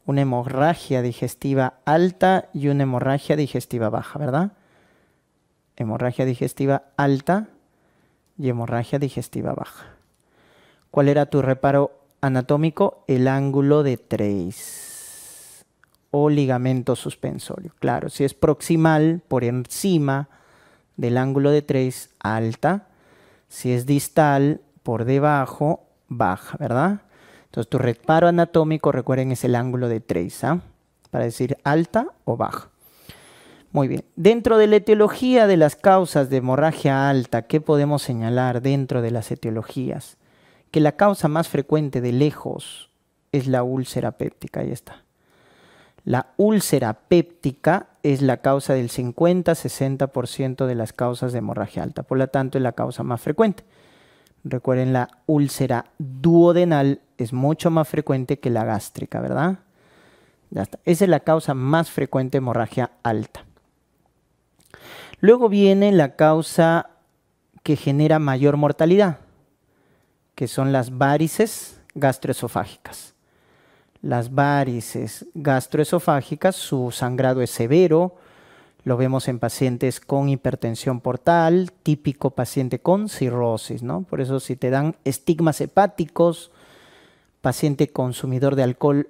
Una hemorragia digestiva alta y una hemorragia digestiva baja, ¿verdad? Hemorragia digestiva alta y hemorragia digestiva baja. ¿Cuál era tu reparo anatómico? El ángulo de 3 ligamento suspensorio. Claro, si es proximal, por encima del ángulo de 3, alta. Si es distal, por debajo, baja, ¿verdad? Entonces tu reparo anatómico, recuerden, es el ángulo de 3, ¿ah? Para decir alta o baja. Muy bien. Dentro de la etiología de las causas de hemorragia alta, ¿qué podemos señalar dentro de las etiologías? Que la causa más frecuente de lejos es la úlcera péptica, ahí está. La úlcera péptica es la causa del 50-60% de las causas de hemorragia alta, por lo tanto es la causa más frecuente. Recuerden, la úlcera duodenal es mucho más frecuente que la gástrica, ¿verdad? Ya está. Esa es la causa más frecuente de hemorragia alta. Luego viene la causa que genera mayor mortalidad, que son las varices gastroesofágicas las varices gastroesofágicas, su sangrado es severo, lo vemos en pacientes con hipertensión portal, típico paciente con cirrosis, ¿no? Por eso si te dan estigmas hepáticos, paciente consumidor de alcohol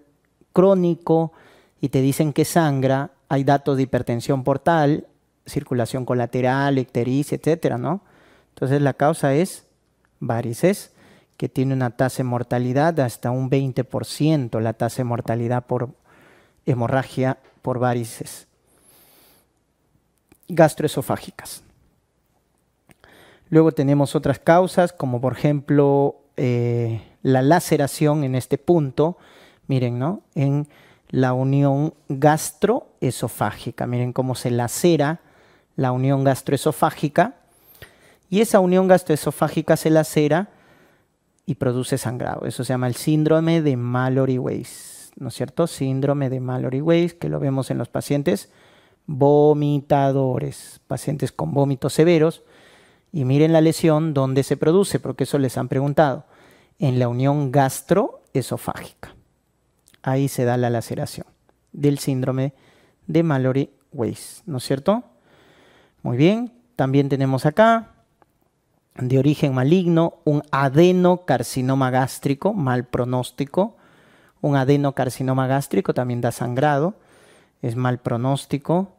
crónico y te dicen que sangra, hay datos de hipertensión portal, circulación colateral, ictericia, etcétera, ¿no? Entonces la causa es varices que tiene una tasa de mortalidad hasta un 20%, la tasa de mortalidad por hemorragia por varices gastroesofágicas. Luego tenemos otras causas, como por ejemplo eh, la laceración en este punto, miren, ¿no? En la unión gastroesofágica, miren cómo se lacera la unión gastroesofágica, y esa unión gastroesofágica se lacera y produce sangrado. Eso se llama el síndrome de Mallory-Weiss, ¿no es cierto? Síndrome de Mallory-Weiss, que lo vemos en los pacientes vomitadores, pacientes con vómitos severos. Y miren la lesión dónde se produce, porque eso les han preguntado. En la unión gastroesofágica. Ahí se da la laceración del síndrome de Mallory-Weiss, ¿no es cierto? Muy bien, también tenemos acá de origen maligno, un adenocarcinoma gástrico, mal pronóstico. Un adenocarcinoma gástrico también da sangrado, es mal pronóstico.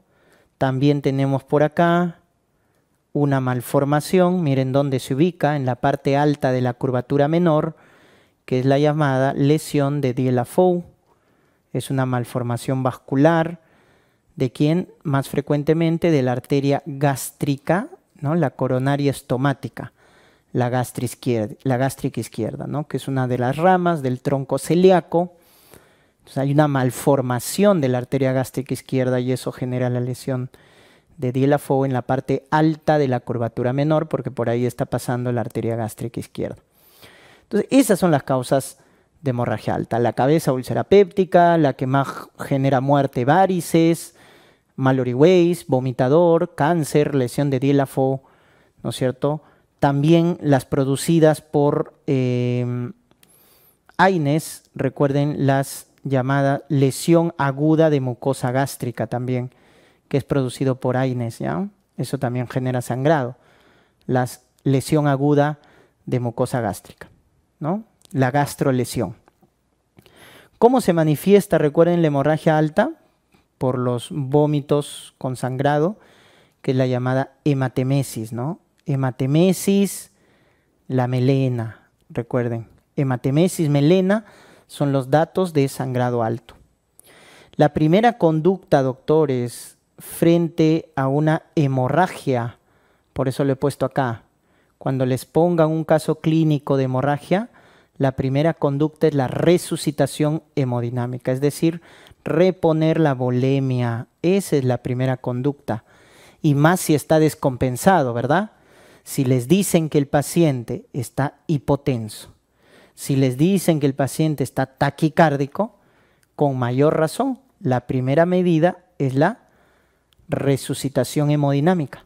También tenemos por acá una malformación, miren dónde se ubica, en la parte alta de la curvatura menor, que es la llamada lesión de diela Es una malformación vascular, ¿de quién? Más frecuentemente de la arteria gástrica la coronaria estomática, la, gástrica izquierda, Que es una de las ramas del tronco celíaco. hay una malformación de la arteria gástrica izquierda y eso genera la lesión de Dielafo en la parte alta de la curvatura menor, porque por ahí está pasando la arteria gástrica izquierda. Entonces, esas son las causas de hemorragia alta. La cabeza úlcera péptica, la que más genera muerte, varices, Mallory Weiss, vomitador, cáncer, lesión de dielafo, ¿no es cierto? También las producidas por em, AINES, recuerden las llamadas lesión aguda de mucosa gástrica también, que es producido por AINES, ¿ya? Eso también genera sangrado. Las lesión aguda de mucosa gástrica, ¿no? La gastrolesión. ¿Cómo se manifiesta, recuerden, la hemorragia alta? por los vómitos con sangrado, que es la llamada hematemesis, ¿no? Hematemesis, la melena, recuerden. Hematemesis, melena son los datos de sangrado alto. La primera conducta, doctores, frente a una hemorragia, por eso lo he puesto acá, cuando les pongan un caso clínico de hemorragia, la primera conducta es la resucitación hemodinámica, es decir, reponer la bolemia. Esa es la primera conducta. Y más si está descompensado, ¿verdad? Si les dicen que el paciente está hipotenso, si les dicen que el paciente está taquicárdico, con mayor razón, la primera medida es la resucitación hemodinámica.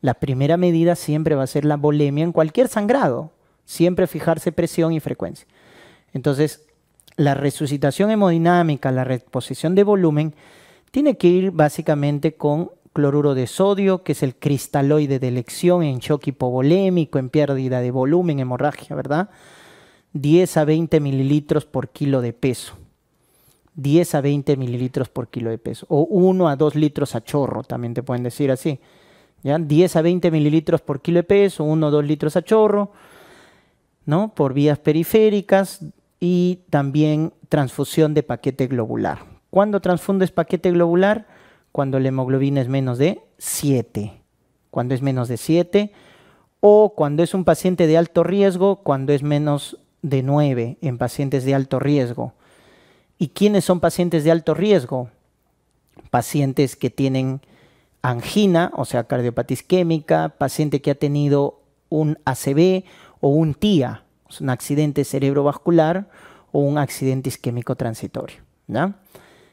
La primera medida siempre va a ser la bolemia en cualquier sangrado, siempre fijarse presión y frecuencia. Entonces, la resucitación hemodinámica, la reposición de volumen, tiene que ir básicamente con cloruro de sodio, que es el cristaloide de elección en shock hipovolémico, en pérdida de volumen, hemorragia, ¿verdad? 10 a 20 mililitros por kilo de peso. 10 a 20 mililitros por kilo de peso. O 1 a 2 litros a chorro, también te pueden decir así. ¿Ya? 10 a 20 mililitros por kilo de peso, 1 a 2 litros a chorro, ¿no? Por vías periféricas, y también transfusión de paquete globular. ¿Cuándo transfundes paquete globular? Cuando la hemoglobina es menos de 7. Cuando es menos de 7 o cuando es un paciente de alto riesgo, cuando es menos de 9 en pacientes de alto riesgo. ¿Y quiénes son pacientes de alto riesgo? Pacientes que tienen angina, o sea, cardiopatía isquémica, paciente que ha tenido un ACV o un TIA, un accidente cerebrovascular o un accidente isquémico transitorio.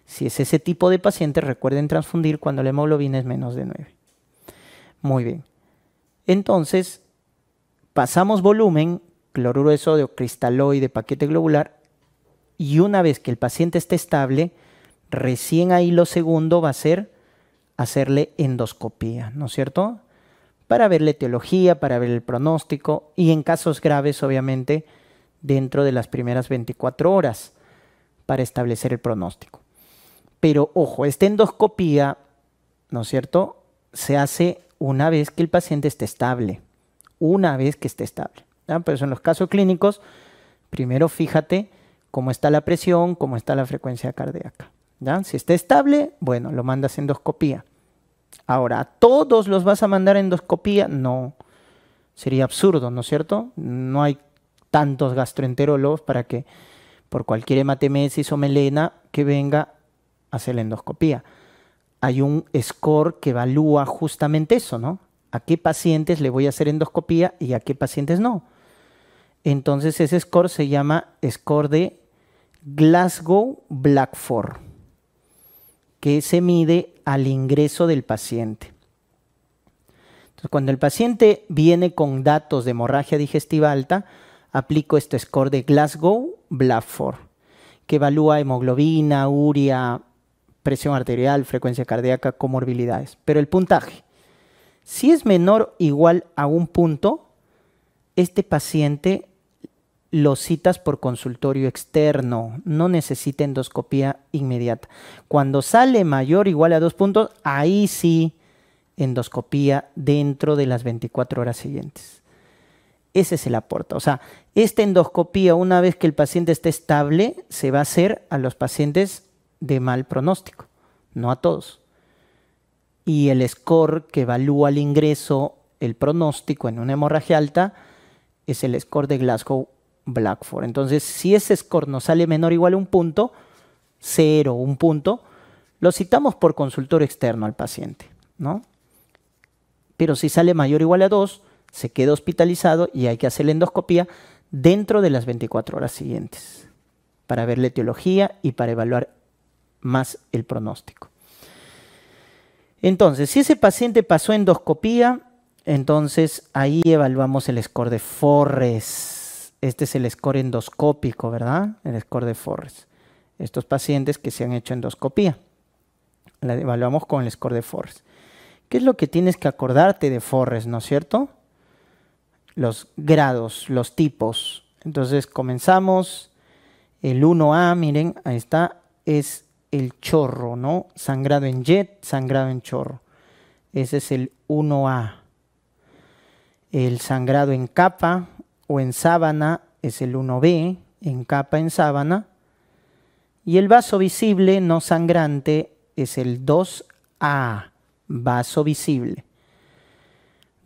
Si es ese tipo de paciente, recuerden transfundir cuando la hemoglobina es menos de 9. Muy bien. Entonces, pasamos volumen, cloruro de sodio, cristaloide, paquete globular, y una vez que el paciente esté estable, recién ahí lo segundo va a ser hacerle endoscopía, ¿no es cierto? para ver la etiología, para ver el pronóstico y en casos graves, obviamente, dentro de las primeras 24 horas para establecer el pronóstico. Pero ojo, esta endoscopía, ¿no es cierto?, se hace una vez que el paciente esté estable, una vez que esté estable. Pero en los casos clínicos, primero fíjate cómo está la presión, cómo está la frecuencia cardíaca. Si está estable, bueno, lo mandas a endoscopía. Ahora, ¿a todos los vas a mandar a endoscopía? No, sería absurdo, ¿no es cierto? No hay tantos gastroenterólogos para que por cualquier hematemesis o melena que venga a hacer la endoscopía. Hay un score que evalúa justamente eso, ¿no? A qué pacientes le voy a hacer endoscopía y a qué pacientes no. Entonces ese score se llama score de Glasgow Blackford, que se mide al ingreso del paciente. cuando el paciente viene con datos de hemorragia digestiva alta, aplico este score de Glasgow blafford que evalúa hemoglobina, uria, presión arterial, frecuencia cardíaca, comorbilidades. Pero el puntaje, si es menor o igual a un punto, este paciente los citas por consultorio externo, no necesita endoscopía inmediata. Cuando sale mayor o igual a dos puntos, ahí sí endoscopía dentro de las 24 horas siguientes. Ese es el aporte. O sea, esta endoscopía, una vez que el paciente esté estable, se va a hacer a los pacientes de mal pronóstico, no a todos. Y el score que evalúa el ingreso, el pronóstico en una hemorragia alta, es el score de Glasgow Blackford. Entonces, si ese score nos sale menor o igual a un punto, cero, un punto, lo citamos por consultor externo al paciente, ¿no? Pero si sale mayor o igual a 2, se queda hospitalizado y hay que hacer la endoscopía dentro de las 24 horas siguientes para ver la etiología y para evaluar más el pronóstico. Entonces, si ese paciente pasó endoscopía, entonces ahí evaluamos el score de Forrest. Este es el score endoscópico, ¿verdad? El score de Forrest. Estos pacientes que se han hecho endoscopía. La evaluamos con el score de Forrest. ¿Qué es lo que tienes que acordarte de Forrest, no es cierto? Los grados, los tipos. Entonces comenzamos. El 1A, miren, ahí está, es el chorro, ¿no? Sangrado en jet, sangrado en chorro. Ese es el 1A. El sangrado en capa, o en sábana es el 1B, en capa en sábana. Y el vaso visible no sangrante es el 2A, vaso visible.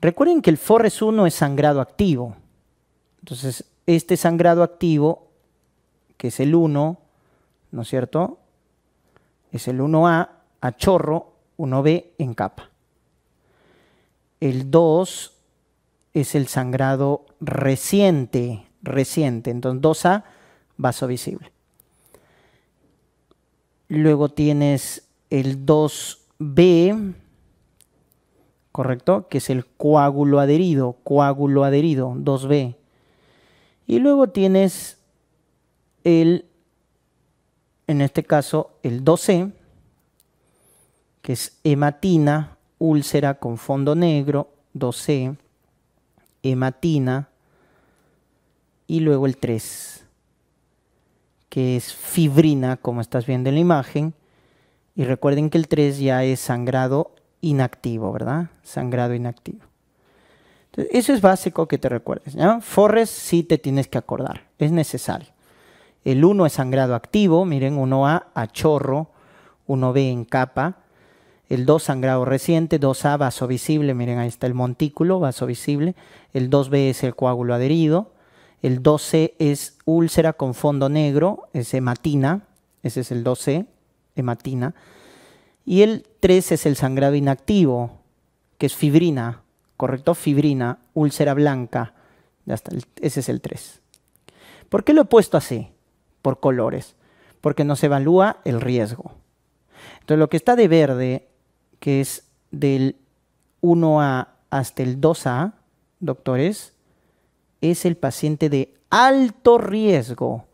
Recuerden que el FORRES 1 es sangrado activo. Entonces, este sangrado activo, que es el 1, ¿no es cierto? Es el 1A a chorro, 1B en capa. El 2 es el sangrado reciente, reciente. Entonces 2A, vaso visible. Luego tienes el 2B, ¿correcto? Que es el coágulo adherido, coágulo adherido, 2B. Y luego tienes el, en este caso, el 2C, e, que es hematina, úlcera con fondo negro, 2C hematina y luego el 3, que es fibrina, como estás viendo en la imagen. Y recuerden que el 3 ya es sangrado inactivo, ¿verdad? Sangrado inactivo. eso es básico que te recuerdes. ¿ya? Forres sí te tienes que acordar, es necesario. El 1 es sangrado activo, miren, 1A a chorro, 1B en capa. El 2 sangrado reciente, 2A vaso visible, miren ahí está el montículo, vaso visible el 2B es el coágulo adherido, el 2C es úlcera con fondo negro, es hematina, ese es el 2C, hematina, y el 3 es el sangrado inactivo, que es fibrina, ¿correcto? Fibrina, úlcera blanca, ese es el 3. ¿Por qué lo he puesto así? Por colores, porque nos evalúa el riesgo. Entonces lo que está de verde, que es del 1A hasta el 2A, doctores, es el paciente de alto riesgo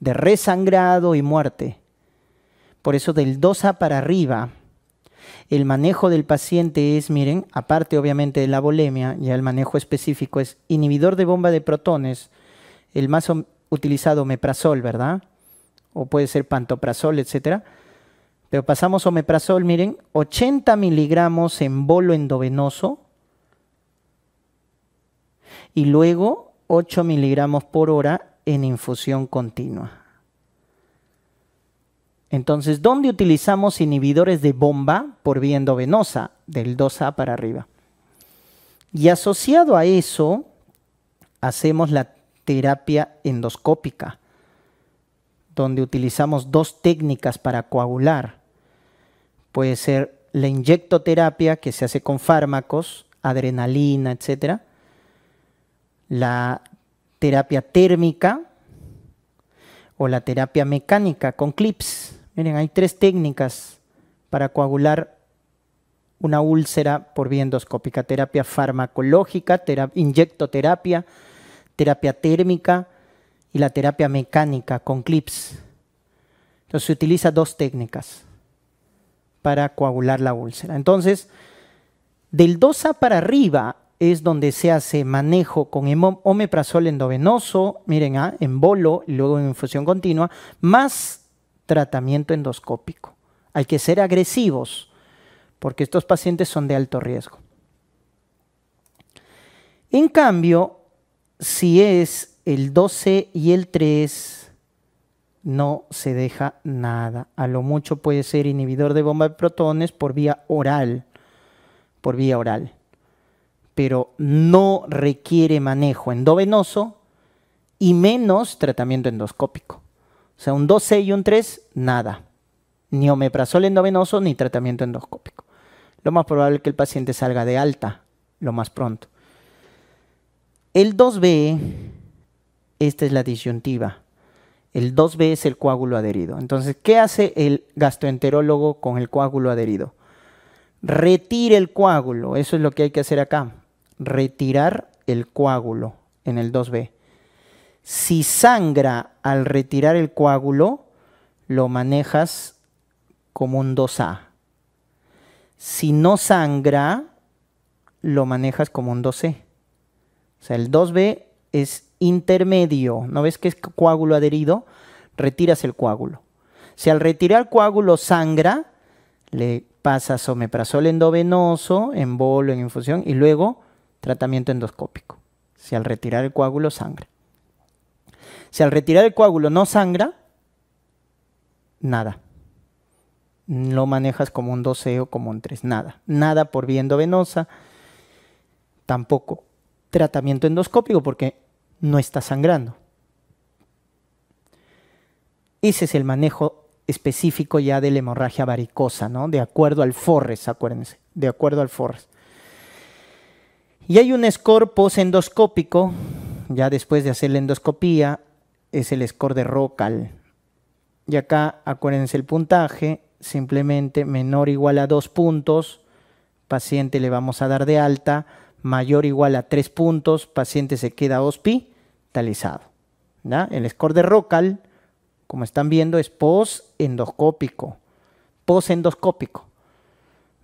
de resangrado y muerte. Por eso del 2A para arriba, el manejo del paciente es, miren, aparte obviamente de la bolemia ya el manejo específico es inhibidor de bomba de protones, el más utilizado omeprazol, ¿verdad? O puede ser pantoprazol, etc. Pero pasamos omeprazol, miren, 80 miligramos en bolo endovenoso y luego 8 miligramos por hora en infusión continua. Entonces, ¿dónde utilizamos inhibidores de bomba por vía endovenosa, del 2A para arriba? Y asociado a eso, hacemos la terapia endoscópica, donde utilizamos dos técnicas para coagular. Puede ser la inyectoterapia, que se hace con fármacos, adrenalina, etcétera, la terapia térmica o la terapia mecánica con clips. Miren, hay tres técnicas para coagular una úlcera por vía endoscópica, terapia farmacológica, inyectoterapia, terapia térmica y la terapia mecánica con clips. Entonces se utiliza dos técnicas para coagular la úlcera. Entonces, del 2A para arriba es donde se hace manejo con omeprazol endovenoso, miren, ah, en bolo, y luego en infusión continua, más tratamiento endoscópico. Hay que ser agresivos, porque estos pacientes son de alto riesgo. En cambio, si es el 12 y el 3, no se deja nada. A lo mucho puede ser inhibidor de bomba de protones por vía oral. Por vía oral pero no requiere manejo endovenoso y menos tratamiento endoscópico. O sea, un 2C y un 3, nada. Ni omeprazol endovenoso ni tratamiento endoscópico. Lo más probable es que el paciente salga de alta lo más pronto. El 2B, esta es la disyuntiva. El 2B es el coágulo adherido. Entonces, ¿qué hace el gastroenterólogo con el coágulo adherido? Retire el coágulo, eso es lo que hay que hacer acá retirar el coágulo en el 2b. Si sangra al retirar el coágulo, lo manejas como un 2a. Si no sangra, lo manejas como un 2c. O sea, el 2b es intermedio. ¿No ves que es coágulo adherido? Retiras el coágulo. Si al retirar el coágulo sangra, le pasas someprazol endovenoso, en bolo, en infusión, y luego Tratamiento endoscópico. Si al retirar el coágulo sangra. Si al retirar el coágulo no sangra, nada. Lo manejas como un 12 e o como un 3, nada. Nada por vía endovenosa, tampoco. Tratamiento endoscópico porque no está sangrando. Ese es el manejo específico ya de la hemorragia varicosa, ¿no? De acuerdo al Forres, acuérdense, de acuerdo al Forres. Y hay un score posendoscópico, ya después de hacer la endoscopía, es el score de Rocal. Y acá acuérdense el puntaje, simplemente menor o igual a dos puntos, paciente le vamos a dar de alta, mayor o igual a tres puntos, paciente se queda hospitalizado. ¿da? El score de Rocal, como están viendo, es posendoscópico. Posendoscópico.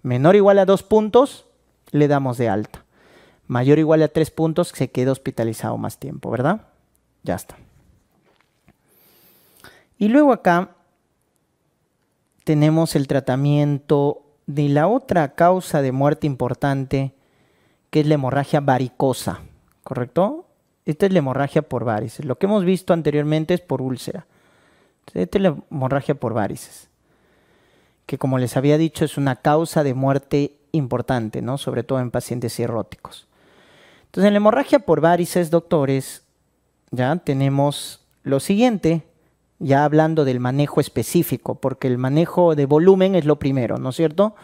Menor o igual a dos puntos, le damos de alta mayor o igual a tres puntos, se queda hospitalizado más tiempo, ¿verdad? Ya está. Y luego acá tenemos el tratamiento de la otra causa de muerte importante, que es la hemorragia varicosa, ¿correcto? Esta es la hemorragia por varices. Lo que hemos visto anteriormente es por úlcera. Esta es la hemorragia por varices, que como les había dicho es una causa de muerte importante, ¿no? Sobre todo en pacientes cirróticos. Entonces, en la hemorragia por varices, doctores, ya tenemos lo siguiente, ya hablando del manejo específico, porque el manejo de volumen es lo primero, ¿no es cierto?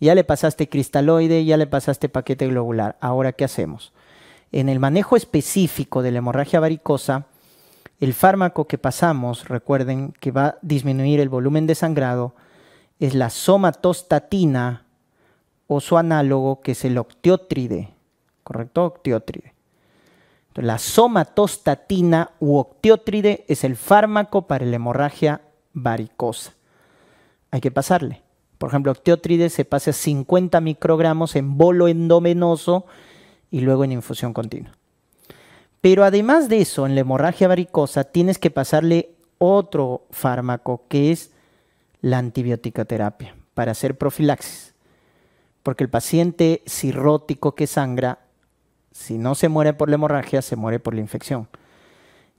Ya le pasaste cristaloide, ya le pasaste paquete globular. Ahora, ¿qué hacemos? En el manejo específico de la hemorragia varicosa, el fármaco que pasamos, recuerden que va a disminuir el volumen de sangrado, es la somatostatina o su análogo, que es el octiotride. ¿correcto? Octiotride. la somatostatina u octiotride es el fármaco para la hemorragia varicosa. Hay que pasarle. Por ejemplo, octiotride se pasa a 50 microgramos en bolo endovenoso y luego en infusión continua. Pero además de eso, en la hemorragia varicosa tienes que pasarle otro fármaco que es la antibiótica terapia para hacer profilaxis. Porque el paciente cirrótico que sangra si no se muere por la hemorragia, se muere por la infección.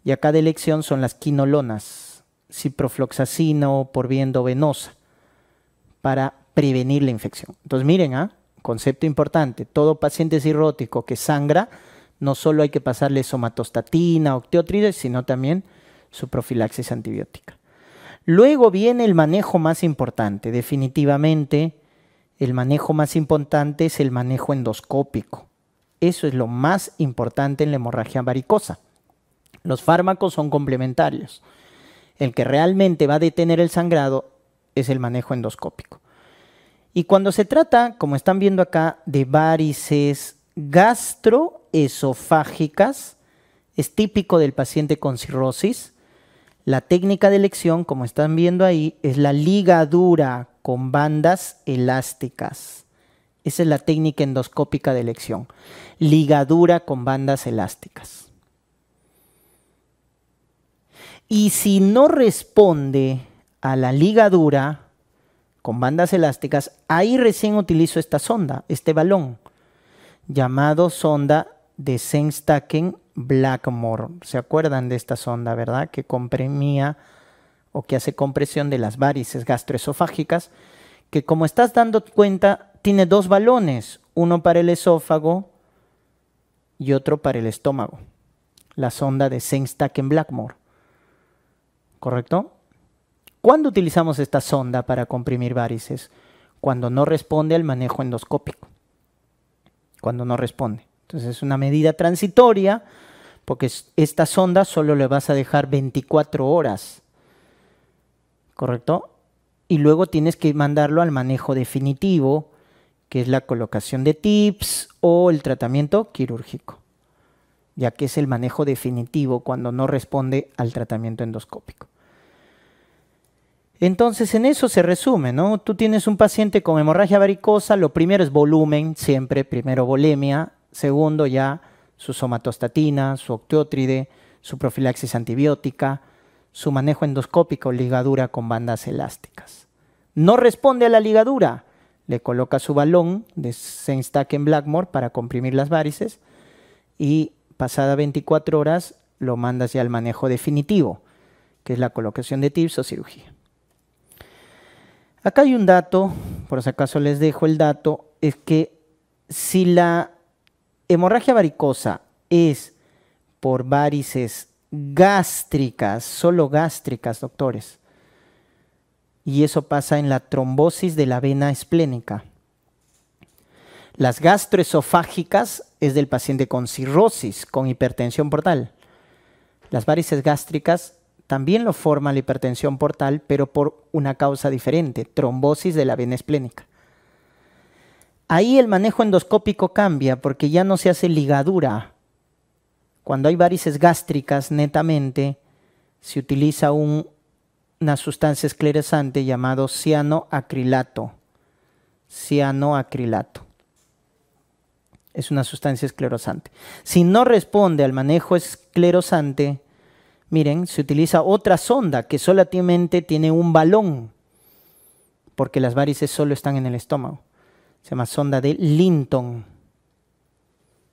Y acá de elección son las quinolonas, ciprofloxacino o por vía endovenosa, para prevenir la infección. Entonces miren, ¿ah? concepto importante, todo paciente cirrótico que sangra, no solo hay que pasarle somatostatina, octeotrides, sino también su profilaxis antibiótica. Luego viene el manejo más importante, definitivamente el manejo más importante es el manejo endoscópico. Eso es lo más importante en la hemorragia varicosa. Los fármacos son complementarios. El que realmente va a detener el sangrado es el manejo endoscópico. Y cuando se trata, como están viendo acá, de varices gastroesofágicas, es típico del paciente con cirrosis. La técnica de elección, como están viendo ahí, es la ligadura con bandas elásticas. Esa es la técnica endoscópica de elección. Ligadura con bandas elásticas. Y si no responde a la ligadura con bandas elásticas, ahí recién utilizo esta sonda, este balón, llamado sonda de Senstaken Blackmore. ¿Se acuerdan de esta sonda, verdad? Que comprimía o que hace compresión de las varices gastroesofágicas que como estás dando cuenta, tiene dos balones, uno para el esófago y otro para el estómago, la sonda de en blackmore ¿Correcto? ¿Cuándo utilizamos esta sonda para comprimir varices? Cuando no responde al manejo endoscópico. Cuando no responde. Entonces es una medida transitoria porque esta sonda solo le vas a dejar 24 horas. ¿Correcto? y luego tienes que mandarlo al manejo definitivo, que es la colocación de tips o el tratamiento quirúrgico, ya que es el manejo definitivo cuando no responde al tratamiento endoscópico. Entonces, en eso se resume, ¿no? Tú tienes un paciente con hemorragia varicosa, lo primero es volumen, siempre, primero volemia, segundo ya su somatostatina, su octiótride, su profilaxis antibiótica, su manejo endoscópico, ligadura con bandas elásticas no responde a la ligadura. Le coloca su balón de Senstack en Blackmore para comprimir las varices y pasada 24 horas lo mandas ya al manejo definitivo, que es la colocación de tips o cirugía. Acá hay un dato, por si acaso les dejo el dato, es que si la hemorragia varicosa es por varices gástricas, solo gástricas, doctores, y eso pasa en la trombosis de la vena esplénica. Las gastroesofágicas es del paciente con cirrosis, con hipertensión portal. Las varices gástricas también lo forma la hipertensión portal, pero por una causa diferente, trombosis de la vena esplénica. Ahí el manejo endoscópico cambia porque ya no se hace ligadura. Cuando hay varices gástricas, netamente, se utiliza un una sustancia esclerosante llamado cianoacrilato. Cianoacrilato. Es una sustancia esclerosante. Si no responde al manejo esclerosante, miren, se utiliza otra sonda que solamente tiene un balón, porque las varices solo están en el estómago. Se llama sonda de Linton.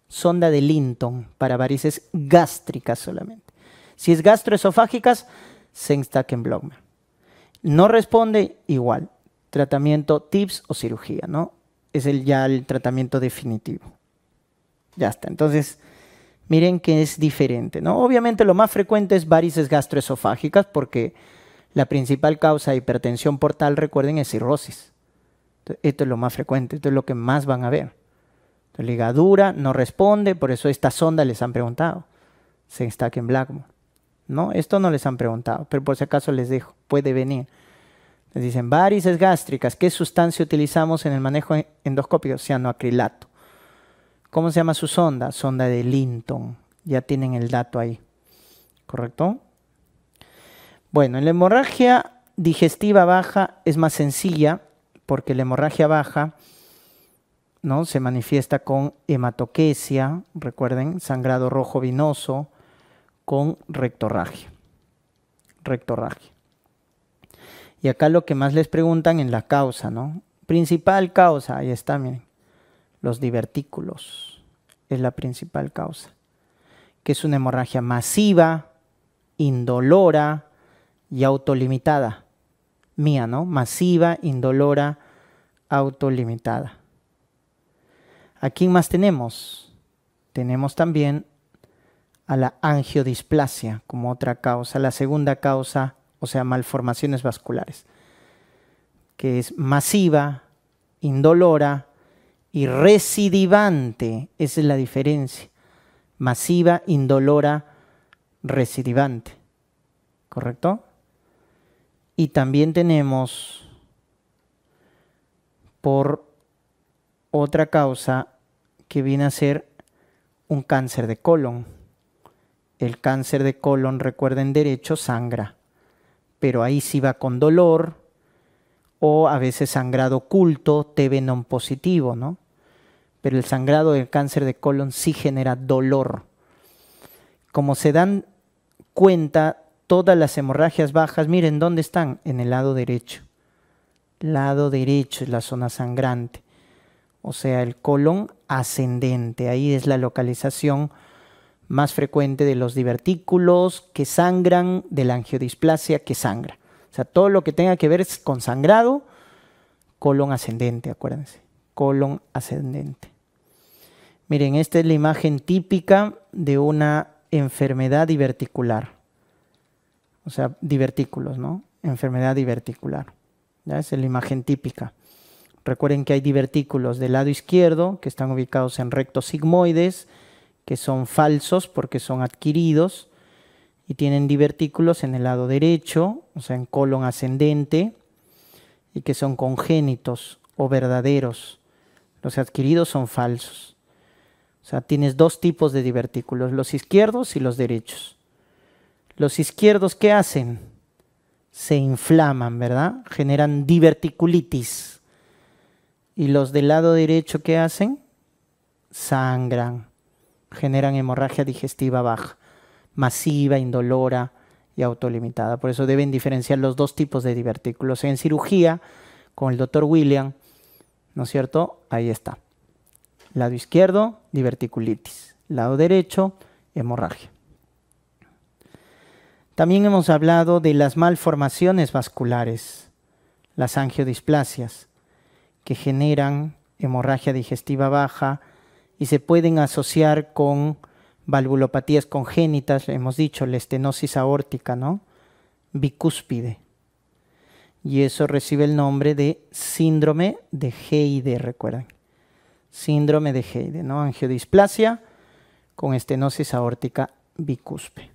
Sonda de Linton para varices gástricas solamente. Si es gastroesofágicas, Blogma. No responde, igual. Tratamiento, tips o cirugía, ¿no? Es el, ya el tratamiento definitivo. Ya está. Entonces, miren que es diferente, ¿no? Obviamente lo más frecuente es varices gastroesofágicas porque la principal causa de hipertensión portal, recuerden, es cirrosis. esto es lo más frecuente, esto es lo que más van a ver. ligadura no responde, por eso esta sonda les han preguntado. Se en esto no les han preguntado, pero por si acaso les dejo, puede venir. Les dicen, varices gástricas, ¿qué sustancia utilizamos en el manejo e-, endoscópico? Cianoacrilato. ¿Cómo se llama su sonda? Sonda de Linton. Ya tienen el dato ahí, ¿correcto? Bueno, en la hemorragia digestiva baja es más sencilla porque la hemorragia baja ¿no? se manifiesta con hematoquesia, recuerden, sangrado rojo vinoso, con rectorragia. Rectorragia. Y acá lo que más les preguntan en la causa, ¿no? Principal causa, ahí está, miren. Los divertículos es la principal causa. Que es una hemorragia masiva, indolora y autolimitada. Mía, ¿no? Masiva, indolora, autolimitada. ¿A quién más tenemos? Tenemos también a la angiodisplasia como otra causa, la segunda causa, o sea, malformaciones vasculares, que es masiva, indolora y recidivante, esa es la diferencia, masiva, indolora, recidivante, ¿correcto? Y también tenemos por otra causa que viene a ser un cáncer de colon el cáncer de colon, recuerden derecho, sangra, pero ahí sí va con dolor o a veces sangrado oculto, TB non positivo, ¿no? Pero el sangrado del cáncer de colon sí genera dolor. Como se dan cuenta, todas las hemorragias bajas, miren dónde están, en el lado derecho. Lado derecho es la zona sangrante, o sea, el colon ascendente, ahí es la localización más frecuente de los divertículos que sangran, de la angiodisplasia que sangra. O sea, todo lo que tenga que ver es con sangrado, colon ascendente, acuérdense. Colon ascendente. Miren, esta es la imagen típica de una enfermedad diverticular. O sea, divertículos, ¿no? Enfermedad diverticular. Esa es la imagen típica. Recuerden que hay divertículos del lado izquierdo que están ubicados en rectos sigmoides que son falsos porque son adquiridos y tienen divertículos en el lado derecho, o sea, en colon ascendente, y que son congénitos o verdaderos. Los adquiridos son falsos. O sea, tienes dos tipos de divertículos, los izquierdos y los derechos. Los izquierdos, ¿qué hacen? Se inflaman, ¿verdad? Generan diverticulitis. ¿Y los del lado derecho qué hacen? Sangran generan hemorragia digestiva baja, masiva, indolora y autolimitada. Por eso deben diferenciar los dos tipos de divertículos. En cirugía, con el doctor William, ¿no es cierto? Ahí está. Lado izquierdo, diverticulitis. Lado derecho, hemorragia. También hemos hablado de las malformaciones vasculares, las angiodisplasias, que generan hemorragia digestiva baja, y se pueden asociar con valvulopatías congénitas, hemos dicho, la estenosis aórtica, ¿no? Bicúspide. Y eso recibe el nombre de síndrome de Heide, recuerden. Síndrome de Heide, ¿no? Angiodisplasia con estenosis aórtica bicúspide.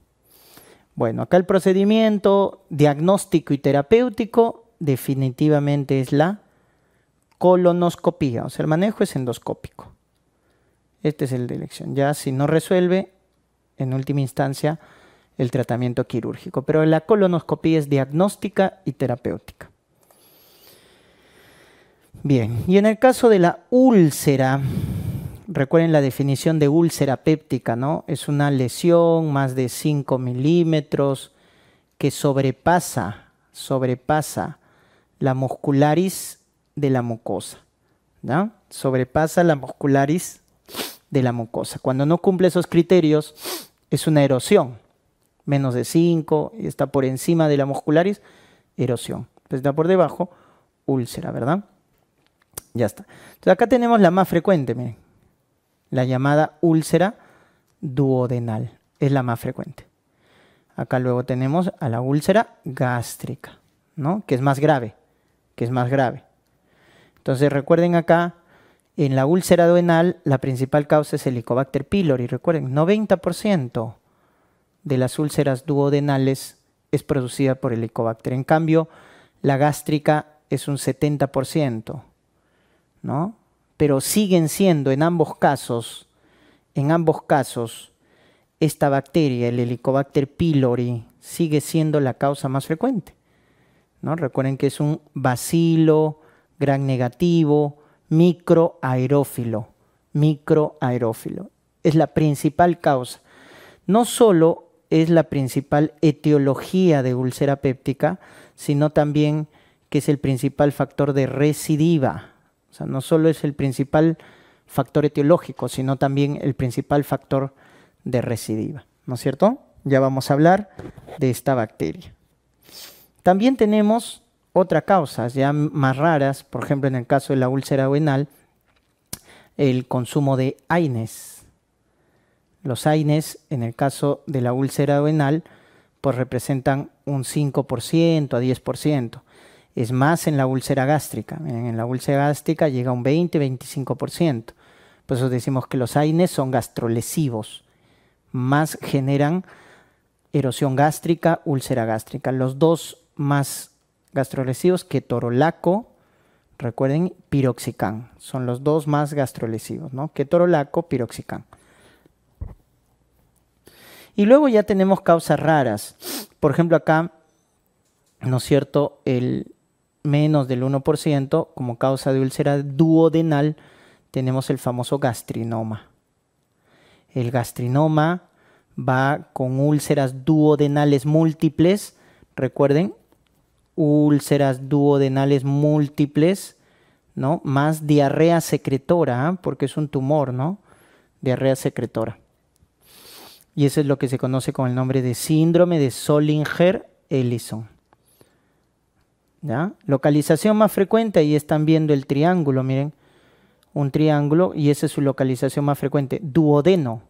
Bueno, acá el procedimiento diagnóstico y terapéutico definitivamente es la colonoscopía, o sea, el manejo es endoscópico. Este es el de elección. Ya si no resuelve, en última instancia, el tratamiento quirúrgico. Pero la colonoscopía es diagnóstica y terapéutica. Bien, y en el caso de la úlcera, recuerden la definición de úlcera péptica, ¿no? Es una lesión más de 5 milímetros que sobrepasa, sobrepasa la muscularis de la mucosa, ¿no? Sobrepasa la muscularis de la mucosa. Cuando no cumple esos criterios, es una erosión. Menos de 5, está por encima de la muscularis, erosión. Pues está por debajo, úlcera, ¿verdad? Ya está. Entonces acá tenemos la más frecuente, miren. La llamada úlcera duodenal. Es la más frecuente. Acá luego tenemos a la úlcera gástrica, ¿no? Que es más grave, que es más grave. Entonces recuerden acá en la úlcera duodenal, la principal causa es Helicobacter pylori. Recuerden, 90% de las úlceras duodenales es producida por Helicobacter. En cambio, la gástrica es un 70%, ¿no? Pero siguen siendo en ambos casos, en ambos casos, esta bacteria, el Helicobacter pylori, sigue siendo la causa más frecuente. ¿no? Recuerden que es un bacilo gran negativo microaerófilo. Microaerófilo. Es la principal causa. No solo es la principal etiología de úlcera péptica, sino también que es el principal factor de recidiva. O sea, no solo es el principal factor etiológico, sino también el principal factor de recidiva. ¿No es cierto? Ya vamos a hablar de esta bacteria. También tenemos otra causa, ya más raras, por ejemplo en el caso de la úlcera venal, el consumo de AINES. Los AINES, en el caso de la úlcera venal, pues representan un 5% a 10%. Es más en la úlcera gástrica. En la úlcera gástrica llega un 20-25%. Por eso decimos que los AINES son gastrolesivos. Más generan erosión gástrica, úlcera gástrica. Los dos más gastrolesivos ketorolaco, recuerden, piroxicán. Son los dos más gastrolesivos, ¿no? Ketorolaco, piroxicán. Y luego ya tenemos causas raras. Por ejemplo, acá, ¿no es cierto? El menos del 1% como causa de úlcera duodenal tenemos el famoso gastrinoma. El gastrinoma va con úlceras duodenales múltiples, recuerden, úlceras duodenales múltiples, ¿no? Más diarrea secretora, ¿ah? porque es un tumor, ¿no? Diarrea secretora. Y eso es lo que se conoce con el nombre de síndrome de Solinger-Ellison. ¿Ya? Localización más frecuente, ahí están viendo el triángulo, miren, un triángulo y esa es su localización más frecuente, duodeno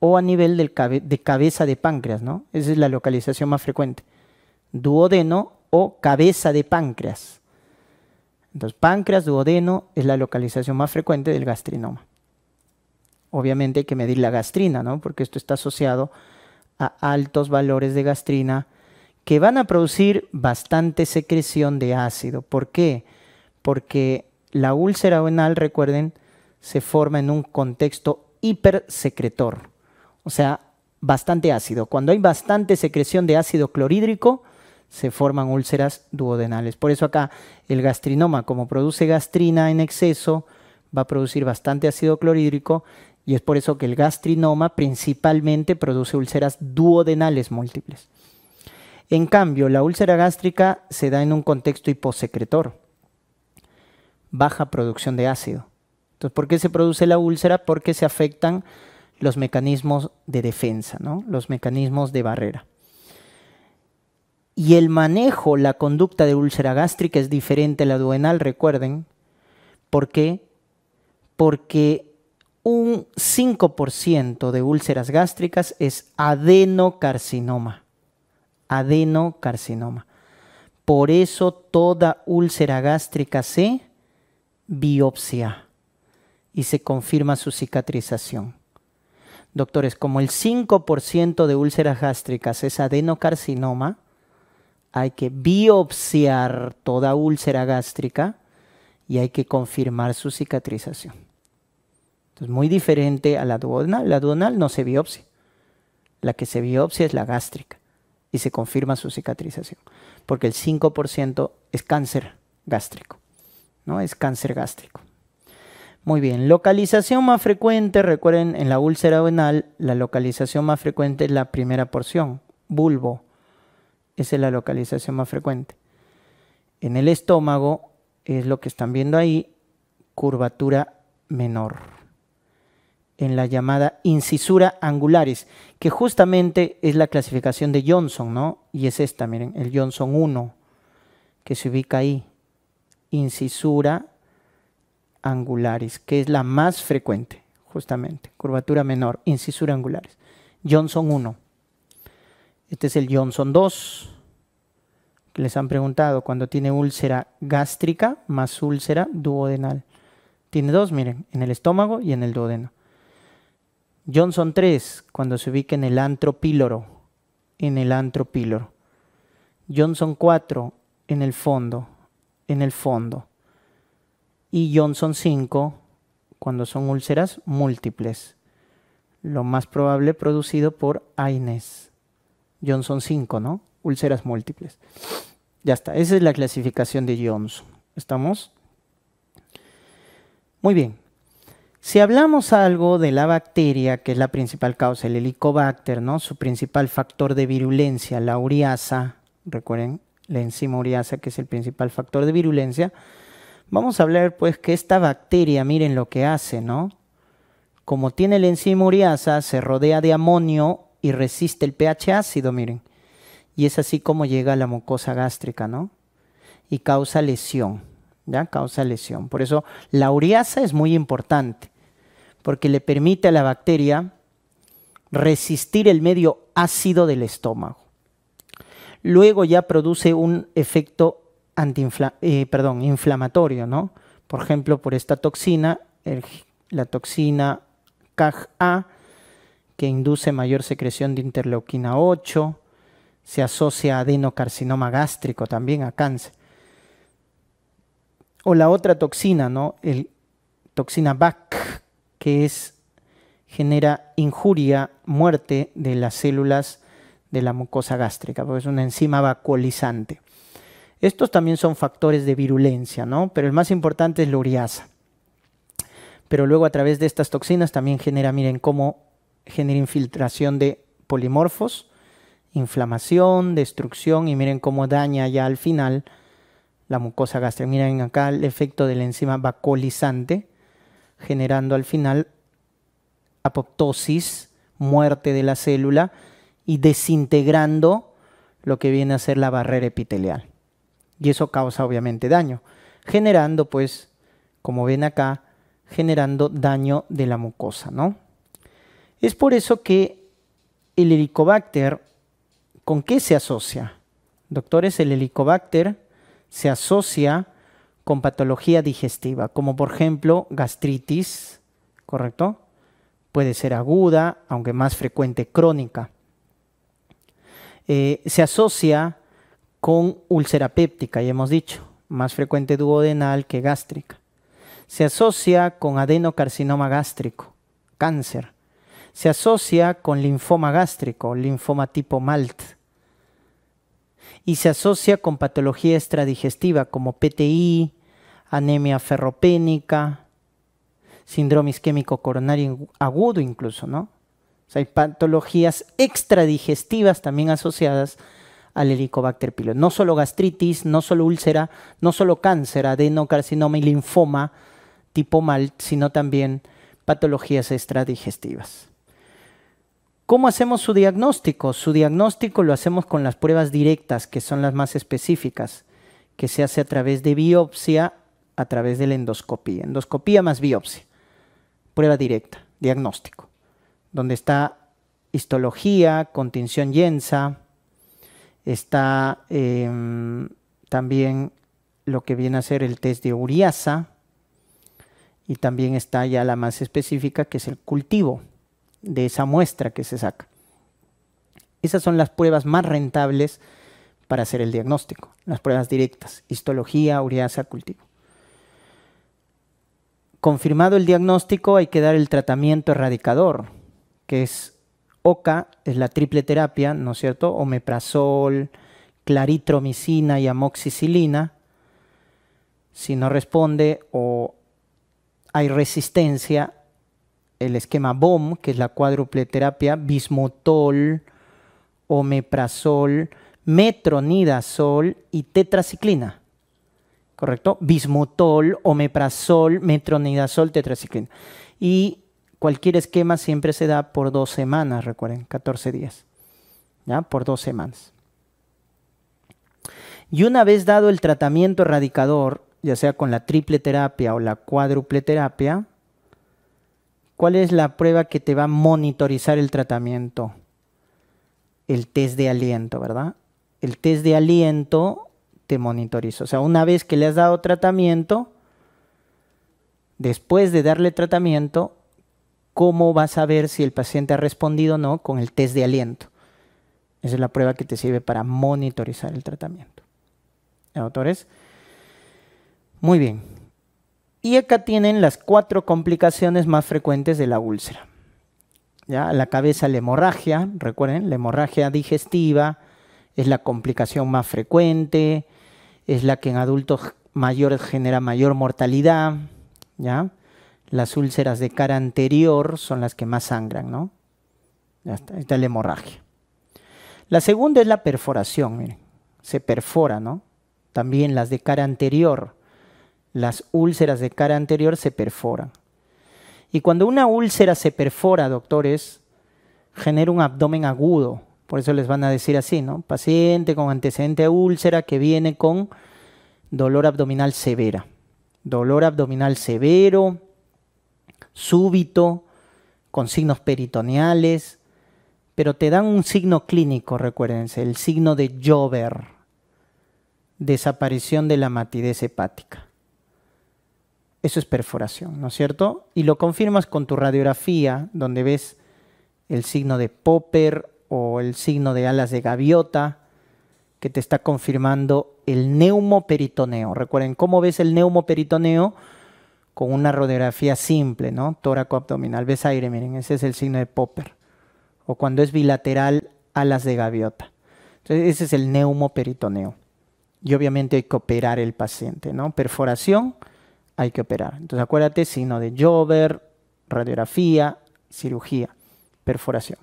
o a nivel de cabeza de páncreas, ¿no? Esa es la localización más frecuente, duodeno cabeza de páncreas. Entonces, páncreas, duodeno es la localización más frecuente del gastrinoma. Obviamente hay que medir la gastrina, ¿no? Porque esto está asociado a altos valores de gastrina que van a producir bastante secreción de ácido. ¿Por qué? Porque la úlcera venal, recuerden, se forma en un contexto hipersecretor, o sea, bastante ácido. Cuando hay bastante secreción de ácido clorhídrico, se forman úlceras duodenales. Por eso acá el gastrinoma, como produce gastrina en exceso, va a producir bastante ácido clorhídrico y es por eso que el gastrinoma principalmente produce úlceras duodenales múltiples. En cambio, la úlcera gástrica se da en un contexto hiposecretor, baja producción de ácido. Entonces, ¿por qué se produce la úlcera? Porque se afectan los mecanismos de defensa, los mecanismos de barrera y el manejo, la conducta de úlcera gástrica es diferente a la duodenal, recuerden. ¿Por qué? Porque un 5% de úlceras gástricas es adenocarcinoma. Adenocarcinoma. Por eso toda úlcera gástrica se biopsia y se confirma su cicatrización. Doctores, como el 5% de úlceras gástricas es adenocarcinoma, hay que biopsiar toda úlcera gástrica y hay que confirmar su cicatrización. Es muy diferente a la duodenal. La duodenal no se biopsia. La que se biopsia es la gástrica y se confirma su cicatrización, porque el 5% es cáncer gástrico, ¿no? Es cáncer gástrico. Muy bien, localización más frecuente, recuerden, en la úlcera venal, la localización más frecuente es la primera porción, bulbo. Esa es la localización más frecuente. En el estómago es lo que están viendo ahí, curvatura menor. En la llamada incisura angularis que justamente es la clasificación de Johnson, ¿no? Y es esta, miren, el Johnson 1, que se ubica ahí. Incisura angularis que es la más frecuente, justamente. Curvatura menor, incisura angularis Johnson 1. Este es el Johnson 2, que les han preguntado cuando tiene úlcera gástrica más úlcera duodenal. Tiene dos, miren, en el estómago y en el duodeno. Johnson 3, cuando se ubica en el antropíloro, en el antropíloro. Johnson 4, en el fondo, en el fondo. Y Johnson 5, cuando son úlceras múltiples, lo más probable producido por AINES. Johnson 5, ¿no? Úlceras múltiples. Ya está, esa es la clasificación de Johnson. ¿Estamos? Muy bien. Si hablamos algo de la bacteria, que es la principal causa, el helicobacter, ¿no? Su principal factor de virulencia, la uriasa, recuerden, la enzima uriasa, que es el principal factor de virulencia, vamos a hablar pues que esta bacteria, miren lo que hace, ¿no? Como tiene la enzima uriasa, se rodea de amonio y resiste el pH ácido, miren. Y es así como llega a la mucosa gástrica, ¿no? Y causa lesión, ¿ya? Causa lesión. Por eso la ureasa es muy importante, porque le permite a la bacteria resistir el medio ácido del estómago. Luego ya produce un efecto antiinflamatorio, eh, inflamatorio, ¿no? Por ejemplo, por esta toxina, la toxina CAG-A, que induce mayor secreción de interleuquina 8, se asocia a adenocarcinoma gástrico también, a cáncer. O la otra toxina, ¿no? El toxina BAC, que es, genera injuria, muerte de las células de la mucosa gástrica, porque es una enzima vacuolizante. Estos también son factores de virulencia, ¿no? Pero el más importante es la uriasa. Pero luego a través de estas toxinas también genera, miren, cómo genera infiltración de polimorfos, inflamación, destrucción y miren cómo daña ya al final la mucosa gástrica. Miren acá el efecto de la enzima bacolizante generando al final apoptosis, muerte de la célula y desintegrando lo que viene a ser la barrera epitelial. Y eso causa obviamente daño, generando pues, como ven acá, generando daño de la mucosa, ¿no? Es por eso que el helicobacter, ¿con qué se asocia? Doctores, el helicobacter se asocia con patología digestiva, como por ejemplo gastritis, ¿correcto? Puede ser aguda, aunque más frecuente crónica. Eh, se asocia con úlcera péptica, ya hemos dicho, más frecuente duodenal que gástrica. Se asocia con adenocarcinoma gástrico, cáncer se asocia con linfoma gástrico, linfoma tipo MALT, y se asocia con patología extradigestiva como PTI, anemia ferropénica, síndrome isquémico coronario agudo incluso, ¿no? hay patologías extradigestivas también asociadas al Helicobacter pylori. No solo gastritis, no solo úlcera, no solo cáncer, adenocarcinoma y linfoma tipo MALT, sino también patologías extradigestivas. ¿Cómo hacemos su diagnóstico? Su diagnóstico lo hacemos con las pruebas directas, que son las más específicas, que se hace a través de biopsia, a través de la endoscopía. Endoscopía más biopsia. Prueba directa, diagnóstico, donde está histología, continción yensa, está em, también lo que viene a ser el test de uriasa y también está ya la más específica que es el cultivo de esa muestra que se saca. Esas son las pruebas más rentables para hacer el diagnóstico, las pruebas directas, histología, ureasa, cultivo. Confirmado el diagnóstico, hay que dar el tratamiento erradicador, que es OCA, es la triple terapia, ¿no es cierto? Omeprazol, claritromicina y amoxicilina. Si no responde o hay resistencia, el esquema BOM, que es la cuádruple terapia, bismutol, omeprazol, metronidazol y tetraciclina. ¿Correcto? Bismutol, omeprazol, metronidazol, tetraciclina. Y cualquier esquema siempre se da por dos semanas, recuerden, 14 días. ¿Ya? Por dos semanas. Y una vez dado el tratamiento erradicador, ya sea con la triple terapia o la cuádruple terapia, ¿Cuál es la prueba que te va a monitorizar el tratamiento? El test de aliento, ¿verdad? El test de aliento te monitoriza. O sea, una vez que le has dado tratamiento, después de darle tratamiento, ¿cómo vas a ver si el paciente ha respondido o no con el test de aliento? Esa es la prueba que te sirve para monitorizar el tratamiento. ¿Autores? Muy bien. Y acá tienen las cuatro complicaciones más frecuentes de la úlcera. ¿Ya? La cabeza, la hemorragia, recuerden, la hemorragia digestiva es la complicación más frecuente, es la que en adultos mayores genera mayor mortalidad, ¿ya? Las úlceras de cara anterior son las que más sangran, ¿no? Ya está, la hemorragia. La segunda es la perforación, se perfora, ¿no? También las de cara anterior las úlceras de cara anterior se perforan. Y cuando una úlcera se perfora, doctores, genera un abdomen agudo. Por eso les van a decir así, ¿no? Paciente con antecedente de úlcera que viene con dolor abdominal severa. Dolor abdominal severo, súbito, con signos peritoneales, pero te dan un signo clínico, recuérdense, el signo de llover, desaparición de la matidez hepática. Eso es perforación, ¿no es cierto? Y lo confirmas con tu radiografía, donde ves el signo de Popper o el signo de alas de gaviota, que te está confirmando el neumoperitoneo. Recuerden cómo ves el neumoperitoneo con una radiografía simple, ¿no? Tóraco abdominal. Ves aire, miren, ese es el signo de Popper. O cuando es bilateral, alas de gaviota. Entonces, ese es el neumoperitoneo. Y obviamente hay que operar el paciente, ¿no? Perforación hay que operar. Entonces acuérdate, signo de Jover, radiografía, cirugía, perforación.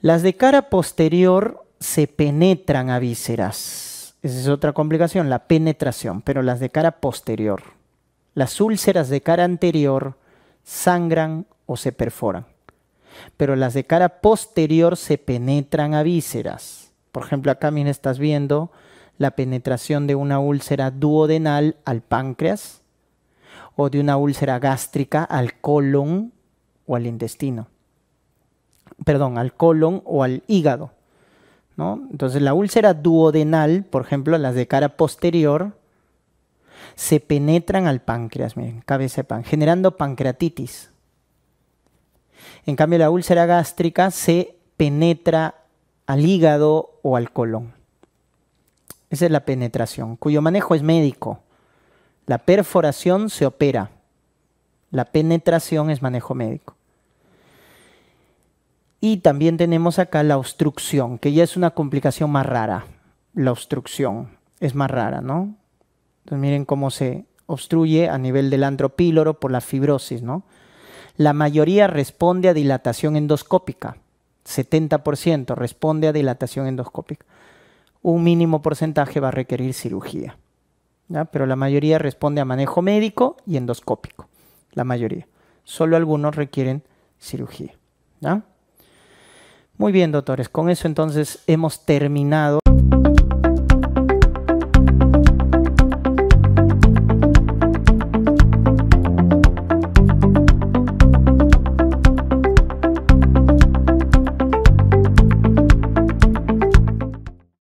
Las de cara posterior se penetran a vísceras. Esa es otra complicación, la penetración, pero las de cara posterior. Las úlceras de cara anterior sangran o se perforan, pero las de cara posterior se penetran a vísceras. Por ejemplo, acá, también estás viendo la penetración de una úlcera duodenal al páncreas o de una úlcera gástrica al colon o al intestino. Perdón, al colon o al hígado. ¿no? Entonces la úlcera duodenal, por ejemplo, las de cara posterior, se penetran al páncreas, miren, cabeza de pan, generando pancreatitis. En cambio, la úlcera gástrica se penetra al hígado o al colon. Esa es la penetración, cuyo manejo es médico. La perforación se opera. La penetración es manejo médico. Y también tenemos acá la obstrucción, que ya es una complicación más rara. La obstrucción es más rara, ¿no? Entonces miren cómo se obstruye a nivel del antropíloro por la fibrosis, ¿no? La mayoría responde a dilatación endoscópica. 70% responde a dilatación endoscópica un mínimo porcentaje va a requerir cirugía. Pero la mayoría responde a manejo médico y endoscópico. La mayoría. Solo algunos requieren cirugía. Muy bien, doctores. Con eso entonces hemos terminado.